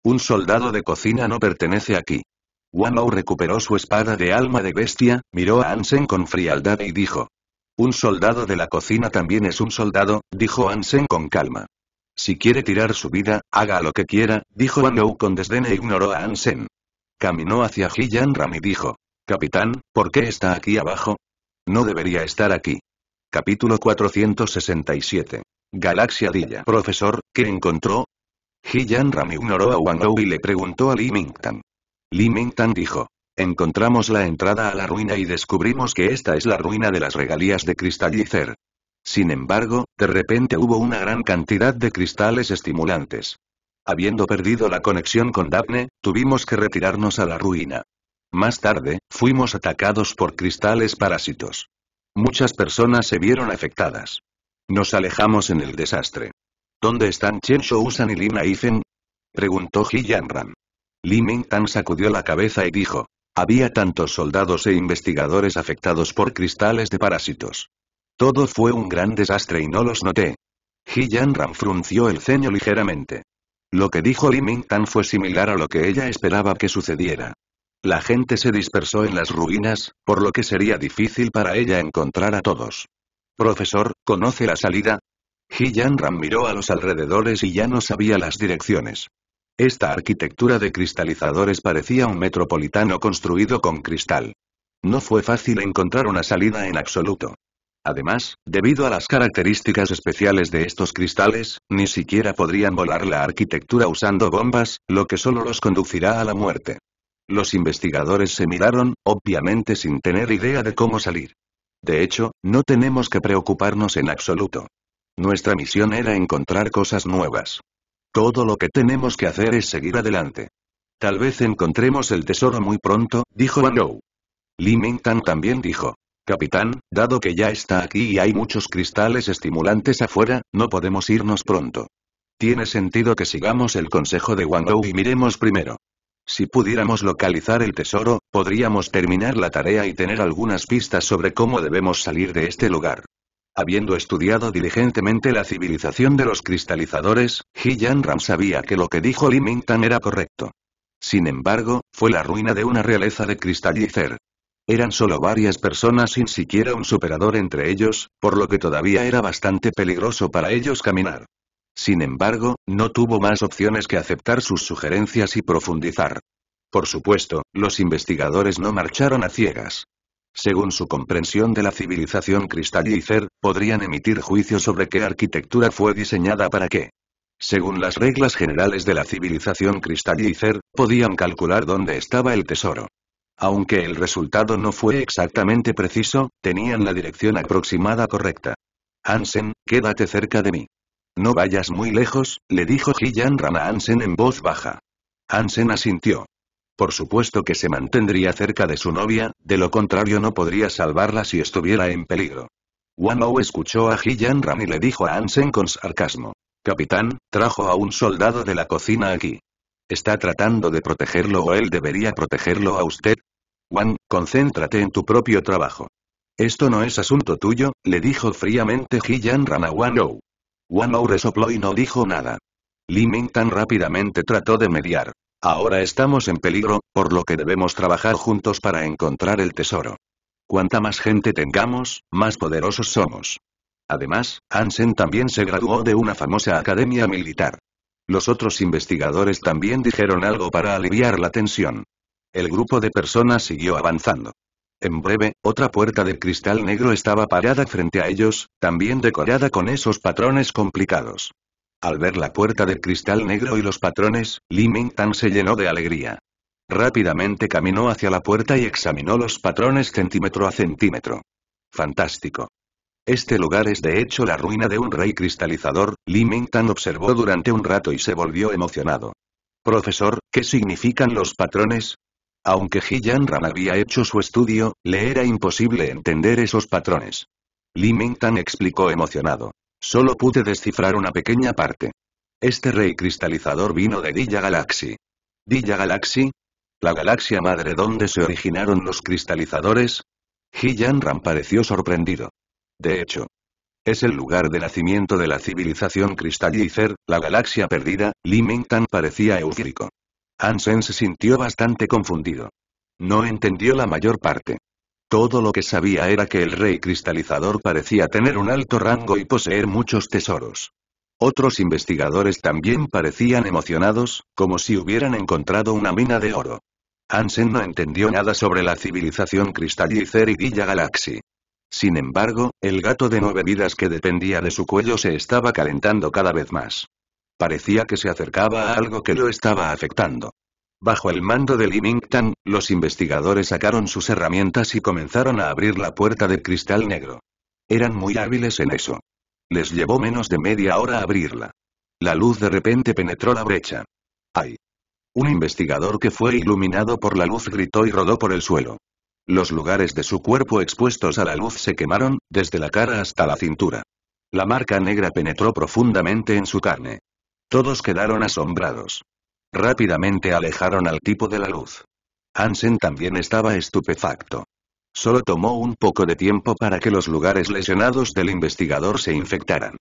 Un soldado de cocina no pertenece aquí. Wanou recuperó su espada de alma de bestia, miró a Ansen con frialdad y dijo, un soldado de la cocina también es un soldado, dijo Ansen con calma. Si quiere tirar su vida, haga lo que quiera, dijo Wangou con desdén e ignoró a Ansen. Caminó hacia Hiyan Ram y dijo. Capitán, ¿por qué está aquí abajo? No debería estar aquí. Capítulo 467. Galaxia Dilla. Profesor, ¿qué encontró? Hiyan Rami ignoró a Wang y le preguntó a Li Mingtan. Li Mingtan dijo encontramos la entrada a la ruina y descubrimos que esta es la ruina de las regalías de Cristallicer. Sin embargo, de repente hubo una gran cantidad de cristales estimulantes. Habiendo perdido la conexión con Daphne, tuvimos que retirarnos a la ruina. Más tarde, fuimos atacados por cristales parásitos. Muchas personas se vieron afectadas. Nos alejamos en el desastre. ¿Dónde están Chen Shousan y Lina Preguntó Ji Yanran. Li Tan sacudió la cabeza y dijo. Había tantos soldados e investigadores afectados por cristales de parásitos. Todo fue un gran desastre y no los noté. He Ran frunció el ceño ligeramente. Lo que dijo Li Tan fue similar a lo que ella esperaba que sucediera. La gente se dispersó en las ruinas, por lo que sería difícil para ella encontrar a todos. Profesor, ¿conoce la salida? He Ran miró a los alrededores y ya no sabía las direcciones. Esta arquitectura de cristalizadores parecía un metropolitano construido con cristal. No fue fácil encontrar una salida en absoluto. Además, debido a las características especiales de estos cristales, ni siquiera podrían volar la arquitectura usando bombas, lo que solo los conducirá a la muerte. Los investigadores se miraron, obviamente sin tener idea de cómo salir. De hecho, no tenemos que preocuparnos en absoluto. Nuestra misión era encontrar cosas nuevas. Todo lo que tenemos que hacer es seguir adelante. Tal vez encontremos el tesoro muy pronto, dijo Ou. Li Tan también dijo. Capitán, dado que ya está aquí y hay muchos cristales estimulantes afuera, no podemos irnos pronto. Tiene sentido que sigamos el consejo de Wang y miremos primero. Si pudiéramos localizar el tesoro, podríamos terminar la tarea y tener algunas pistas sobre cómo debemos salir de este lugar. Habiendo estudiado diligentemente la civilización de los cristalizadores, He Yan Ram sabía que lo que dijo Li era correcto. Sin embargo, fue la ruina de una realeza de cristallicer. Eran solo varias personas sin siquiera un superador entre ellos, por lo que todavía era bastante peligroso para ellos caminar. Sin embargo, no tuvo más opciones que aceptar sus sugerencias y profundizar. Por supuesto, los investigadores no marcharon a ciegas. Según su comprensión de la civilización cristallicer, podrían emitir juicios sobre qué arquitectura fue diseñada para qué. Según las reglas generales de la civilización cristallicer, podían calcular dónde estaba el tesoro. Aunque el resultado no fue exactamente preciso, tenían la dirección aproximada correcta. «Hansen, quédate cerca de mí. No vayas muy lejos, le dijo Gillian Rana Ansen en voz baja. Hansen asintió. Por supuesto que se mantendría cerca de su novia, de lo contrario no podría salvarla si estuviera en peligro. Wano escuchó a Jiyan Ran y le dijo a Ansen con sarcasmo. Capitán, trajo a un soldado de la cocina aquí. ¿Está tratando de protegerlo o él debería protegerlo a usted? Wang, concéntrate en tu propio trabajo. Esto no es asunto tuyo, le dijo fríamente Yan Ran a Wano. Wano resopló y no dijo nada. Li Ming tan rápidamente trató de mediar. Ahora estamos en peligro, por lo que debemos trabajar juntos para encontrar el tesoro. Cuanta más gente tengamos, más poderosos somos. Además, Hansen también se graduó de una famosa academia militar. Los otros investigadores también dijeron algo para aliviar la tensión. El grupo de personas siguió avanzando. En breve, otra puerta de cristal negro estaba parada frente a ellos, también decorada con esos patrones complicados. Al ver la puerta de cristal negro y los patrones, Li Tan se llenó de alegría. Rápidamente caminó hacia la puerta y examinó los patrones centímetro a centímetro. Fantástico. Este lugar es de hecho la ruina de un rey cristalizador, Li Tan observó durante un rato y se volvió emocionado. Profesor, ¿qué significan los patrones? Aunque Jiyan Ran había hecho su estudio, le era imposible entender esos patrones. Li Tan explicó emocionado. Solo pude descifrar una pequeña parte. Este rey cristalizador vino de Dilla Galaxy. ¿Dilla Galaxy? ¿La galaxia madre donde se originaron los cristalizadores? Ram pareció sorprendido. De hecho, es el lugar de nacimiento de la civilización Crystallizer, la galaxia perdida, Li parecía eufórico. Hansen se sintió bastante confundido. No entendió la mayor parte. Todo lo que sabía era que el rey cristalizador parecía tener un alto rango y poseer muchos tesoros. Otros investigadores también parecían emocionados, como si hubieran encontrado una mina de oro. Hansen no entendió nada sobre la civilización cristalizer y Villa Galaxy. Sin embargo, el gato de nueve vidas que dependía de su cuello se estaba calentando cada vez más. Parecía que se acercaba a algo que lo estaba afectando. Bajo el mando de Li los investigadores sacaron sus herramientas y comenzaron a abrir la puerta de cristal negro. Eran muy hábiles en eso. Les llevó menos de media hora abrirla. La luz de repente penetró la brecha. ¡Ay! Un investigador que fue iluminado por la luz gritó y rodó por el suelo. Los lugares de su cuerpo expuestos a la luz se quemaron, desde la cara hasta la cintura. La marca negra penetró profundamente en su carne. Todos quedaron asombrados. Rápidamente alejaron al tipo de la luz. Hansen también estaba estupefacto. Solo tomó un poco de tiempo para que los lugares lesionados del investigador se infectaran.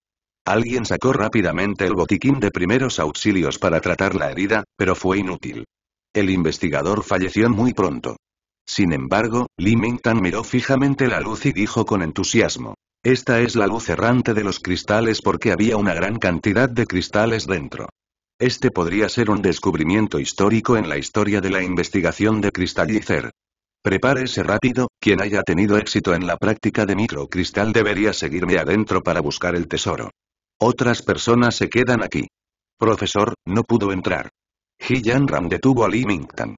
Alguien sacó rápidamente el botiquín de primeros auxilios para tratar la herida, pero fue inútil. El investigador falleció muy pronto. Sin embargo, Li Mingtan miró fijamente la luz y dijo con entusiasmo. Esta es la luz errante de los cristales porque había una gran cantidad de cristales dentro. Este podría ser un descubrimiento histórico en la historia de la investigación de cristalizer. Prepárese rápido, quien haya tenido éxito en la práctica de microcristal debería seguirme adentro para buscar el tesoro. Otras personas se quedan aquí. Profesor, no pudo entrar. He Ram detuvo a Li Mingtan.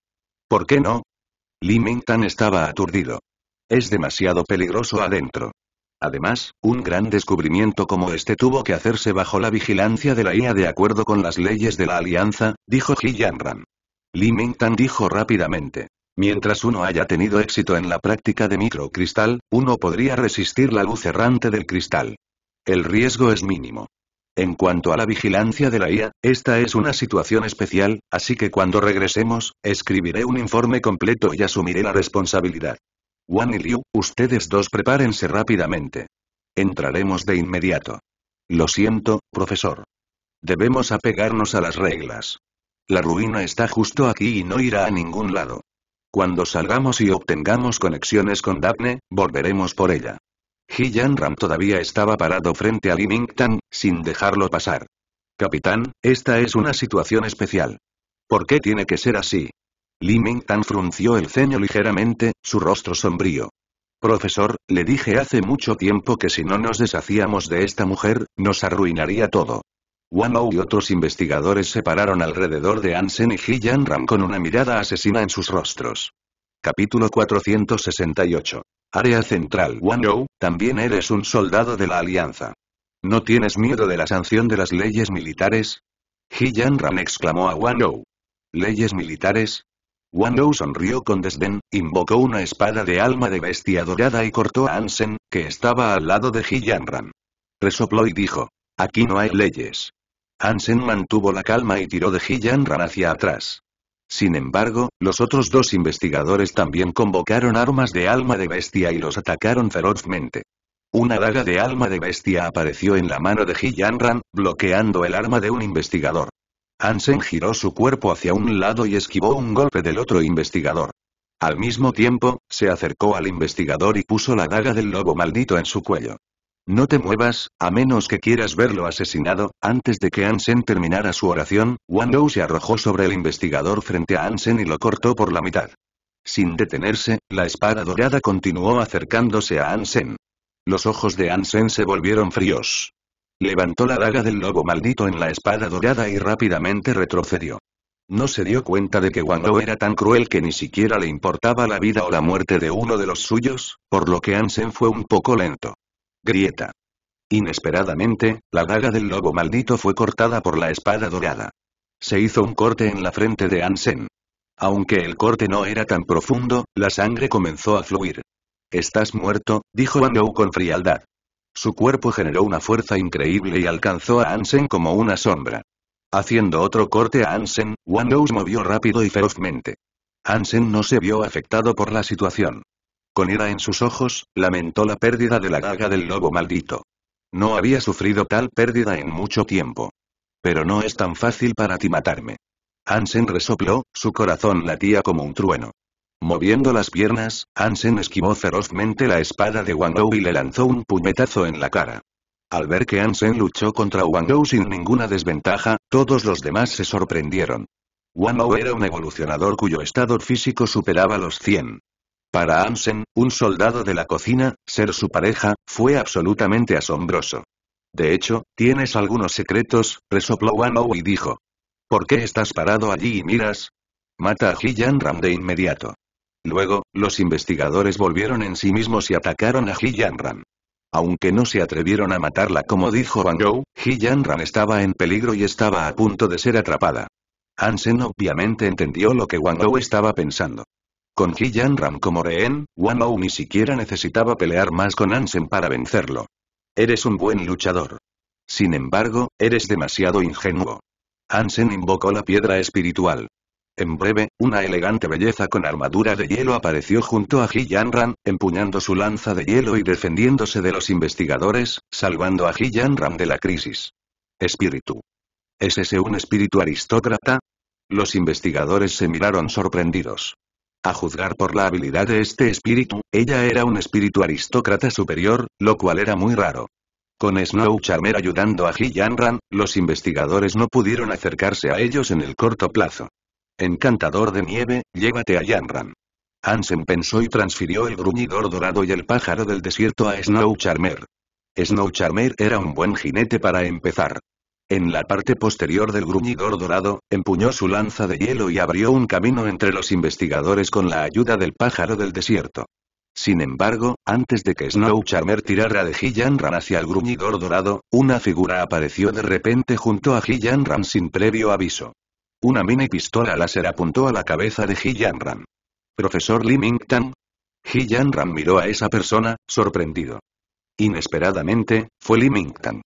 ¿Por qué no? Li Mingtan estaba aturdido. Es demasiado peligroso adentro. Además, un gran descubrimiento como este tuvo que hacerse bajo la vigilancia de la IA de acuerdo con las leyes de la alianza, dijo Ji Yanran. Li Mingtan dijo rápidamente. Mientras uno haya tenido éxito en la práctica de microcristal, uno podría resistir la luz errante del cristal. El riesgo es mínimo. En cuanto a la vigilancia de la IA, esta es una situación especial, así que cuando regresemos, escribiré un informe completo y asumiré la responsabilidad. Wan y Liu, ustedes dos prepárense rápidamente. Entraremos de inmediato. Lo siento, profesor. Debemos apegarnos a las reglas. La ruina está justo aquí y no irá a ningún lado. Cuando salgamos y obtengamos conexiones con Daphne, volveremos por ella. He Ram todavía estaba parado frente a Li sin dejarlo pasar. Capitán, esta es una situación especial. ¿Por qué tiene que ser así? Li Tan frunció el ceño ligeramente, su rostro sombrío. Profesor, le dije hace mucho tiempo que si no nos deshacíamos de esta mujer, nos arruinaría todo. Wang y otros investigadores se pararon alrededor de Ansen y Ji Ram con una mirada asesina en sus rostros. Capítulo 468. Área Central Wang también eres un soldado de la Alianza. ¿No tienes miedo de la sanción de las leyes militares? Ji Ram exclamó a Wang Leyes militares, Wando sonrió con desdén, invocó una espada de alma de bestia dorada y cortó a Ansen, que estaba al lado de Ran. Resopló y dijo. Aquí no hay leyes. Ansen mantuvo la calma y tiró de Ran hacia atrás. Sin embargo, los otros dos investigadores también convocaron armas de alma de bestia y los atacaron ferozmente. Una daga de alma de bestia apareció en la mano de Ran, bloqueando el arma de un investigador. Ansen giró su cuerpo hacia un lado y esquivó un golpe del otro investigador. Al mismo tiempo, se acercó al investigador y puso la daga del lobo maldito en su cuello. No te muevas, a menos que quieras verlo asesinado. Antes de que Ansen terminara su oración, Wando se arrojó sobre el investigador frente a Ansen y lo cortó por la mitad. Sin detenerse, la espada dorada continuó acercándose a Ansen. Los ojos de Ansen se volvieron fríos. Levantó la daga del lobo maldito en la espada dorada y rápidamente retrocedió. No se dio cuenta de que Wang Lou era tan cruel que ni siquiera le importaba la vida o la muerte de uno de los suyos, por lo que Ansen fue un poco lento. Grieta. Inesperadamente, la daga del lobo maldito fue cortada por la espada dorada. Se hizo un corte en la frente de Ansen. Aunque el corte no era tan profundo, la sangre comenzó a fluir. Estás muerto, dijo Wang Lou con frialdad. Su cuerpo generó una fuerza increíble y alcanzó a Ansen como una sombra. Haciendo otro corte a Ansen, Wandos movió rápido y ferozmente. Ansen no se vio afectado por la situación. Con ira en sus ojos, lamentó la pérdida de la gaga del lobo maldito. No había sufrido tal pérdida en mucho tiempo. Pero no es tan fácil para ti matarme. Ansen resopló, su corazón latía como un trueno. Moviendo las piernas, Hansen esquivó ferozmente la espada de Wang y le lanzó un puñetazo en la cara. Al ver que Hansen luchó contra Wang sin ninguna desventaja, todos los demás se sorprendieron. Wang Dou era un evolucionador cuyo estado físico superaba los 100. Para Hansen, un soldado de la cocina, ser su pareja, fue absolutamente asombroso. De hecho, tienes algunos secretos, resopló Wang Dou y dijo. ¿Por qué estás parado allí y miras? Mata a Ji Yan Ram de inmediato. Luego, los investigadores volvieron en sí mismos y atacaron a ji-jan-ran, Aunque no se atrevieron a matarla como dijo Van Gogh, ran estaba en peligro y estaba a punto de ser atrapada. Ansen obviamente entendió lo que Wang Gogh estaba pensando. Con ji-jan-ran como rehén, Wang Gogh ni siquiera necesitaba pelear más con Ansen para vencerlo. Eres un buen luchador. Sin embargo, eres demasiado ingenuo. Hansen invocó la piedra espiritual. En breve, una elegante belleza con armadura de hielo apareció junto a Ji Ran, empuñando su lanza de hielo y defendiéndose de los investigadores, salvando a Ji Ran de la crisis. Espíritu. ¿Es ese un espíritu aristócrata? Los investigadores se miraron sorprendidos. A juzgar por la habilidad de este espíritu, ella era un espíritu aristócrata superior, lo cual era muy raro. Con Snow Charmer ayudando a Ji Ran, los investigadores no pudieron acercarse a ellos en el corto plazo. Encantador de nieve, llévate a Yanran. Ansem pensó y transfirió el gruñidor dorado y el pájaro del desierto a Snow Charmer. Snow Charmer era un buen jinete para empezar. En la parte posterior del gruñidor dorado, empuñó su lanza de hielo y abrió un camino entre los investigadores con la ayuda del pájaro del desierto. Sin embargo, antes de que Snow Charmer tirara de He-Janran hacia el gruñidor dorado, una figura apareció de repente junto a He-Janran sin previo aviso. Una mini pistola láser apuntó a la cabeza de Ji Ram. ¿Profesor Li Mingtan? Ji Ram miró a esa persona, sorprendido. Inesperadamente, fue Li Mingtan.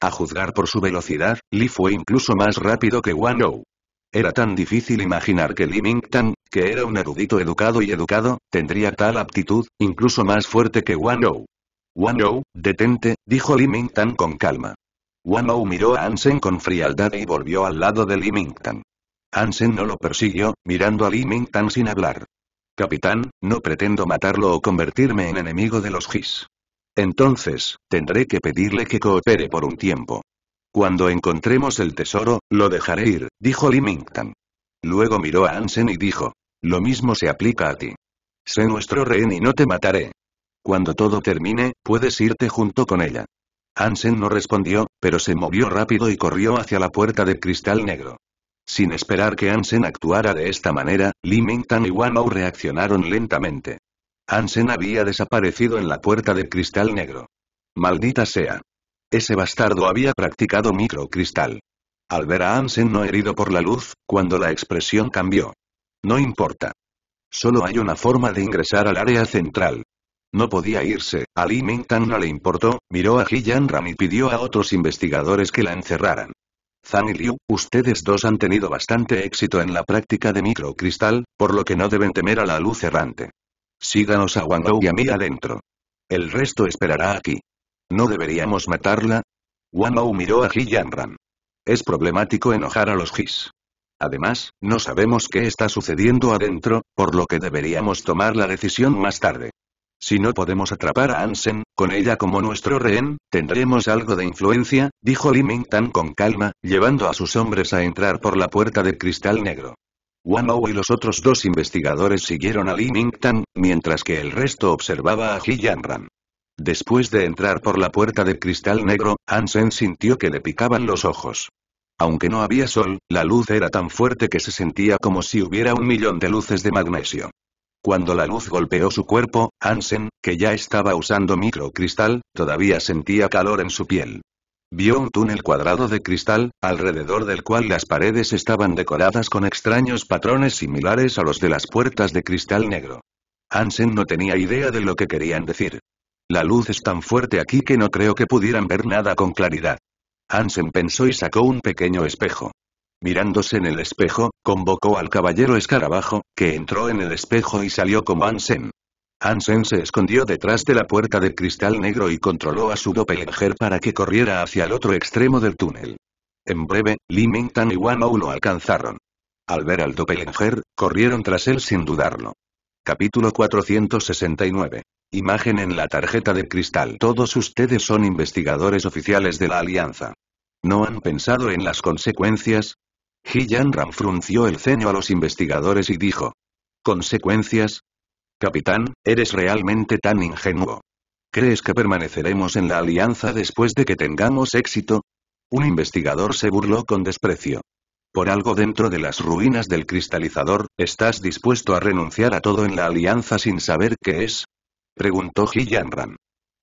A juzgar por su velocidad, Li fue incluso más rápido que Wang Ou. Era tan difícil imaginar que Li Mingtan, que era un erudito educado y educado, tendría tal aptitud, incluso más fuerte que Wang Ou. Wang Ou, detente, dijo Li Mingtan con calma. Wang Ou miró a Ansen con frialdad y volvió al lado de Li Mingtan. Hansen no lo persiguió, mirando a Li sin hablar. Capitán, no pretendo matarlo o convertirme en enemigo de los Gis. Entonces, tendré que pedirle que coopere por un tiempo. Cuando encontremos el tesoro, lo dejaré ir, dijo Li Luego miró a Ansen y dijo, lo mismo se aplica a ti. Sé nuestro rehén y no te mataré. Cuando todo termine, puedes irte junto con ella. Hansen no respondió, pero se movió rápido y corrió hacia la puerta de cristal negro. Sin esperar que Ansen actuara de esta manera, Li Mingtan y Wan reaccionaron lentamente. Ansen había desaparecido en la puerta de cristal negro. Maldita sea. Ese bastardo había practicado microcristal. Al ver a Ansen no herido por la luz, cuando la expresión cambió. No importa. Solo hay una forma de ingresar al área central. No podía irse, a Li Mingtan no le importó, miró a Ji Yanran y pidió a otros investigadores que la encerraran. Zhang y Liu, ustedes dos han tenido bastante éxito en la práctica de microcristal, por lo que no deben temer a la luz errante. Síganos a Wang y a mí adentro. El resto esperará aquí. ¿No deberíamos matarla? Wang miró a Ji Yanran. Es problemático enojar a los Jis. Además, no sabemos qué está sucediendo adentro, por lo que deberíamos tomar la decisión más tarde. Si no podemos atrapar a Ansen, con ella como nuestro rehén, tendremos algo de influencia, dijo Li Tan con calma, llevando a sus hombres a entrar por la puerta de cristal negro. Wang y los otros dos investigadores siguieron a Li Mingtan, mientras que el resto observaba a Ji Yanran. Después de entrar por la puerta de cristal negro, Ansen sintió que le picaban los ojos. Aunque no había sol, la luz era tan fuerte que se sentía como si hubiera un millón de luces de magnesio. Cuando la luz golpeó su cuerpo, Ansen, que ya estaba usando microcristal, todavía sentía calor en su piel. Vio un túnel cuadrado de cristal, alrededor del cual las paredes estaban decoradas con extraños patrones similares a los de las puertas de cristal negro. Ansen no tenía idea de lo que querían decir. La luz es tan fuerte aquí que no creo que pudieran ver nada con claridad. Ansen pensó y sacó un pequeño espejo. Mirándose en el espejo, convocó al caballero escarabajo, que entró en el espejo y salió como Ansen. Ansen se escondió detrás de la puerta de cristal negro y controló a su doppelganger para que corriera hacia el otro extremo del túnel. En breve, Li Mingtan y Wanou lo alcanzaron. Al ver al doppelganger, corrieron tras él sin dudarlo. Capítulo 469. Imagen en la tarjeta de cristal. Todos ustedes son investigadores oficiales de la Alianza. No han pensado en las consecuencias, Ji Yanran frunció el ceño a los investigadores y dijo. ¿Consecuencias? Capitán, eres realmente tan ingenuo. ¿Crees que permaneceremos en la alianza después de que tengamos éxito? Un investigador se burló con desprecio. Por algo dentro de las ruinas del cristalizador, ¿estás dispuesto a renunciar a todo en la alianza sin saber qué es? Preguntó Ji Yanran.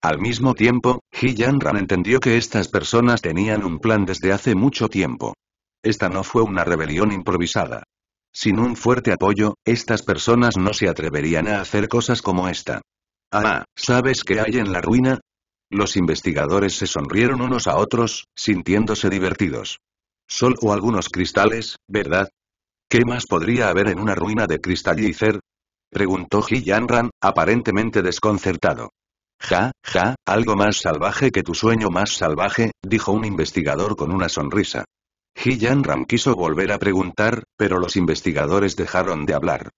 Al mismo tiempo, Ji Yanran entendió que estas personas tenían un plan desde hace mucho tiempo. Esta no fue una rebelión improvisada. Sin un fuerte apoyo, estas personas no se atreverían a hacer cosas como esta. Ah, ¿sabes qué hay en la ruina? Los investigadores se sonrieron unos a otros, sintiéndose divertidos. Sol o algunos cristales, ¿verdad? ¿Qué más podría haber en una ruina de cristalícer Preguntó Ji Yanran, aparentemente desconcertado. Ja, ja, algo más salvaje que tu sueño más salvaje, dijo un investigador con una sonrisa. Ji Yan Ram quiso volver a preguntar, pero los investigadores dejaron de hablar.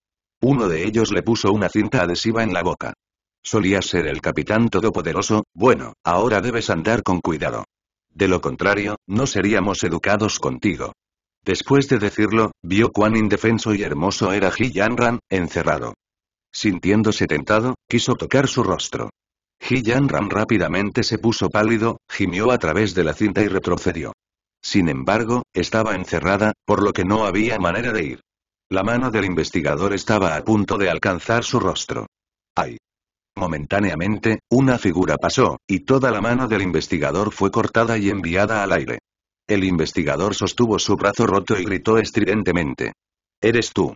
Uno de ellos le puso una cinta adhesiva en la boca. Solía ser el capitán todopoderoso, bueno, ahora debes andar con cuidado. De lo contrario, no seríamos educados contigo. Después de decirlo, vio cuán indefenso y hermoso era Ji ram encerrado. Sintiéndose tentado, quiso tocar su rostro. Ji ram rápidamente se puso pálido, gimió a través de la cinta y retrocedió. Sin embargo, estaba encerrada, por lo que no había manera de ir. La mano del investigador estaba a punto de alcanzar su rostro. ¡Ay! Momentáneamente, una figura pasó, y toda la mano del investigador fue cortada y enviada al aire. El investigador sostuvo su brazo roto y gritó estridentemente. Eres tú.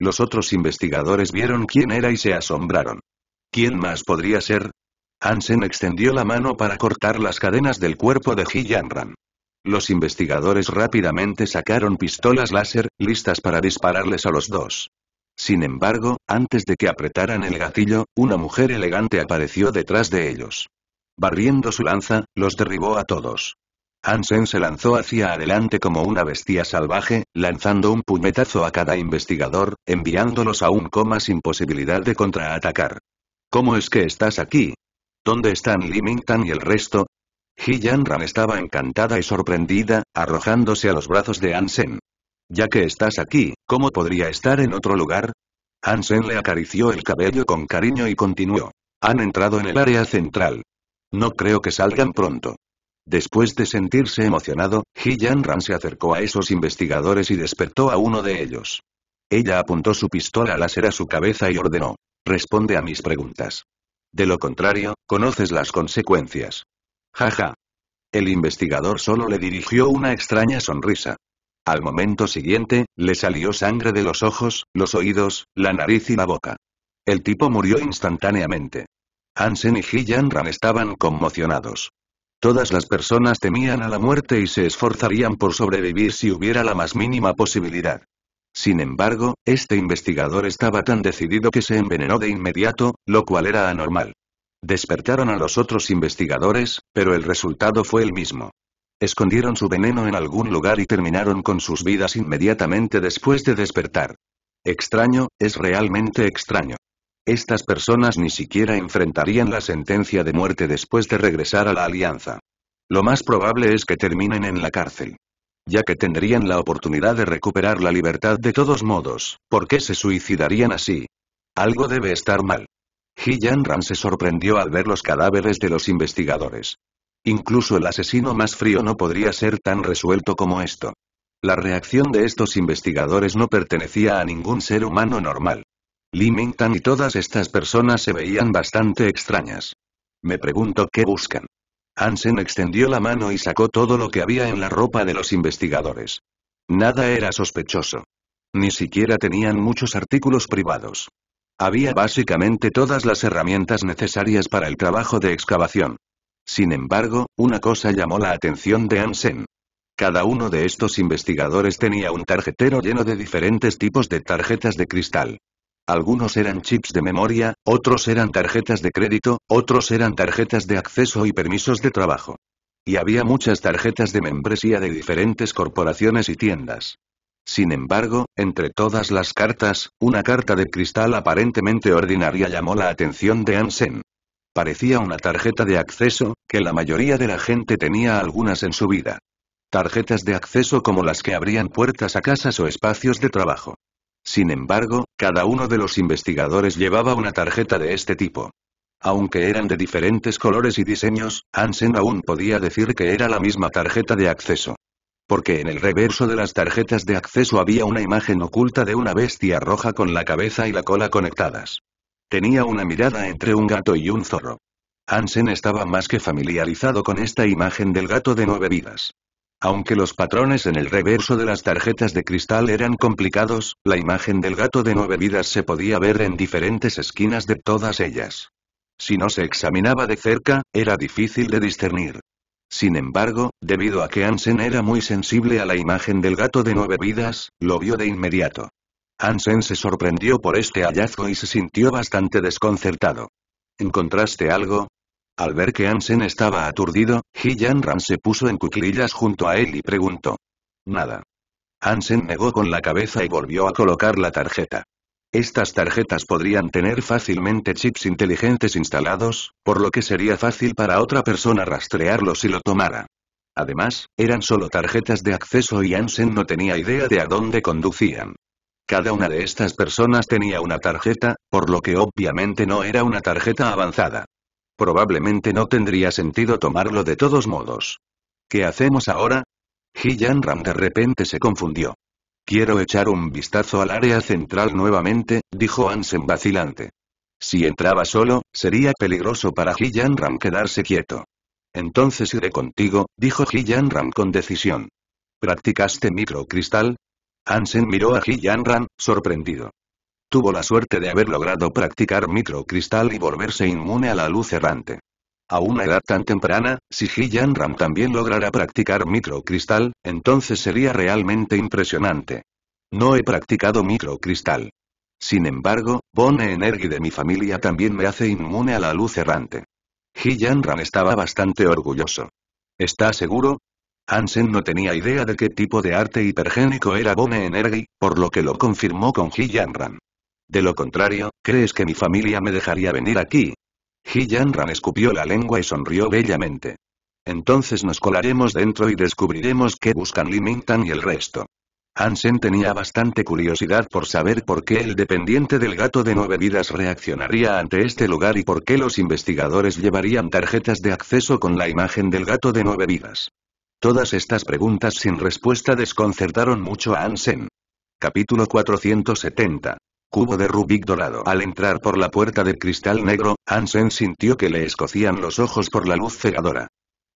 Los otros investigadores vieron quién era y se asombraron. ¿Quién más podría ser? Hansen extendió la mano para cortar las cadenas del cuerpo de los investigadores rápidamente sacaron pistolas láser, listas para dispararles a los dos. Sin embargo, antes de que apretaran el gatillo, una mujer elegante apareció detrás de ellos. Barriendo su lanza, los derribó a todos. Hansen se lanzó hacia adelante como una bestia salvaje, lanzando un puñetazo a cada investigador, enviándolos a un coma sin posibilidad de contraatacar. ¿Cómo es que estás aquí? ¿Dónde están Limington y el resto? Ji Yanran estaba encantada y sorprendida, arrojándose a los brazos de Ansen. Ya que estás aquí, ¿cómo podría estar en otro lugar? Ansen le acarició el cabello con cariño y continuó. Han entrado en el área central. No creo que salgan pronto. Después de sentirse emocionado, Ji Yanran se acercó a esos investigadores y despertó a uno de ellos. Ella apuntó su pistola láser a su cabeza y ordenó. Responde a mis preguntas. De lo contrario, conoces las consecuencias. Jaja. El investigador solo le dirigió una extraña sonrisa. Al momento siguiente, le salió sangre de los ojos, los oídos, la nariz y la boca. El tipo murió instantáneamente. Hansen y Ran estaban conmocionados. Todas las personas temían a la muerte y se esforzarían por sobrevivir si hubiera la más mínima posibilidad. Sin embargo, este investigador estaba tan decidido que se envenenó de inmediato, lo cual era anormal. Despertaron a los otros investigadores, pero el resultado fue el mismo. Escondieron su veneno en algún lugar y terminaron con sus vidas inmediatamente después de despertar. Extraño, es realmente extraño. Estas personas ni siquiera enfrentarían la sentencia de muerte después de regresar a la Alianza. Lo más probable es que terminen en la cárcel. Ya que tendrían la oportunidad de recuperar la libertad de todos modos, ¿por qué se suicidarían así? Algo debe estar mal. Ji Ran se sorprendió al ver los cadáveres de los investigadores. Incluso el asesino más frío no podría ser tan resuelto como esto. La reacción de estos investigadores no pertenecía a ningún ser humano normal. Li Tan y todas estas personas se veían bastante extrañas. Me pregunto qué buscan. Hansen extendió la mano y sacó todo lo que había en la ropa de los investigadores. Nada era sospechoso. Ni siquiera tenían muchos artículos privados. Había básicamente todas las herramientas necesarias para el trabajo de excavación. Sin embargo, una cosa llamó la atención de Ansen. Cada uno de estos investigadores tenía un tarjetero lleno de diferentes tipos de tarjetas de cristal. Algunos eran chips de memoria, otros eran tarjetas de crédito, otros eran tarjetas de acceso y permisos de trabajo. Y había muchas tarjetas de membresía de diferentes corporaciones y tiendas. Sin embargo, entre todas las cartas, una carta de cristal aparentemente ordinaria llamó la atención de Ansen. Parecía una tarjeta de acceso, que la mayoría de la gente tenía algunas en su vida. Tarjetas de acceso como las que abrían puertas a casas o espacios de trabajo. Sin embargo, cada uno de los investigadores llevaba una tarjeta de este tipo. Aunque eran de diferentes colores y diseños, Ansen aún podía decir que era la misma tarjeta de acceso. Porque en el reverso de las tarjetas de acceso había una imagen oculta de una bestia roja con la cabeza y la cola conectadas. Tenía una mirada entre un gato y un zorro. Hansen estaba más que familiarizado con esta imagen del gato de nueve vidas. Aunque los patrones en el reverso de las tarjetas de cristal eran complicados, la imagen del gato de nueve vidas se podía ver en diferentes esquinas de todas ellas. Si no se examinaba de cerca, era difícil de discernir. Sin embargo, debido a que Ansen era muy sensible a la imagen del gato de nueve vidas, lo vio de inmediato. Ansen se sorprendió por este hallazgo y se sintió bastante desconcertado. ¿Encontraste algo? Al ver que Ansen estaba aturdido, Yan Ran se puso en cuclillas junto a él y preguntó. Nada. Ansen negó con la cabeza y volvió a colocar la tarjeta. Estas tarjetas podrían tener fácilmente chips inteligentes instalados, por lo que sería fácil para otra persona rastrearlos si lo tomara. Además, eran solo tarjetas de acceso y Ansen no tenía idea de a dónde conducían. Cada una de estas personas tenía una tarjeta, por lo que obviamente no era una tarjeta avanzada. Probablemente no tendría sentido tomarlo de todos modos. ¿Qué hacemos ahora? He Ram de repente se confundió. Quiero echar un vistazo al área central nuevamente, dijo Ansen vacilante. Si entraba solo, sería peligroso para Jiyan Ram quedarse quieto. Entonces iré contigo, dijo Jiyan Ram con decisión. ¿Practicaste microcristal? Ansen miró a Jiyan Ram, sorprendido. Tuvo la suerte de haber logrado practicar microcristal y volverse inmune a la luz errante. A una edad tan temprana, si ji Ram también lograra practicar microcristal, entonces sería realmente impresionante. No he practicado microcristal. Sin embargo, Bone Energy de mi familia también me hace inmune a la luz errante. ji Ram estaba bastante orgulloso. ¿Está seguro? Hansen no tenía idea de qué tipo de arte hipergénico era Bone Energy, por lo que lo confirmó con ji Ram. De lo contrario, ¿crees que mi familia me dejaría venir aquí? Ji escupió la lengua y sonrió bellamente. Entonces nos colaremos dentro y descubriremos qué buscan Li Mingtan y el resto. Hansen tenía bastante curiosidad por saber por qué el dependiente del gato de nueve vidas reaccionaría ante este lugar y por qué los investigadores llevarían tarjetas de acceso con la imagen del gato de nueve vidas. Todas estas preguntas sin respuesta desconcertaron mucho a Hansen. Capítulo 470 Cubo de Rubik dorado. Al entrar por la puerta de cristal negro, Ansen sintió que le escocían los ojos por la luz cegadora.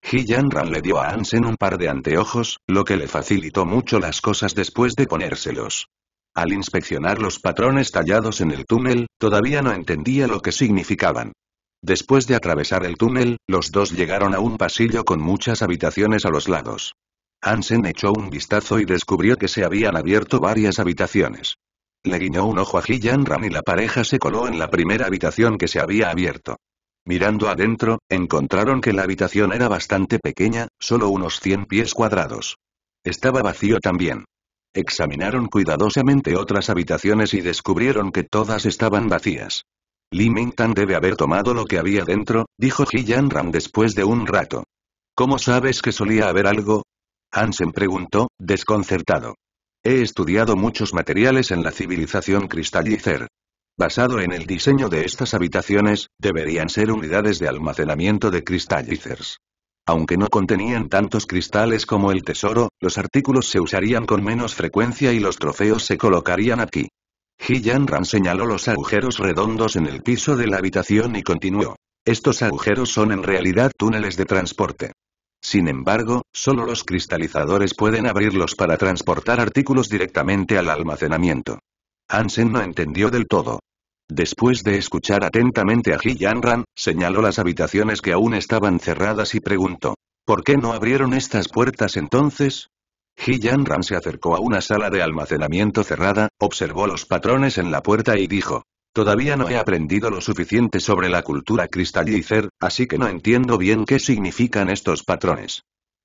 Ji Yanran le dio a Ansen un par de anteojos, lo que le facilitó mucho las cosas después de ponérselos. Al inspeccionar los patrones tallados en el túnel, todavía no entendía lo que significaban. Después de atravesar el túnel, los dos llegaron a un pasillo con muchas habitaciones a los lados. Ansen echó un vistazo y descubrió que se habían abierto varias habitaciones. Le guiñó un ojo a Jiyan Ram y la pareja se coló en la primera habitación que se había abierto. Mirando adentro, encontraron que la habitación era bastante pequeña, solo unos 100 pies cuadrados. Estaba vacío también. Examinaron cuidadosamente otras habitaciones y descubrieron que todas estaban vacías. Li Tan debe haber tomado lo que había dentro, dijo jian Ram después de un rato. ¿Cómo sabes que solía haber algo? Hansen preguntó, desconcertado. He estudiado muchos materiales en la civilización cristallizer. Basado en el diseño de estas habitaciones, deberían ser unidades de almacenamiento de Cristallicers. Aunque no contenían tantos cristales como el tesoro, los artículos se usarían con menos frecuencia y los trofeos se colocarían aquí. Jiyan Ran señaló los agujeros redondos en el piso de la habitación y continuó. Estos agujeros son en realidad túneles de transporte. Sin embargo, solo los cristalizadores pueden abrirlos para transportar artículos directamente al almacenamiento. Hansen no entendió del todo. Después de escuchar atentamente a Ji Yanran, señaló las habitaciones que aún estaban cerradas y preguntó. ¿Por qué no abrieron estas puertas entonces? Ji Yanran se acercó a una sala de almacenamiento cerrada, observó los patrones en la puerta y dijo. Todavía no he aprendido lo suficiente sobre la cultura cristalizer, así que no entiendo bien qué significan estos patrones.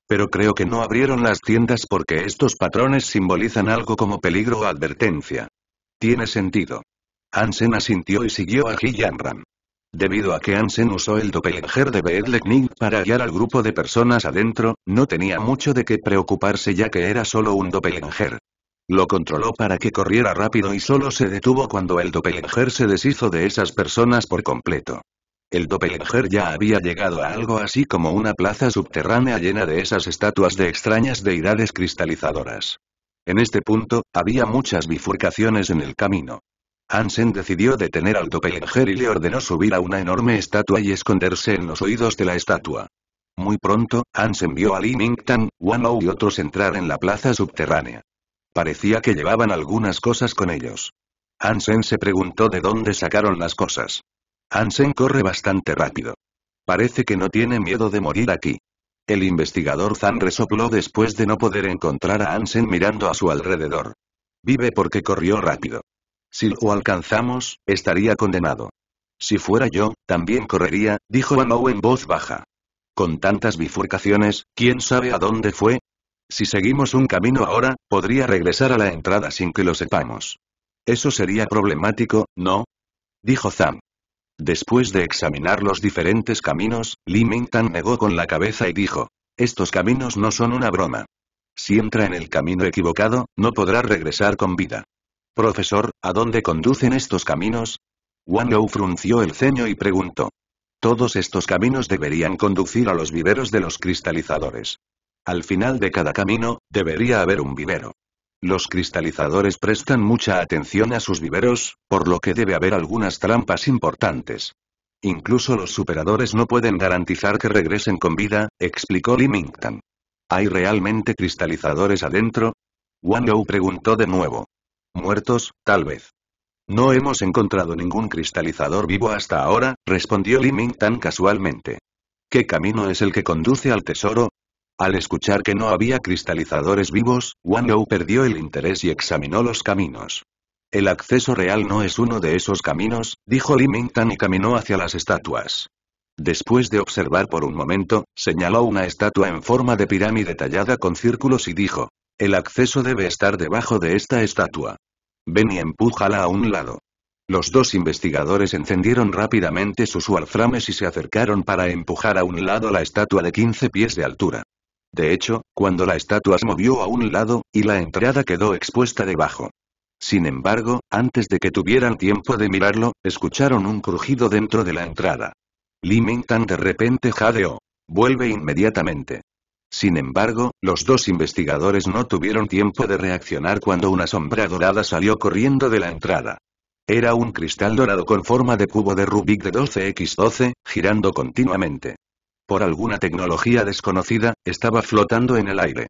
Pero creo que no abrieron las tiendas porque estos patrones simbolizan algo como peligro o advertencia. Tiene sentido. Ansen asintió y siguió a Ram. Debido a que Ansen usó el doppelganger de Beedleknig para hallar al grupo de personas adentro, no tenía mucho de qué preocuparse ya que era solo un doppelganger. Lo controló para que corriera rápido y solo se detuvo cuando el doppelganger se deshizo de esas personas por completo. El doppelganger ya había llegado a algo así como una plaza subterránea llena de esas estatuas de extrañas deidades cristalizadoras. En este punto, había muchas bifurcaciones en el camino. Hansen decidió detener al doppelganger y le ordenó subir a una enorme estatua y esconderse en los oídos de la estatua. Muy pronto, Hansen vio a Li Ningtan, y otros entrar en la plaza subterránea. Parecía que llevaban algunas cosas con ellos. Hansen se preguntó de dónde sacaron las cosas. Hansen corre bastante rápido. Parece que no tiene miedo de morir aquí. El investigador Zan resopló después de no poder encontrar a Hansen mirando a su alrededor. Vive porque corrió rápido. Si lo alcanzamos, estaría condenado. Si fuera yo, también correría, dijo no en voz baja. Con tantas bifurcaciones, ¿quién sabe a dónde fue? Si seguimos un camino ahora, podría regresar a la entrada sin que lo sepamos. Eso sería problemático, ¿no? Dijo Zam. Después de examinar los diferentes caminos, Li Mingtan negó con la cabeza y dijo. Estos caminos no son una broma. Si entra en el camino equivocado, no podrá regresar con vida. Profesor, ¿a dónde conducen estos caminos? Wang Lou frunció el ceño y preguntó. Todos estos caminos deberían conducir a los viveros de los cristalizadores. Al final de cada camino, debería haber un vivero. Los cristalizadores prestan mucha atención a sus viveros, por lo que debe haber algunas trampas importantes. Incluso los superadores no pueden garantizar que regresen con vida, explicó Limington. ¿Hay realmente cristalizadores adentro? Wang preguntó de nuevo. Muertos, tal vez. No hemos encontrado ningún cristalizador vivo hasta ahora, respondió Limington casualmente. ¿Qué camino es el que conduce al tesoro? Al escuchar que no había cristalizadores vivos, Wang Liu perdió el interés y examinó los caminos. El acceso real no es uno de esos caminos, dijo Li Mingtan y caminó hacia las estatuas. Después de observar por un momento, señaló una estatua en forma de pirámide tallada con círculos y dijo, el acceso debe estar debajo de esta estatua. Ven y empújala a un lado. Los dos investigadores encendieron rápidamente sus warframes y se acercaron para empujar a un lado la estatua de 15 pies de altura. De hecho, cuando la estatua se movió a un lado, y la entrada quedó expuesta debajo. Sin embargo, antes de que tuvieran tiempo de mirarlo, escucharon un crujido dentro de la entrada. Li Tan de repente jadeó. Vuelve inmediatamente. Sin embargo, los dos investigadores no tuvieron tiempo de reaccionar cuando una sombra dorada salió corriendo de la entrada. Era un cristal dorado con forma de cubo de Rubik de 12x12, girando continuamente por alguna tecnología desconocida, estaba flotando en el aire.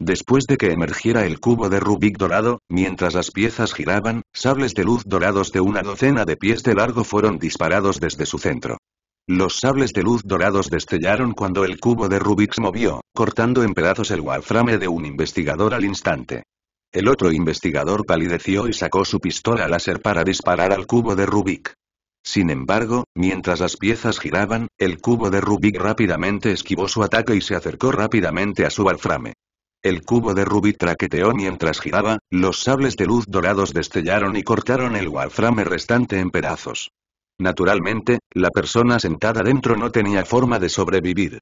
Después de que emergiera el cubo de Rubik dorado, mientras las piezas giraban, sables de luz dorados de una docena de pies de largo fueron disparados desde su centro. Los sables de luz dorados destellaron cuando el cubo de Rubik se movió, cortando en pedazos el waframe de un investigador al instante. El otro investigador palideció y sacó su pistola láser para disparar al cubo de Rubik. Sin embargo, mientras las piezas giraban, el cubo de Rubik rápidamente esquivó su ataque y se acercó rápidamente a su alframe. El cubo de Rubik traqueteó mientras giraba, los sables de luz dorados destellaron y cortaron el walframe restante en pedazos. Naturalmente, la persona sentada dentro no tenía forma de sobrevivir.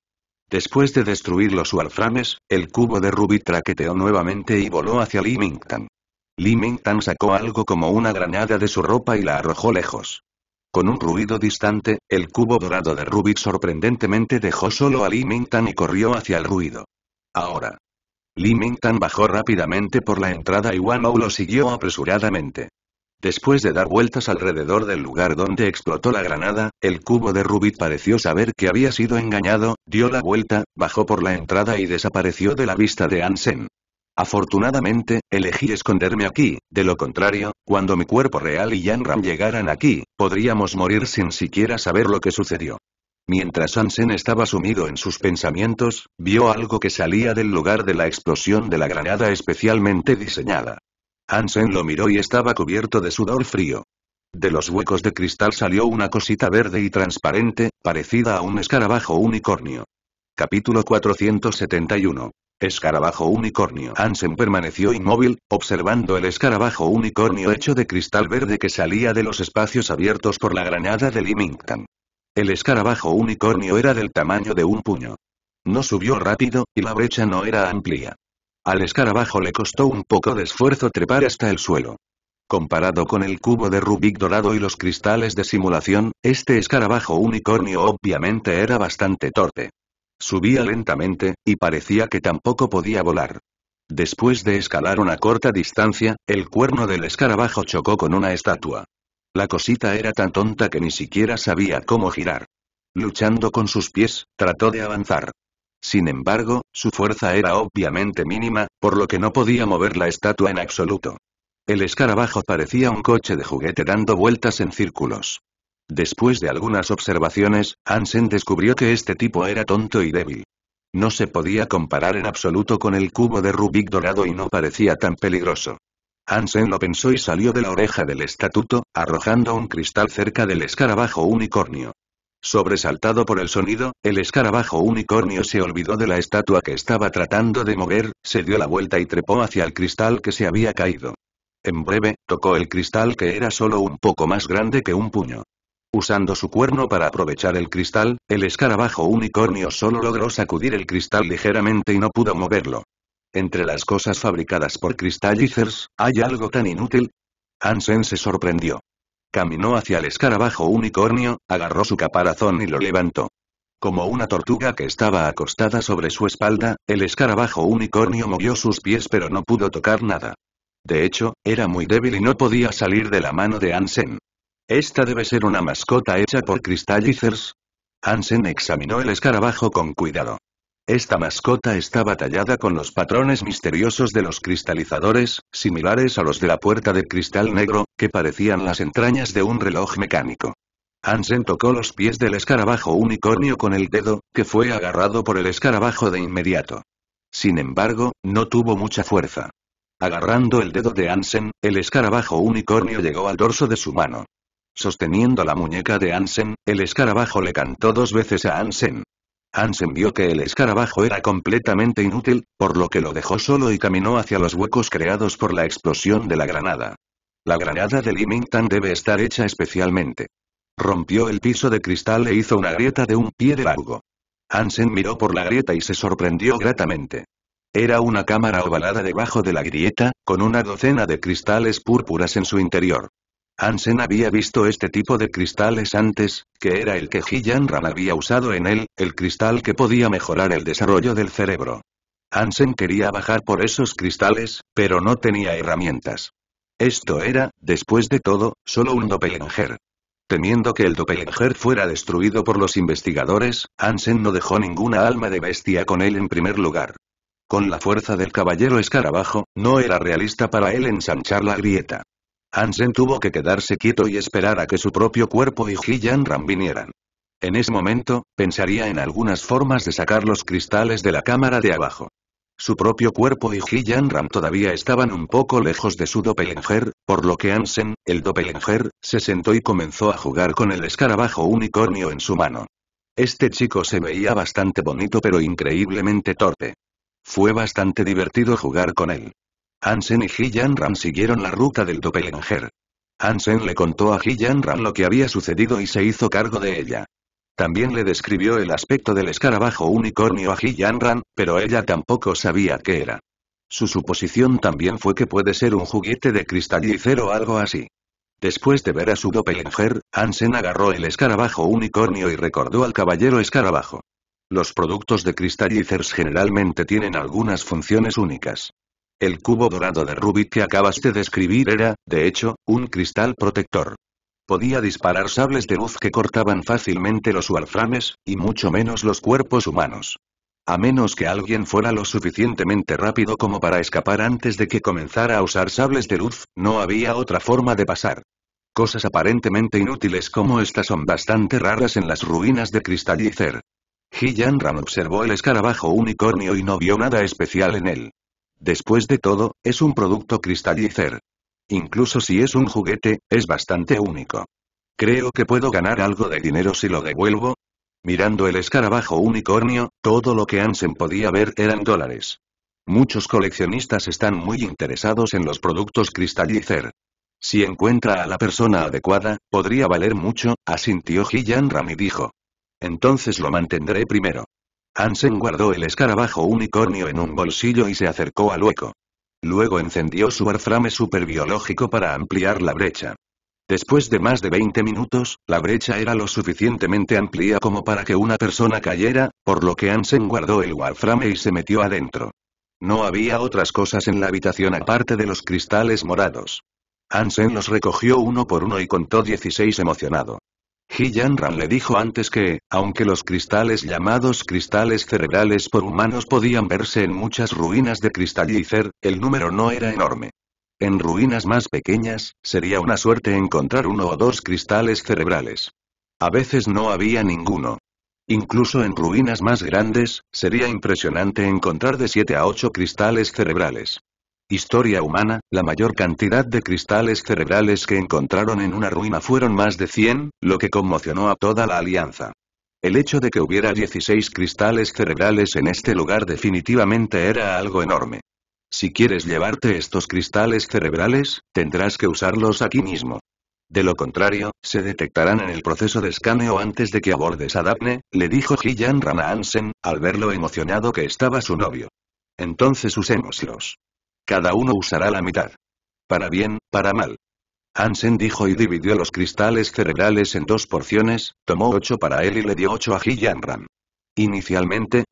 Después de destruir los walframes, el cubo de Rubik traqueteó nuevamente y voló hacia Limington. Limington sacó algo como una granada de su ropa y la arrojó lejos. Con un ruido distante, el cubo dorado de Rubik sorprendentemente dejó solo a Li Tan y corrió hacia el ruido. Ahora. Li Tan bajó rápidamente por la entrada y Wang lo siguió apresuradamente. Después de dar vueltas alrededor del lugar donde explotó la granada, el cubo de Rubik pareció saber que había sido engañado, dio la vuelta, bajó por la entrada y desapareció de la vista de Ansen. Afortunadamente, elegí esconderme aquí, de lo contrario, cuando mi cuerpo real y Ram llegaran aquí, podríamos morir sin siquiera saber lo que sucedió. Mientras Ansen estaba sumido en sus pensamientos, vio algo que salía del lugar de la explosión de la granada especialmente diseñada. Ansen lo miró y estaba cubierto de sudor frío. De los huecos de cristal salió una cosita verde y transparente, parecida a un escarabajo unicornio. Capítulo 471 Escarabajo unicornio. Hansen permaneció inmóvil, observando el escarabajo unicornio hecho de cristal verde que salía de los espacios abiertos por la granada de Limington. El escarabajo unicornio era del tamaño de un puño. No subió rápido, y la brecha no era amplia. Al escarabajo le costó un poco de esfuerzo trepar hasta el suelo. Comparado con el cubo de Rubik dorado y los cristales de simulación, este escarabajo unicornio obviamente era bastante torpe. Subía lentamente, y parecía que tampoco podía volar. Después de escalar una corta distancia, el cuerno del escarabajo chocó con una estatua. La cosita era tan tonta que ni siquiera sabía cómo girar. Luchando con sus pies, trató de avanzar. Sin embargo, su fuerza era obviamente mínima, por lo que no podía mover la estatua en absoluto. El escarabajo parecía un coche de juguete dando vueltas en círculos. Después de algunas observaciones, Ansen descubrió que este tipo era tonto y débil. No se podía comparar en absoluto con el cubo de Rubik dorado y no parecía tan peligroso. Ansen lo pensó y salió de la oreja del estatuto, arrojando un cristal cerca del escarabajo unicornio. Sobresaltado por el sonido, el escarabajo unicornio se olvidó de la estatua que estaba tratando de mover, se dio la vuelta y trepó hacia el cristal que se había caído. En breve, tocó el cristal que era solo un poco más grande que un puño. Usando su cuerno para aprovechar el cristal, el escarabajo unicornio solo logró sacudir el cristal ligeramente y no pudo moverlo. Entre las cosas fabricadas por cristallizers, ¿hay algo tan inútil? Ansen se sorprendió. Caminó hacia el escarabajo unicornio, agarró su caparazón y lo levantó. Como una tortuga que estaba acostada sobre su espalda, el escarabajo unicornio movió sus pies pero no pudo tocar nada. De hecho, era muy débil y no podía salir de la mano de Ansen. Esta debe ser una mascota hecha por Crystallizers. Ansen examinó el escarabajo con cuidado. Esta mascota estaba tallada con los patrones misteriosos de los cristalizadores, similares a los de la puerta de cristal negro, que parecían las entrañas de un reloj mecánico. Ansen tocó los pies del escarabajo unicornio con el dedo, que fue agarrado por el escarabajo de inmediato. Sin embargo, no tuvo mucha fuerza. Agarrando el dedo de Ansen, el escarabajo unicornio llegó al dorso de su mano. Sosteniendo la muñeca de Ansen, el escarabajo le cantó dos veces a Ansen. Ansen vio que el escarabajo era completamente inútil, por lo que lo dejó solo y caminó hacia los huecos creados por la explosión de la granada. La granada de Limington debe estar hecha especialmente. Rompió el piso de cristal e hizo una grieta de un pie de largo. Ansen miró por la grieta y se sorprendió gratamente. Era una cámara ovalada debajo de la grieta, con una docena de cristales púrpuras en su interior. Ansen había visto este tipo de cristales antes, que era el que Ran había usado en él, el cristal que podía mejorar el desarrollo del cerebro. Ansen quería bajar por esos cristales, pero no tenía herramientas. Esto era, después de todo, solo un doppelganger. Temiendo que el doppelganger fuera destruido por los investigadores, Ansen no dejó ninguna alma de bestia con él en primer lugar. Con la fuerza del caballero escarabajo, no era realista para él ensanchar la grieta. Hansen tuvo que quedarse quieto y esperar a que su propio cuerpo y Gillian Ram vinieran. En ese momento, pensaría en algunas formas de sacar los cristales de la cámara de abajo. Su propio cuerpo y Gillian Ram todavía estaban un poco lejos de su doppelganger, por lo que Hansen, el doppelganger, se sentó y comenzó a jugar con el escarabajo unicornio en su mano. Este chico se veía bastante bonito pero increíblemente torpe. Fue bastante divertido jugar con él. Ansen y Gillian Ran siguieron la ruta del Doppelganger. Ansen le contó a Gillian Ran lo que había sucedido y se hizo cargo de ella. También le describió el aspecto del escarabajo unicornio a Gillian Ran, pero ella tampoco sabía qué era. Su suposición también fue que puede ser un juguete de cristallicero o algo así. Después de ver a su doppelganger, Ansen agarró el escarabajo unicornio y recordó al caballero escarabajo. Los productos de cristalizers generalmente tienen algunas funciones únicas. El cubo dorado de Rubí que acabas de describir era, de hecho, un cristal protector. Podía disparar sables de luz que cortaban fácilmente los warframes, y mucho menos los cuerpos humanos. A menos que alguien fuera lo suficientemente rápido como para escapar antes de que comenzara a usar sables de luz, no había otra forma de pasar. Cosas aparentemente inútiles como estas son bastante raras en las ruinas de Cristallicer. Ram observó el escarabajo unicornio y no vio nada especial en él. Después de todo, es un producto Crystallizer. Incluso si es un juguete, es bastante único. Creo que puedo ganar algo de dinero si lo devuelvo. Mirando el escarabajo unicornio, todo lo que Ansem podía ver eran dólares. Muchos coleccionistas están muy interesados en los productos Crystallizer. Si encuentra a la persona adecuada, podría valer mucho, asintió Hiyan y dijo. Entonces lo mantendré primero. Ansen guardó el escarabajo unicornio en un bolsillo y se acercó al hueco. Luego encendió su warframe superbiológico para ampliar la brecha. Después de más de 20 minutos, la brecha era lo suficientemente amplia como para que una persona cayera, por lo que Ansen guardó el warframe y se metió adentro. No había otras cosas en la habitación aparte de los cristales morados. Ansen los recogió uno por uno y contó 16 emocionado. Ji Ran le dijo antes que, aunque los cristales llamados cristales cerebrales por humanos podían verse en muchas ruinas de ycer, el número no era enorme. En ruinas más pequeñas, sería una suerte encontrar uno o dos cristales cerebrales. A veces no había ninguno. Incluso en ruinas más grandes, sería impresionante encontrar de 7 a 8 cristales cerebrales. Historia humana, la mayor cantidad de cristales cerebrales que encontraron en una ruina fueron más de 100, lo que conmocionó a toda la alianza. El hecho de que hubiera 16 cristales cerebrales en este lugar definitivamente era algo enorme. Si quieres llevarte estos cristales cerebrales, tendrás que usarlos aquí mismo. De lo contrario, se detectarán en el proceso de escaneo antes de que abordes a Daphne, le dijo Gillian Rana Hansen, al ver lo emocionado que estaba su novio. Entonces usémoslos. Cada uno usará la mitad. Para bien, para mal. Hansen dijo y dividió los cristales cerebrales en dos porciones, tomó ocho para él y le dio ocho a Ram. Inicialmente,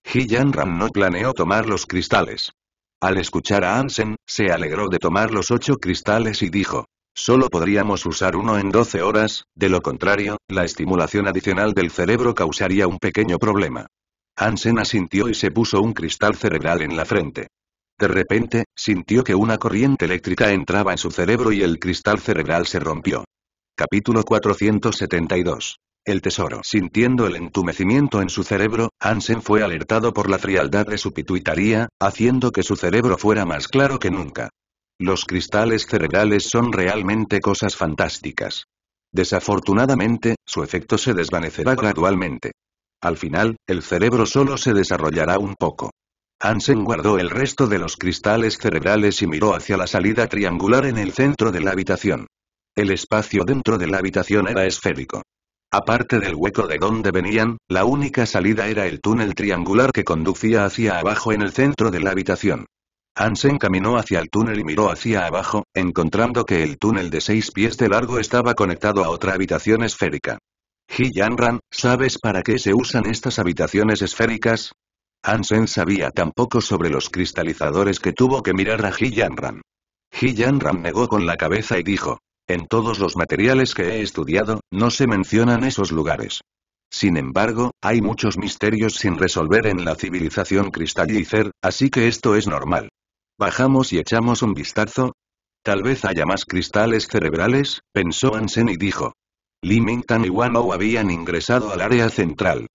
Ram no planeó tomar los cristales. Al escuchar a Ansen, se alegró de tomar los ocho cristales y dijo, Solo podríamos usar uno en 12 horas, de lo contrario, la estimulación adicional del cerebro causaría un pequeño problema. Ansen asintió y se puso un cristal cerebral en la frente. De repente, sintió que una corriente eléctrica entraba en su cerebro y el cristal cerebral se rompió. Capítulo 472. El tesoro. Sintiendo el entumecimiento en su cerebro, Hansen fue alertado por la frialdad de su pituitaría, haciendo que su cerebro fuera más claro que nunca. Los cristales cerebrales son realmente cosas fantásticas. Desafortunadamente, su efecto se desvanecerá gradualmente. Al final, el cerebro solo se desarrollará un poco. Hansen guardó el resto de los cristales cerebrales y miró hacia la salida triangular en el centro de la habitación. El espacio dentro de la habitación era esférico. Aparte del hueco de donde venían, la única salida era el túnel triangular que conducía hacia abajo en el centro de la habitación. Hansen caminó hacia el túnel y miró hacia abajo, encontrando que el túnel de seis pies de largo estaba conectado a otra habitación esférica. Ji Yanran, ¿sabes para qué se usan estas habitaciones esféricas? Ansen sabía tan poco sobre los cristalizadores que tuvo que mirar a Ram. Ji Ram negó con la cabeza y dijo, en todos los materiales que he estudiado, no se mencionan esos lugares. Sin embargo, hay muchos misterios sin resolver en la civilización cristallizer, así que esto es normal. ¿Bajamos y echamos un vistazo? Tal vez haya más cristales cerebrales, pensó Ansen y dijo. "Li Tan y Wano habían ingresado al área central.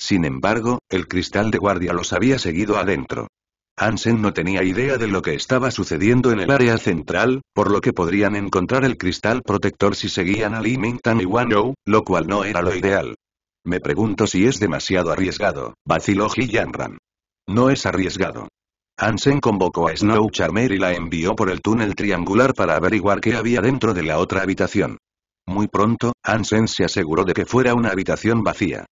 Sin embargo, el cristal de guardia los había seguido adentro. Ansen no tenía idea de lo que estaba sucediendo en el área central, por lo que podrían encontrar el cristal protector si seguían a Li Mingtan y Wano, lo cual no era lo ideal. Me pregunto si es demasiado arriesgado, vaciló Ji Yanran. No es arriesgado. Hansen convocó a Snow Charmer y la envió por el túnel triangular para averiguar qué había dentro de la otra habitación. Muy pronto, Ansen se aseguró de que fuera una habitación vacía.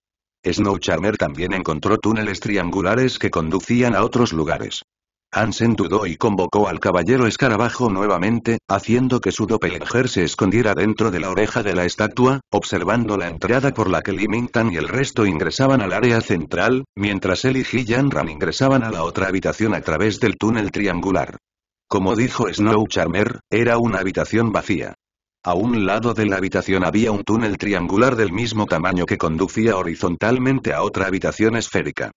Snowcharmer también encontró túneles triangulares que conducían a otros lugares. Hansen dudó y convocó al caballero escarabajo nuevamente, haciendo que su doppelganger se escondiera dentro de la oreja de la estatua, observando la entrada por la que Limington y el resto ingresaban al área central, mientras él y Gillian ingresaban a la otra habitación a través del túnel triangular. Como dijo Snow Charmer, era una habitación vacía. A un lado de la habitación había un túnel triangular del mismo tamaño que conducía horizontalmente a otra habitación esférica.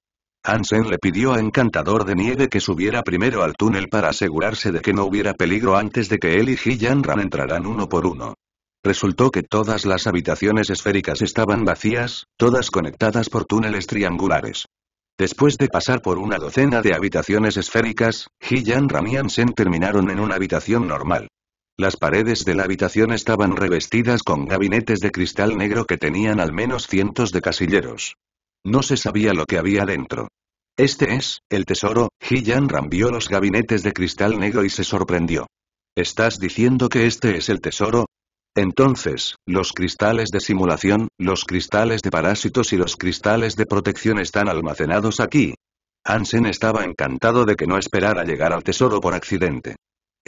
Hansen le pidió a Encantador de Nieve que subiera primero al túnel para asegurarse de que no hubiera peligro antes de que él y Ran entraran uno por uno. Resultó que todas las habitaciones esféricas estaban vacías, todas conectadas por túneles triangulares. Después de pasar por una docena de habitaciones esféricas, Jan Ran y Hansen terminaron en una habitación normal. Las paredes de la habitación estaban revestidas con gabinetes de cristal negro que tenían al menos cientos de casilleros. No se sabía lo que había dentro. Este es, el tesoro, ji yan rambió los gabinetes de cristal negro y se sorprendió. ¿Estás diciendo que este es el tesoro? Entonces, los cristales de simulación, los cristales de parásitos y los cristales de protección están almacenados aquí. Hansen estaba encantado de que no esperara llegar al tesoro por accidente.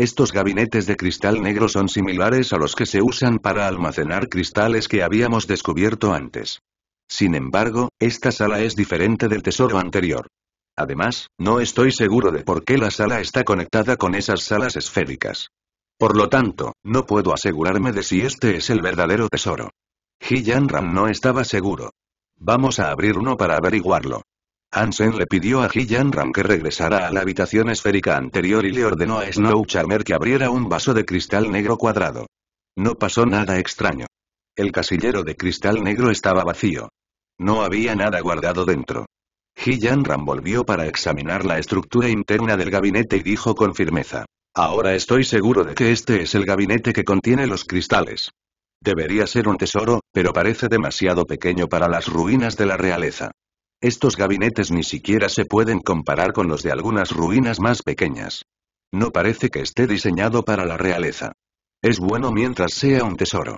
Estos gabinetes de cristal negro son similares a los que se usan para almacenar cristales que habíamos descubierto antes. Sin embargo, esta sala es diferente del tesoro anterior. Además, no estoy seguro de por qué la sala está conectada con esas salas esféricas. Por lo tanto, no puedo asegurarme de si este es el verdadero tesoro. Ji Ram no estaba seguro. Vamos a abrir uno para averiguarlo. Hansen le pidió a Gillian Ram que regresara a la habitación esférica anterior y le ordenó a Snow Charmer que abriera un vaso de cristal negro cuadrado. No pasó nada extraño. El casillero de cristal negro estaba vacío. No había nada guardado dentro. Gillian Ram volvió para examinar la estructura interna del gabinete y dijo con firmeza. Ahora estoy seguro de que este es el gabinete que contiene los cristales. Debería ser un tesoro, pero parece demasiado pequeño para las ruinas de la realeza. Estos gabinetes ni siquiera se pueden comparar con los de algunas ruinas más pequeñas. No parece que esté diseñado para la realeza. Es bueno mientras sea un tesoro.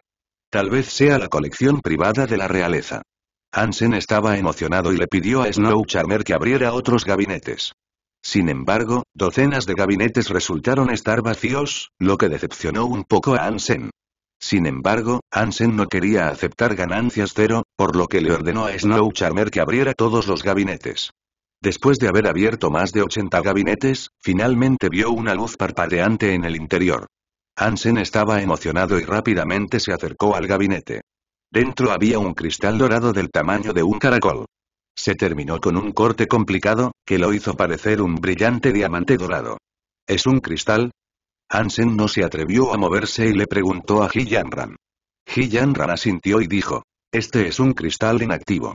Tal vez sea la colección privada de la realeza. Hansen estaba emocionado y le pidió a Snow Charmer que abriera otros gabinetes. Sin embargo, docenas de gabinetes resultaron estar vacíos, lo que decepcionó un poco a Hansen. Sin embargo, Ansen no quería aceptar ganancias cero, por lo que le ordenó a Snow Charmer que abriera todos los gabinetes. Después de haber abierto más de 80 gabinetes, finalmente vio una luz parpadeante en el interior. Ansen estaba emocionado y rápidamente se acercó al gabinete. Dentro había un cristal dorado del tamaño de un caracol. Se terminó con un corte complicado, que lo hizo parecer un brillante diamante dorado. ¿Es un cristal? Ansen no se atrevió a moverse y le preguntó a Ran. Gillian asintió y dijo. Este es un cristal inactivo.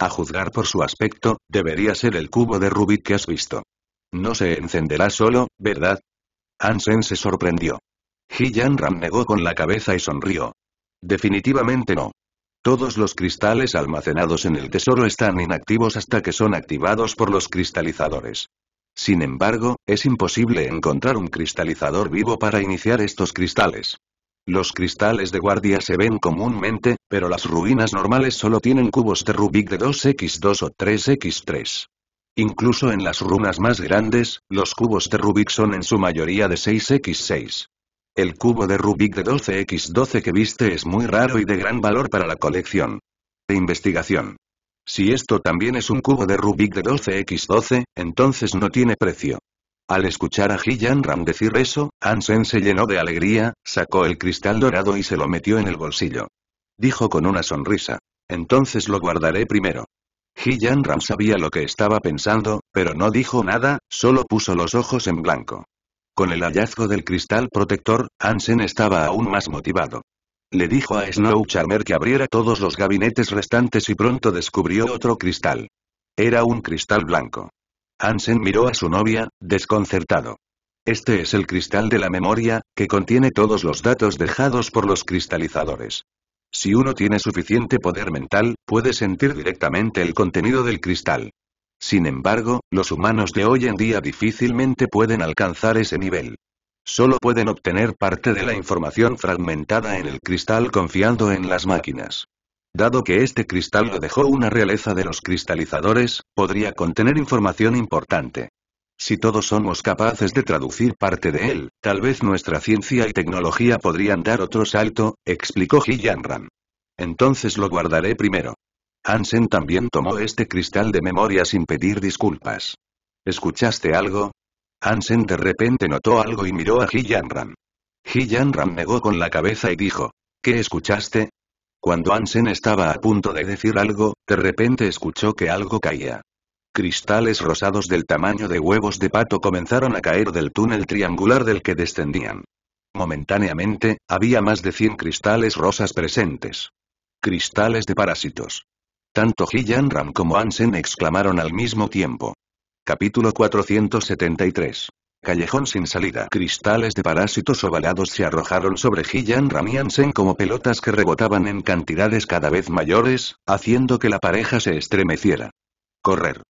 A juzgar por su aspecto, debería ser el cubo de rubí que has visto. No se encenderá solo, ¿verdad? Ansen se sorprendió. Gillian negó con la cabeza y sonrió. Definitivamente no. Todos los cristales almacenados en el tesoro están inactivos hasta que son activados por los cristalizadores. Sin embargo, es imposible encontrar un cristalizador vivo para iniciar estos cristales. Los cristales de guardia se ven comúnmente, pero las ruinas normales solo tienen cubos de Rubik de 2x2 o 3x3. Incluso en las runas más grandes, los cubos de Rubik son en su mayoría de 6x6. El cubo de Rubik de 12x12 que viste es muy raro y de gran valor para la colección. De investigación. Si esto también es un cubo de Rubik de 12x12, entonces no tiene precio. Al escuchar a Jiyan Ram decir eso, Ansen se llenó de alegría, sacó el cristal dorado y se lo metió en el bolsillo. Dijo con una sonrisa. Entonces lo guardaré primero. Jiyan Ram sabía lo que estaba pensando, pero no dijo nada, solo puso los ojos en blanco. Con el hallazgo del cristal protector, Ansen estaba aún más motivado. Le dijo a Snow Charmer que abriera todos los gabinetes restantes y pronto descubrió otro cristal. Era un cristal blanco. Hansen miró a su novia, desconcertado. Este es el cristal de la memoria, que contiene todos los datos dejados por los cristalizadores. Si uno tiene suficiente poder mental, puede sentir directamente el contenido del cristal. Sin embargo, los humanos de hoy en día difícilmente pueden alcanzar ese nivel. Solo pueden obtener parte de la información fragmentada en el cristal confiando en las máquinas. Dado que este cristal lo dejó una realeza de los cristalizadores, podría contener información importante. Si todos somos capaces de traducir parte de él, tal vez nuestra ciencia y tecnología podrían dar otro salto, explicó Ram. Entonces lo guardaré primero. Hansen también tomó este cristal de memoria sin pedir disculpas. ¿Escuchaste algo? Ansen de repente notó algo y miró a Ram. Gillian Ram negó con la cabeza y dijo, ¿qué escuchaste? Cuando Ansen estaba a punto de decir algo, de repente escuchó que algo caía. Cristales rosados del tamaño de huevos de pato comenzaron a caer del túnel triangular del que descendían. Momentáneamente, había más de 100 cristales rosas presentes. Cristales de parásitos. Tanto Ram como Ansen exclamaron al mismo tiempo. Capítulo 473. Callejón sin salida. Cristales de parásitos ovalados se arrojaron sobre y Ansen como pelotas que rebotaban en cantidades cada vez mayores, haciendo que la pareja se estremeciera. Correr.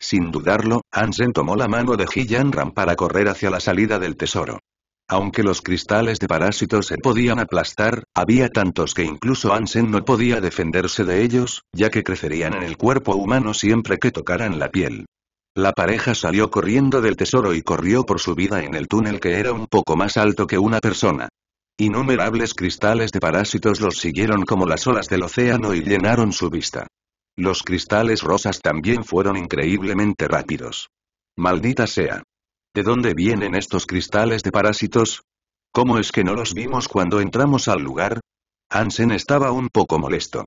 Sin dudarlo, Ansen tomó la mano de Gillian Ram para correr hacia la salida del tesoro. Aunque los cristales de parásitos se podían aplastar, había tantos que incluso Ansen no podía defenderse de ellos, ya que crecerían en el cuerpo humano siempre que tocaran la piel. La pareja salió corriendo del tesoro y corrió por su vida en el túnel que era un poco más alto que una persona. Innumerables cristales de parásitos los siguieron como las olas del océano y llenaron su vista. Los cristales rosas también fueron increíblemente rápidos. Maldita sea. ¿De dónde vienen estos cristales de parásitos? ¿Cómo es que no los vimos cuando entramos al lugar? Hansen estaba un poco molesto.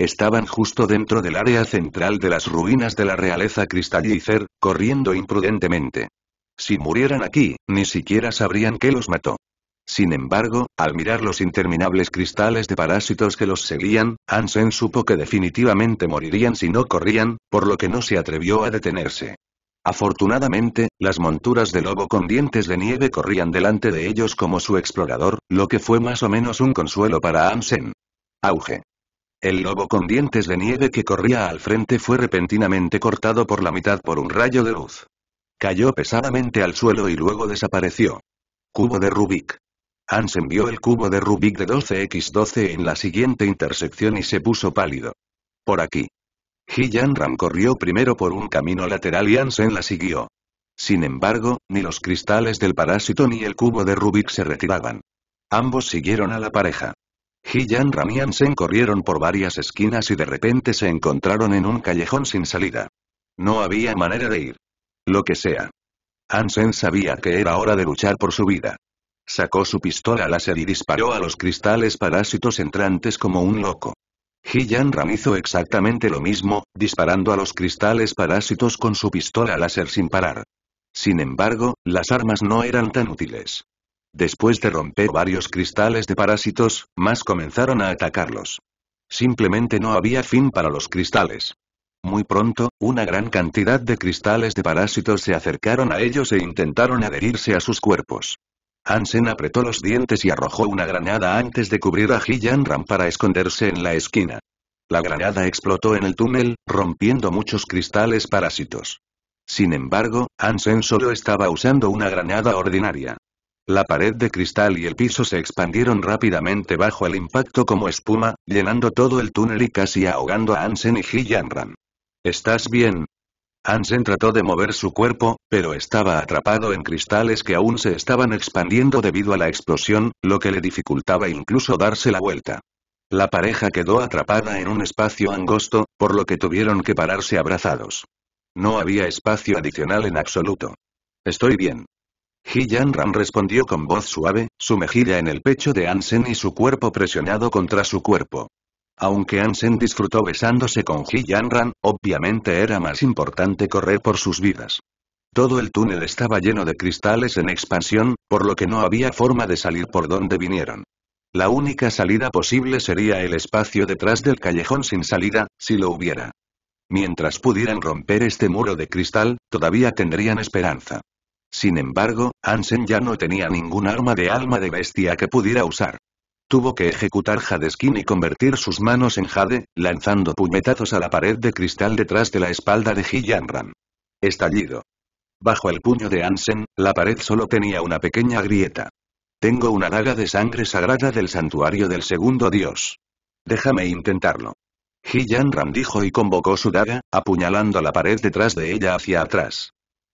Estaban justo dentro del área central de las ruinas de la realeza Cristallicer, corriendo imprudentemente. Si murieran aquí, ni siquiera sabrían que los mató. Sin embargo, al mirar los interminables cristales de parásitos que los seguían, Ansen supo que definitivamente morirían si no corrían, por lo que no se atrevió a detenerse. Afortunadamente, las monturas de lobo con dientes de nieve corrían delante de ellos como su explorador, lo que fue más o menos un consuelo para Ansen. Auge. El lobo con dientes de nieve que corría al frente fue repentinamente cortado por la mitad por un rayo de luz. Cayó pesadamente al suelo y luego desapareció. Cubo de Rubik. Hans envió el cubo de Rubik de 12x12 en la siguiente intersección y se puso pálido. Por aquí. Hiyan Ram corrió primero por un camino lateral y Hansen la siguió. Sin embargo, ni los cristales del parásito ni el cubo de Rubik se retiraban. Ambos siguieron a la pareja ji Ram y Ansen corrieron por varias esquinas y de repente se encontraron en un callejón sin salida. No había manera de ir. Lo que sea. Ansen sabía que era hora de luchar por su vida. Sacó su pistola láser y disparó a los cristales parásitos entrantes como un loco. ji Ram hizo exactamente lo mismo, disparando a los cristales parásitos con su pistola láser sin parar. Sin embargo, las armas no eran tan útiles. Después de romper varios cristales de parásitos, más comenzaron a atacarlos. Simplemente no había fin para los cristales. Muy pronto, una gran cantidad de cristales de parásitos se acercaron a ellos e intentaron adherirse a sus cuerpos. Ansen apretó los dientes y arrojó una granada antes de cubrir a Gillian Ram para esconderse en la esquina. La granada explotó en el túnel, rompiendo muchos cristales parásitos. Sin embargo, Ansen solo estaba usando una granada ordinaria. La pared de cristal y el piso se expandieron rápidamente bajo el impacto como espuma, llenando todo el túnel y casi ahogando a Ansen y He-Jianran. ¿Estás bien? Ansen trató de mover su cuerpo, pero estaba atrapado en cristales que aún se estaban expandiendo debido a la explosión, lo que le dificultaba incluso darse la vuelta. La pareja quedó atrapada en un espacio angosto, por lo que tuvieron que pararse abrazados. No había espacio adicional en absoluto. Estoy bien. Ji Ran respondió con voz suave, su mejilla en el pecho de Ansen y su cuerpo presionado contra su cuerpo. Aunque Ansen disfrutó besándose con Ji Ran, obviamente era más importante correr por sus vidas. Todo el túnel estaba lleno de cristales en expansión, por lo que no había forma de salir por donde vinieron. La única salida posible sería el espacio detrás del callejón sin salida, si lo hubiera. Mientras pudieran romper este muro de cristal, todavía tendrían esperanza. Sin embargo, Ansen ya no tenía ningún arma de alma de bestia que pudiera usar. Tuvo que ejecutar Skin y convertir sus manos en jade, lanzando puñetazos a la pared de cristal detrás de la espalda de Ram. Estallido. Bajo el puño de Ansen, la pared solo tenía una pequeña grieta. Tengo una daga de sangre sagrada del santuario del segundo dios. Déjame intentarlo. Ram dijo y convocó su daga, apuñalando la pared detrás de ella hacia atrás.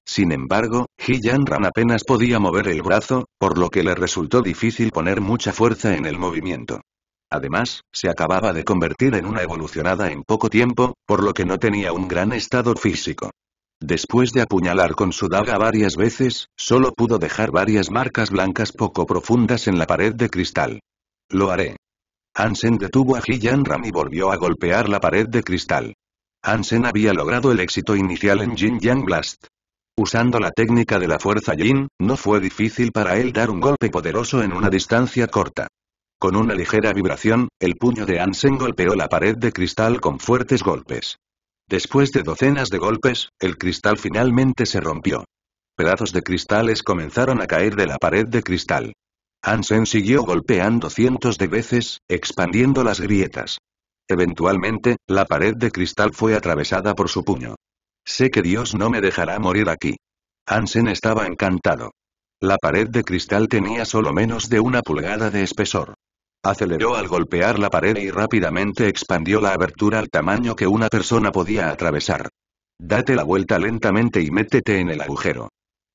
Sin embargo, Ji Ran apenas podía mover el brazo, por lo que le resultó difícil poner mucha fuerza en el movimiento. Además, se acababa de convertir en una evolucionada en poco tiempo, por lo que no tenía un gran estado físico. Después de apuñalar con su daga varias veces, solo pudo dejar varias marcas blancas poco profundas en la pared de cristal. Lo haré. Hansen detuvo a Ram y volvió a golpear la pared de cristal. Hansen había logrado el éxito inicial en Jin Yang Blast, Usando la técnica de la fuerza Yin, no fue difícil para él dar un golpe poderoso en una distancia corta. Con una ligera vibración, el puño de Ansen golpeó la pared de cristal con fuertes golpes. Después de docenas de golpes, el cristal finalmente se rompió. Pedazos de cristales comenzaron a caer de la pared de cristal. Ansen siguió golpeando cientos de veces, expandiendo las grietas. Eventualmente, la pared de cristal fue atravesada por su puño. Sé que Dios no me dejará morir aquí. Hansen estaba encantado. La pared de cristal tenía solo menos de una pulgada de espesor. Aceleró al golpear la pared y rápidamente expandió la abertura al tamaño que una persona podía atravesar. Date la vuelta lentamente y métete en el agujero.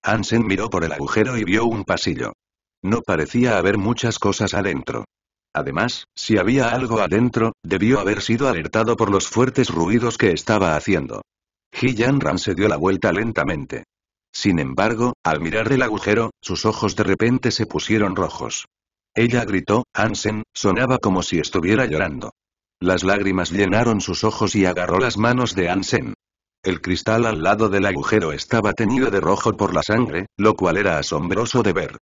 Hansen miró por el agujero y vio un pasillo. No parecía haber muchas cosas adentro. Además, si había algo adentro, debió haber sido alertado por los fuertes ruidos que estaba haciendo. Ji Ran se dio la vuelta lentamente. Sin embargo, al mirar el agujero, sus ojos de repente se pusieron rojos. Ella gritó, Ansen, sonaba como si estuviera llorando. Las lágrimas llenaron sus ojos y agarró las manos de Ansen. El cristal al lado del agujero estaba teñido de rojo por la sangre, lo cual era asombroso de ver.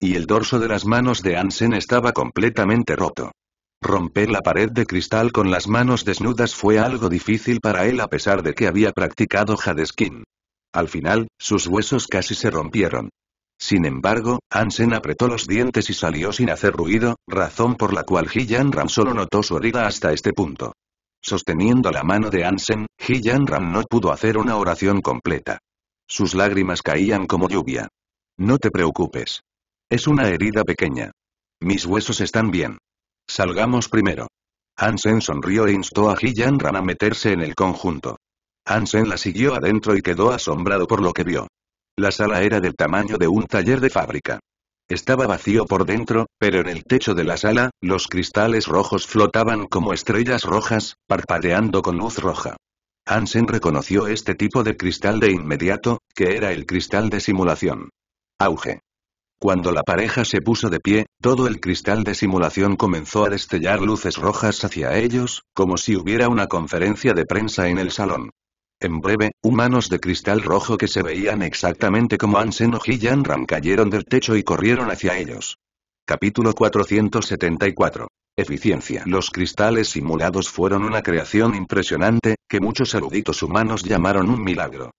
Y el dorso de las manos de Ansen estaba completamente roto. Romper la pared de cristal con las manos desnudas fue algo difícil para él a pesar de que había practicado jadeskin. Al final, sus huesos casi se rompieron. Sin embargo, Ansen apretó los dientes y salió sin hacer ruido, razón por la cual Hiyan Ram solo notó su herida hasta este punto. Sosteniendo la mano de Ansen, Hiyan Ram no pudo hacer una oración completa. Sus lágrimas caían como lluvia. No te preocupes. Es una herida pequeña. Mis huesos están bien. Salgamos primero. Hansen sonrió e instó a Gillian Ran a meterse en el conjunto. Hansen la siguió adentro y quedó asombrado por lo que vio. La sala era del tamaño de un taller de fábrica. Estaba vacío por dentro, pero en el techo de la sala, los cristales rojos flotaban como estrellas rojas, parpadeando con luz roja. Hansen reconoció este tipo de cristal de inmediato, que era el cristal de simulación. Auge. Cuando la pareja se puso de pie, todo el cristal de simulación comenzó a destellar luces rojas hacia ellos, como si hubiera una conferencia de prensa en el salón. En breve, humanos de cristal rojo que se veían exactamente como Ansen y Ram cayeron del techo y corrieron hacia ellos. Capítulo 474. Eficiencia. Los cristales simulados fueron una creación impresionante, que muchos eruditos humanos llamaron un milagro.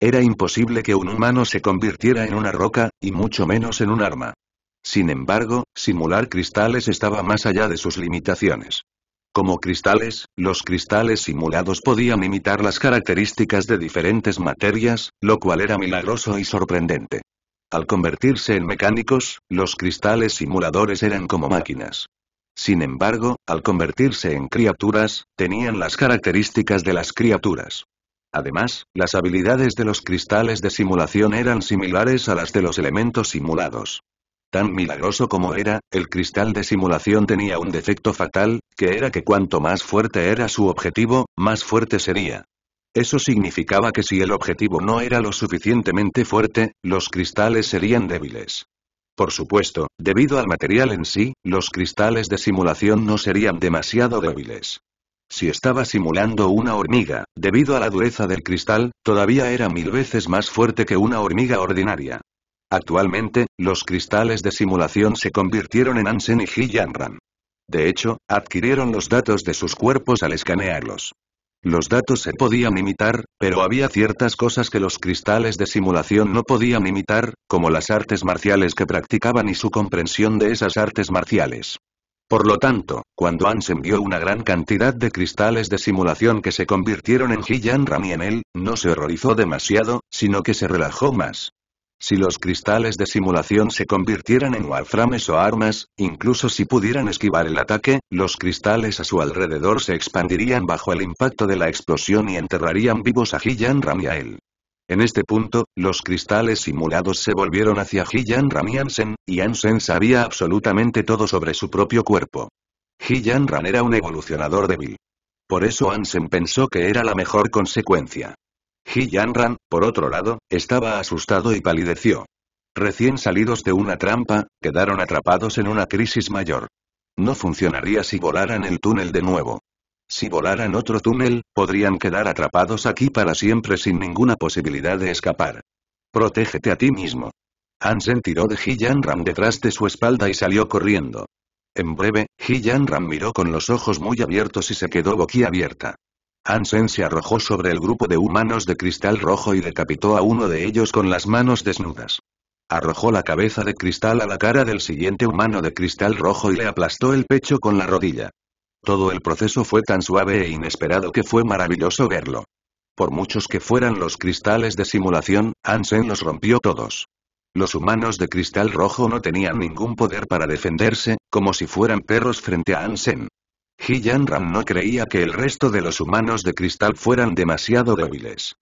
Era imposible que un humano se convirtiera en una roca, y mucho menos en un arma. Sin embargo, simular cristales estaba más allá de sus limitaciones. Como cristales, los cristales simulados podían imitar las características de diferentes materias, lo cual era milagroso y sorprendente. Al convertirse en mecánicos, los cristales simuladores eran como máquinas. Sin embargo, al convertirse en criaturas, tenían las características de las criaturas. Además, las habilidades de los cristales de simulación eran similares a las de los elementos simulados. Tan milagroso como era, el cristal de simulación tenía un defecto fatal, que era que cuanto más fuerte era su objetivo, más fuerte sería. Eso significaba que si el objetivo no era lo suficientemente fuerte, los cristales serían débiles. Por supuesto, debido al material en sí, los cristales de simulación no serían demasiado débiles. Si estaba simulando una hormiga, debido a la dureza del cristal, todavía era mil veces más fuerte que una hormiga ordinaria. Actualmente, los cristales de simulación se convirtieron en Ansen y Hiyanran. De hecho, adquirieron los datos de sus cuerpos al escanearlos. Los datos se podían imitar, pero había ciertas cosas que los cristales de simulación no podían imitar, como las artes marciales que practicaban y su comprensión de esas artes marciales. Por lo tanto, cuando Hans envió una gran cantidad de cristales de simulación que se convirtieron en Jiyan Rami en él, no se horrorizó demasiado, sino que se relajó más. Si los cristales de simulación se convirtieran en warframes o armas, incluso si pudieran esquivar el ataque, los cristales a su alrededor se expandirían bajo el impacto de la explosión y enterrarían vivos a Ram Ramiel. a él. En este punto, los cristales simulados se volvieron hacia Yan Ran y Ansen, y Ansen sabía absolutamente todo sobre su propio cuerpo. Yan Ran era un evolucionador débil. Por eso Ansen pensó que era la mejor consecuencia. Yan Ran, por otro lado, estaba asustado y palideció. Recién salidos de una trampa, quedaron atrapados en una crisis mayor. No funcionaría si volaran el túnel de nuevo. Si volaran otro túnel, podrían quedar atrapados aquí para siempre sin ninguna posibilidad de escapar. Protégete a ti mismo. Hansen tiró de Jian Ram detrás de su espalda y salió corriendo. En breve, Jian Ram miró con los ojos muy abiertos y se quedó boquiabierta. Hansen se arrojó sobre el grupo de humanos de cristal rojo y decapitó a uno de ellos con las manos desnudas. Arrojó la cabeza de cristal a la cara del siguiente humano de cristal rojo y le aplastó el pecho con la rodilla. Todo el proceso fue tan suave e inesperado que fue maravilloso verlo. Por muchos que fueran los cristales de simulación, Ansen los rompió todos. Los humanos de cristal rojo no tenían ningún poder para defenderse, como si fueran perros frente a Ansen. He Ram no creía que el resto de los humanos de cristal fueran demasiado débiles.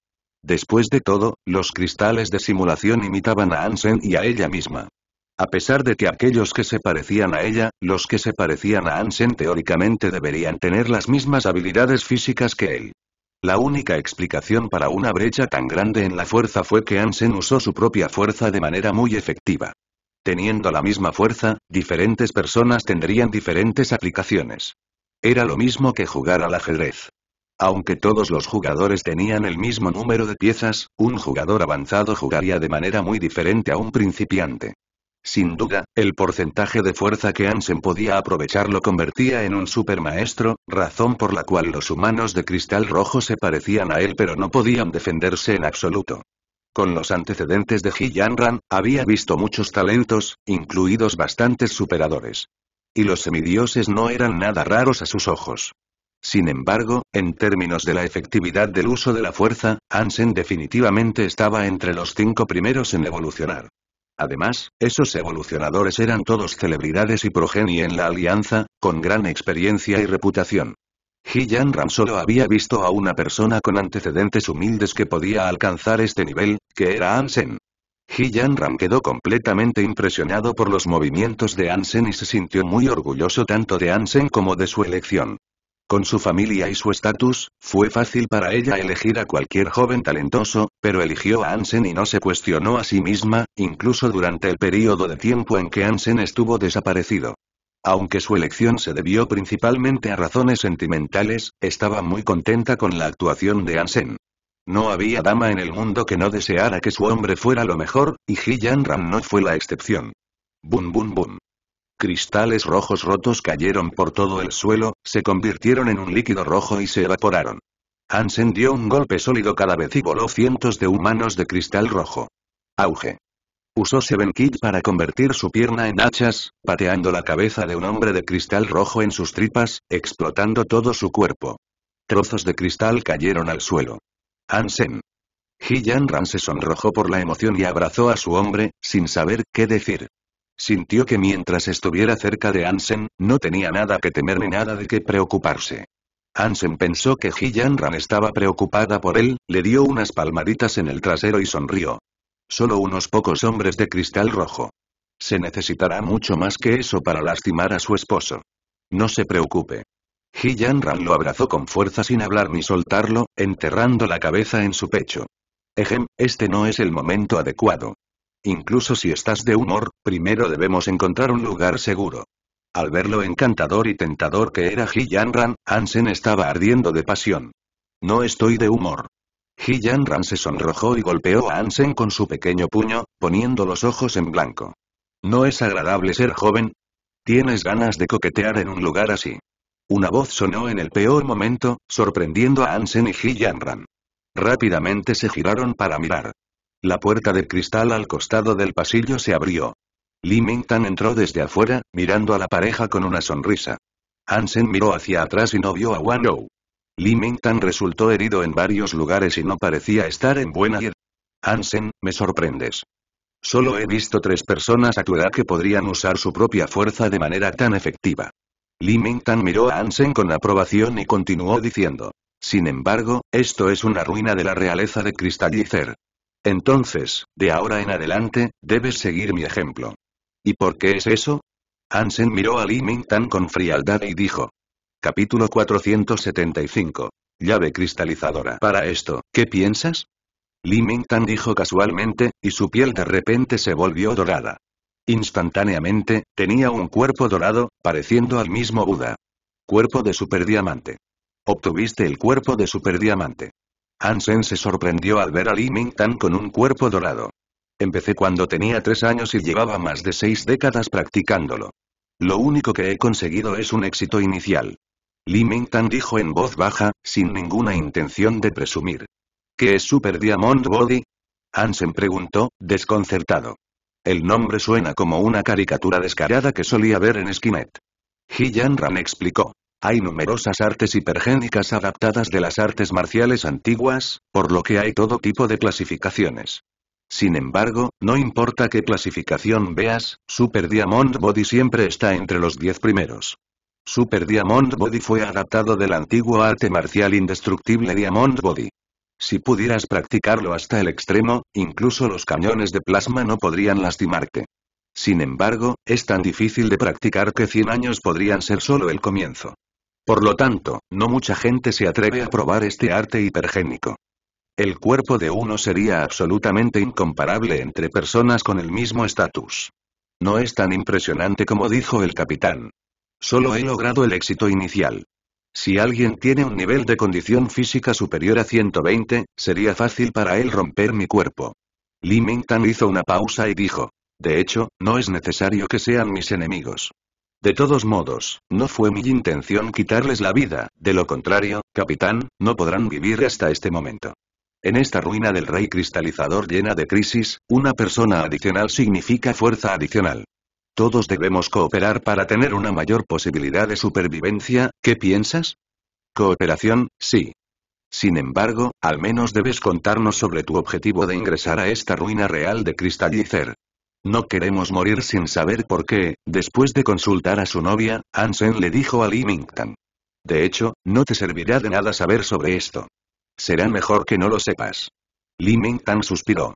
Después de todo, los cristales de simulación imitaban a Ansen y a ella misma. A pesar de que aquellos que se parecían a ella, los que se parecían a Ansen teóricamente deberían tener las mismas habilidades físicas que él. La única explicación para una brecha tan grande en la fuerza fue que Ansen usó su propia fuerza de manera muy efectiva. Teniendo la misma fuerza, diferentes personas tendrían diferentes aplicaciones. Era lo mismo que jugar al ajedrez. Aunque todos los jugadores tenían el mismo número de piezas, un jugador avanzado jugaría de manera muy diferente a un principiante. Sin duda, el porcentaje de fuerza que Ansen podía aprovechar lo convertía en un supermaestro, razón por la cual los humanos de cristal rojo se parecían a él pero no podían defenderse en absoluto. Con los antecedentes de Ji Ran, había visto muchos talentos, incluidos bastantes superadores. Y los semidioses no eran nada raros a sus ojos. Sin embargo, en términos de la efectividad del uso de la fuerza, Ansen definitivamente estaba entre los cinco primeros en evolucionar. Además, esos evolucionadores eran todos celebridades y progenie en la Alianza, con gran experiencia y reputación. Gillian Ram solo había visto a una persona con antecedentes humildes que podía alcanzar este nivel, que era Ansen. Gillian Ram quedó completamente impresionado por los movimientos de Ansen y se sintió muy orgulloso tanto de Ansen como de su elección. Con su familia y su estatus, fue fácil para ella elegir a cualquier joven talentoso, pero eligió a Ansen y no se cuestionó a sí misma, incluso durante el período de tiempo en que Ansen estuvo desaparecido. Aunque su elección se debió principalmente a razones sentimentales, estaba muy contenta con la actuación de Ansen. No había dama en el mundo que no deseara que su hombre fuera lo mejor, y Ji Yan Ram no fue la excepción. Bum bum bum. Cristales rojos rotos cayeron por todo el suelo, se convirtieron en un líquido rojo y se evaporaron. Hansen dio un golpe sólido cada vez y voló cientos de humanos de cristal rojo. Auge. Usó Seven Kid para convertir su pierna en hachas, pateando la cabeza de un hombre de cristal rojo en sus tripas, explotando todo su cuerpo. Trozos de cristal cayeron al suelo. Ansen. He Ran se sonrojó por la emoción y abrazó a su hombre, sin saber qué decir. Sintió que mientras estuviera cerca de Ansen no tenía nada que temer ni nada de qué preocuparse. Ansen pensó que Ran estaba preocupada por él, le dio unas palmaditas en el trasero y sonrió. Solo unos pocos hombres de cristal rojo. Se necesitará mucho más que eso para lastimar a su esposo. No se preocupe. Ran lo abrazó con fuerza sin hablar ni soltarlo, enterrando la cabeza en su pecho. Ejem, este no es el momento adecuado. Incluso si estás de humor, primero debemos encontrar un lugar seguro. Al ver lo encantador y tentador que era Ji Yanran, Ansen estaba ardiendo de pasión. No estoy de humor. Ji Yanran se sonrojó y golpeó a Ansen con su pequeño puño, poniendo los ojos en blanco. ¿No es agradable ser joven? ¿Tienes ganas de coquetear en un lugar así? Una voz sonó en el peor momento, sorprendiendo a Ansen y Ji Yanran. Rápidamente se giraron para mirar. La puerta de cristal al costado del pasillo se abrió. Li entró desde afuera, mirando a la pareja con una sonrisa. Hansen miró hacia atrás y no vio a Wang Ou. Li resultó herido en varios lugares y no parecía estar en buena edad. Hansen, me sorprendes. Solo he visto tres personas a tu edad que podrían usar su propia fuerza de manera tan efectiva. Li miró a Hansen con aprobación y continuó diciendo. Sin embargo, esto es una ruina de la realeza de Cristalizer. Entonces, de ahora en adelante, debes seguir mi ejemplo. ¿Y por qué es eso? Hansen miró a Li Ming-tan con frialdad y dijo. Capítulo 475. Llave cristalizadora. Para esto, ¿qué piensas? Li Ming-tan dijo casualmente, y su piel de repente se volvió dorada. Instantáneamente, tenía un cuerpo dorado, pareciendo al mismo Buda. Cuerpo de superdiamante. Obtuviste el cuerpo de superdiamante. Ansen se sorprendió al ver a Li Mingtan con un cuerpo dorado. Empecé cuando tenía tres años y llevaba más de seis décadas practicándolo. Lo único que he conseguido es un éxito inicial. Li Mingtan dijo en voz baja, sin ninguna intención de presumir. ¿Qué es Super Diamond Body? Ansen preguntó, desconcertado. El nombre suena como una caricatura descarada que solía ver en Skynet. He Ran explicó. Hay numerosas artes hipergénicas adaptadas de las artes marciales antiguas, por lo que hay todo tipo de clasificaciones. Sin embargo, no importa qué clasificación veas, Super Diamond Body siempre está entre los 10 primeros. Super Diamond Body fue adaptado del antiguo arte marcial indestructible Diamond Body. Si pudieras practicarlo hasta el extremo, incluso los cañones de plasma no podrían lastimarte. Sin embargo, es tan difícil de practicar que 100 años podrían ser solo el comienzo. Por lo tanto, no mucha gente se atreve a probar este arte hipergénico. El cuerpo de uno sería absolutamente incomparable entre personas con el mismo estatus. No es tan impresionante como dijo el capitán. Solo he logrado el éxito inicial. Si alguien tiene un nivel de condición física superior a 120, sería fácil para él romper mi cuerpo. Li Tan hizo una pausa y dijo. De hecho, no es necesario que sean mis enemigos. De todos modos, no fue mi intención quitarles la vida, de lo contrario, capitán, no podrán vivir hasta este momento. En esta ruina del rey cristalizador llena de crisis, una persona adicional significa fuerza adicional. Todos debemos cooperar para tener una mayor posibilidad de supervivencia, ¿qué piensas? Cooperación, sí. Sin embargo, al menos debes contarnos sobre tu objetivo de ingresar a esta ruina real de Cristalizer. No queremos morir sin saber por qué, después de consultar a su novia, Hansen le dijo a Li Mingtan. De hecho, no te servirá de nada saber sobre esto. Será mejor que no lo sepas. Li Mingtan suspiró.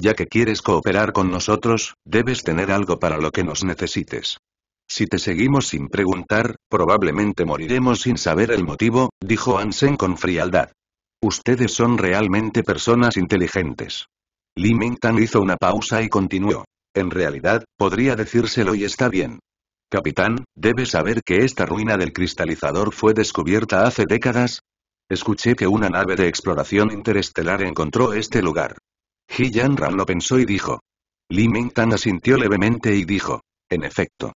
Ya que quieres cooperar con nosotros, debes tener algo para lo que nos necesites. Si te seguimos sin preguntar, probablemente moriremos sin saber el motivo, dijo Ansen con frialdad. Ustedes son realmente personas inteligentes. Li Mingtan hizo una pausa y continuó. En realidad, podría decírselo y está bien. Capitán, debes saber que esta ruina del cristalizador fue descubierta hace décadas. Escuché que una nave de exploración interestelar encontró este lugar. He Yan Ran lo pensó y dijo. Li Tan asintió levemente y dijo. En efecto.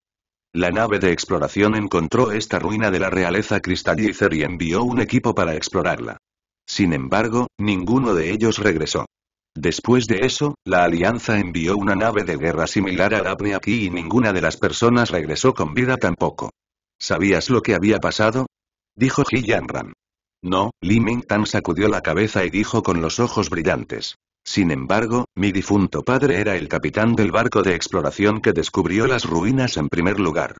La nave de exploración encontró esta ruina de la realeza cristalizer y envió un equipo para explorarla. Sin embargo, ninguno de ellos regresó. Después de eso, la Alianza envió una nave de guerra similar a Daphne aquí y ninguna de las personas regresó con vida tampoco. ¿Sabías lo que había pasado? Dijo Ji Yanran. No, Li Tan sacudió la cabeza y dijo con los ojos brillantes. Sin embargo, mi difunto padre era el capitán del barco de exploración que descubrió las ruinas en primer lugar.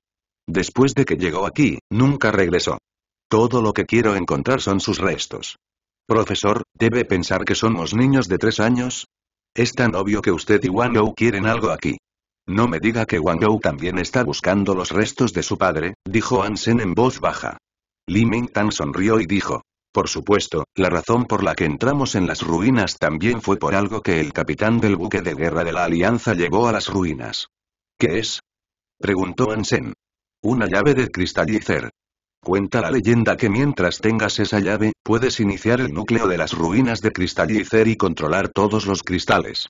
Después de que llegó aquí, nunca regresó. Todo lo que quiero encontrar son sus restos. Profesor, ¿debe pensar que somos niños de tres años? Es tan obvio que usted y Wang quieren algo aquí. No me diga que Wang también está buscando los restos de su padre, dijo Ansen en voz baja. Li Tan sonrió y dijo. Por supuesto, la razón por la que entramos en las ruinas también fue por algo que el capitán del buque de guerra de la Alianza llevó a las ruinas. ¿Qué es? Preguntó Ansen. Una llave de cristallizer. Cuenta la leyenda que mientras tengas esa llave, puedes iniciar el núcleo de las ruinas de Cristallicer y controlar todos los cristales.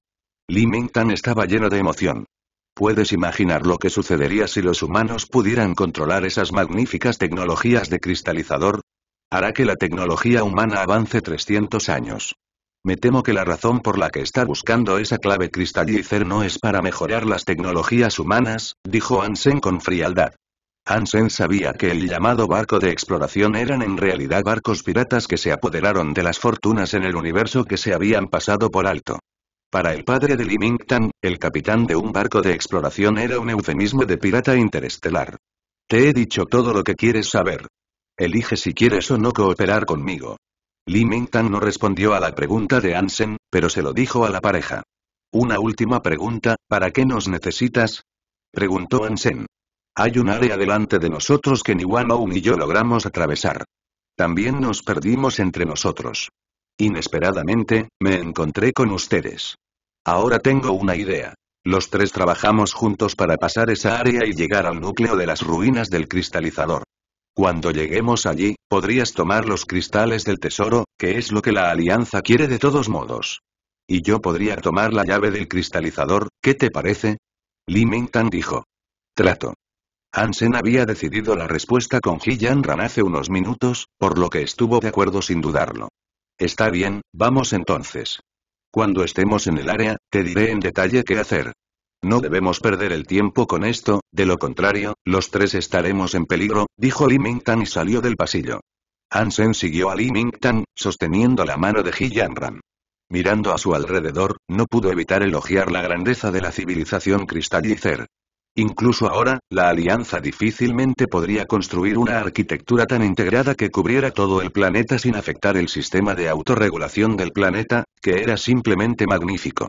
Li tan estaba lleno de emoción. Puedes imaginar lo que sucedería si los humanos pudieran controlar esas magníficas tecnologías de cristalizador. Hará que la tecnología humana avance 300 años. Me temo que la razón por la que está buscando esa clave cristallícer no es para mejorar las tecnologías humanas, dijo Ansen con frialdad. Ansen sabía que el llamado barco de exploración eran en realidad barcos piratas que se apoderaron de las fortunas en el universo que se habían pasado por alto. Para el padre de Limington, el capitán de un barco de exploración era un eufemismo de pirata interestelar. Te he dicho todo lo que quieres saber. Elige si quieres o no cooperar conmigo. Li no respondió a la pregunta de Ansen, pero se lo dijo a la pareja. Una última pregunta, ¿para qué nos necesitas? Preguntó Ansen. Hay un área delante de nosotros que ni Wano ni yo logramos atravesar. También nos perdimos entre nosotros. Inesperadamente, me encontré con ustedes. Ahora tengo una idea. Los tres trabajamos juntos para pasar esa área y llegar al núcleo de las ruinas del cristalizador. Cuando lleguemos allí, podrías tomar los cristales del tesoro, que es lo que la alianza quiere de todos modos. Y yo podría tomar la llave del cristalizador, ¿qué te parece? Li Mingtan dijo. Trato. Ansen había decidido la respuesta con Yan Ran hace unos minutos, por lo que estuvo de acuerdo sin dudarlo. Está bien, vamos entonces. Cuando estemos en el área, te diré en detalle qué hacer. No debemos perder el tiempo con esto, de lo contrario, los tres estaremos en peligro, dijo Limington y salió del pasillo. Hansen siguió a Limington, sosteniendo la mano de Yan Ran. Mirando a su alrededor, no pudo evitar elogiar la grandeza de la civilización cristallicer. Incluso ahora, la Alianza difícilmente podría construir una arquitectura tan integrada que cubriera todo el planeta sin afectar el sistema de autorregulación del planeta, que era simplemente magnífico.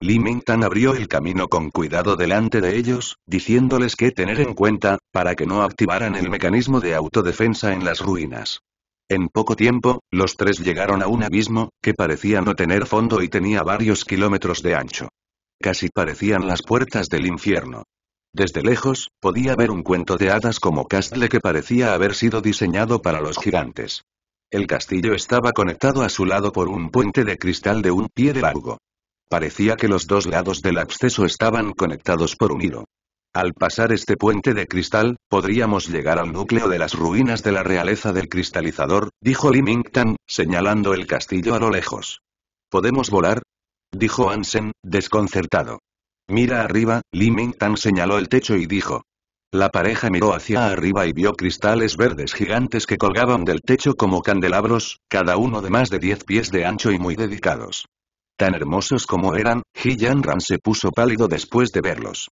Li abrió el camino con cuidado delante de ellos, diciéndoles que tener en cuenta, para que no activaran el mecanismo de autodefensa en las ruinas. En poco tiempo, los tres llegaron a un abismo, que parecía no tener fondo y tenía varios kilómetros de ancho. Casi parecían las puertas del infierno. Desde lejos, podía ver un cuento de hadas como Castle que parecía haber sido diseñado para los gigantes. El castillo estaba conectado a su lado por un puente de cristal de un pie de largo. Parecía que los dos lados del acceso estaban conectados por un hilo. Al pasar este puente de cristal, podríamos llegar al núcleo de las ruinas de la realeza del cristalizador, dijo Limington, señalando el castillo a lo lejos. ¿Podemos volar? dijo Ansen, desconcertado. Mira arriba, Li Tan señaló el techo y dijo. La pareja miró hacia arriba y vio cristales verdes gigantes que colgaban del techo como candelabros, cada uno de más de 10 pies de ancho y muy dedicados. Tan hermosos como eran, He Yanran se puso pálido después de verlos.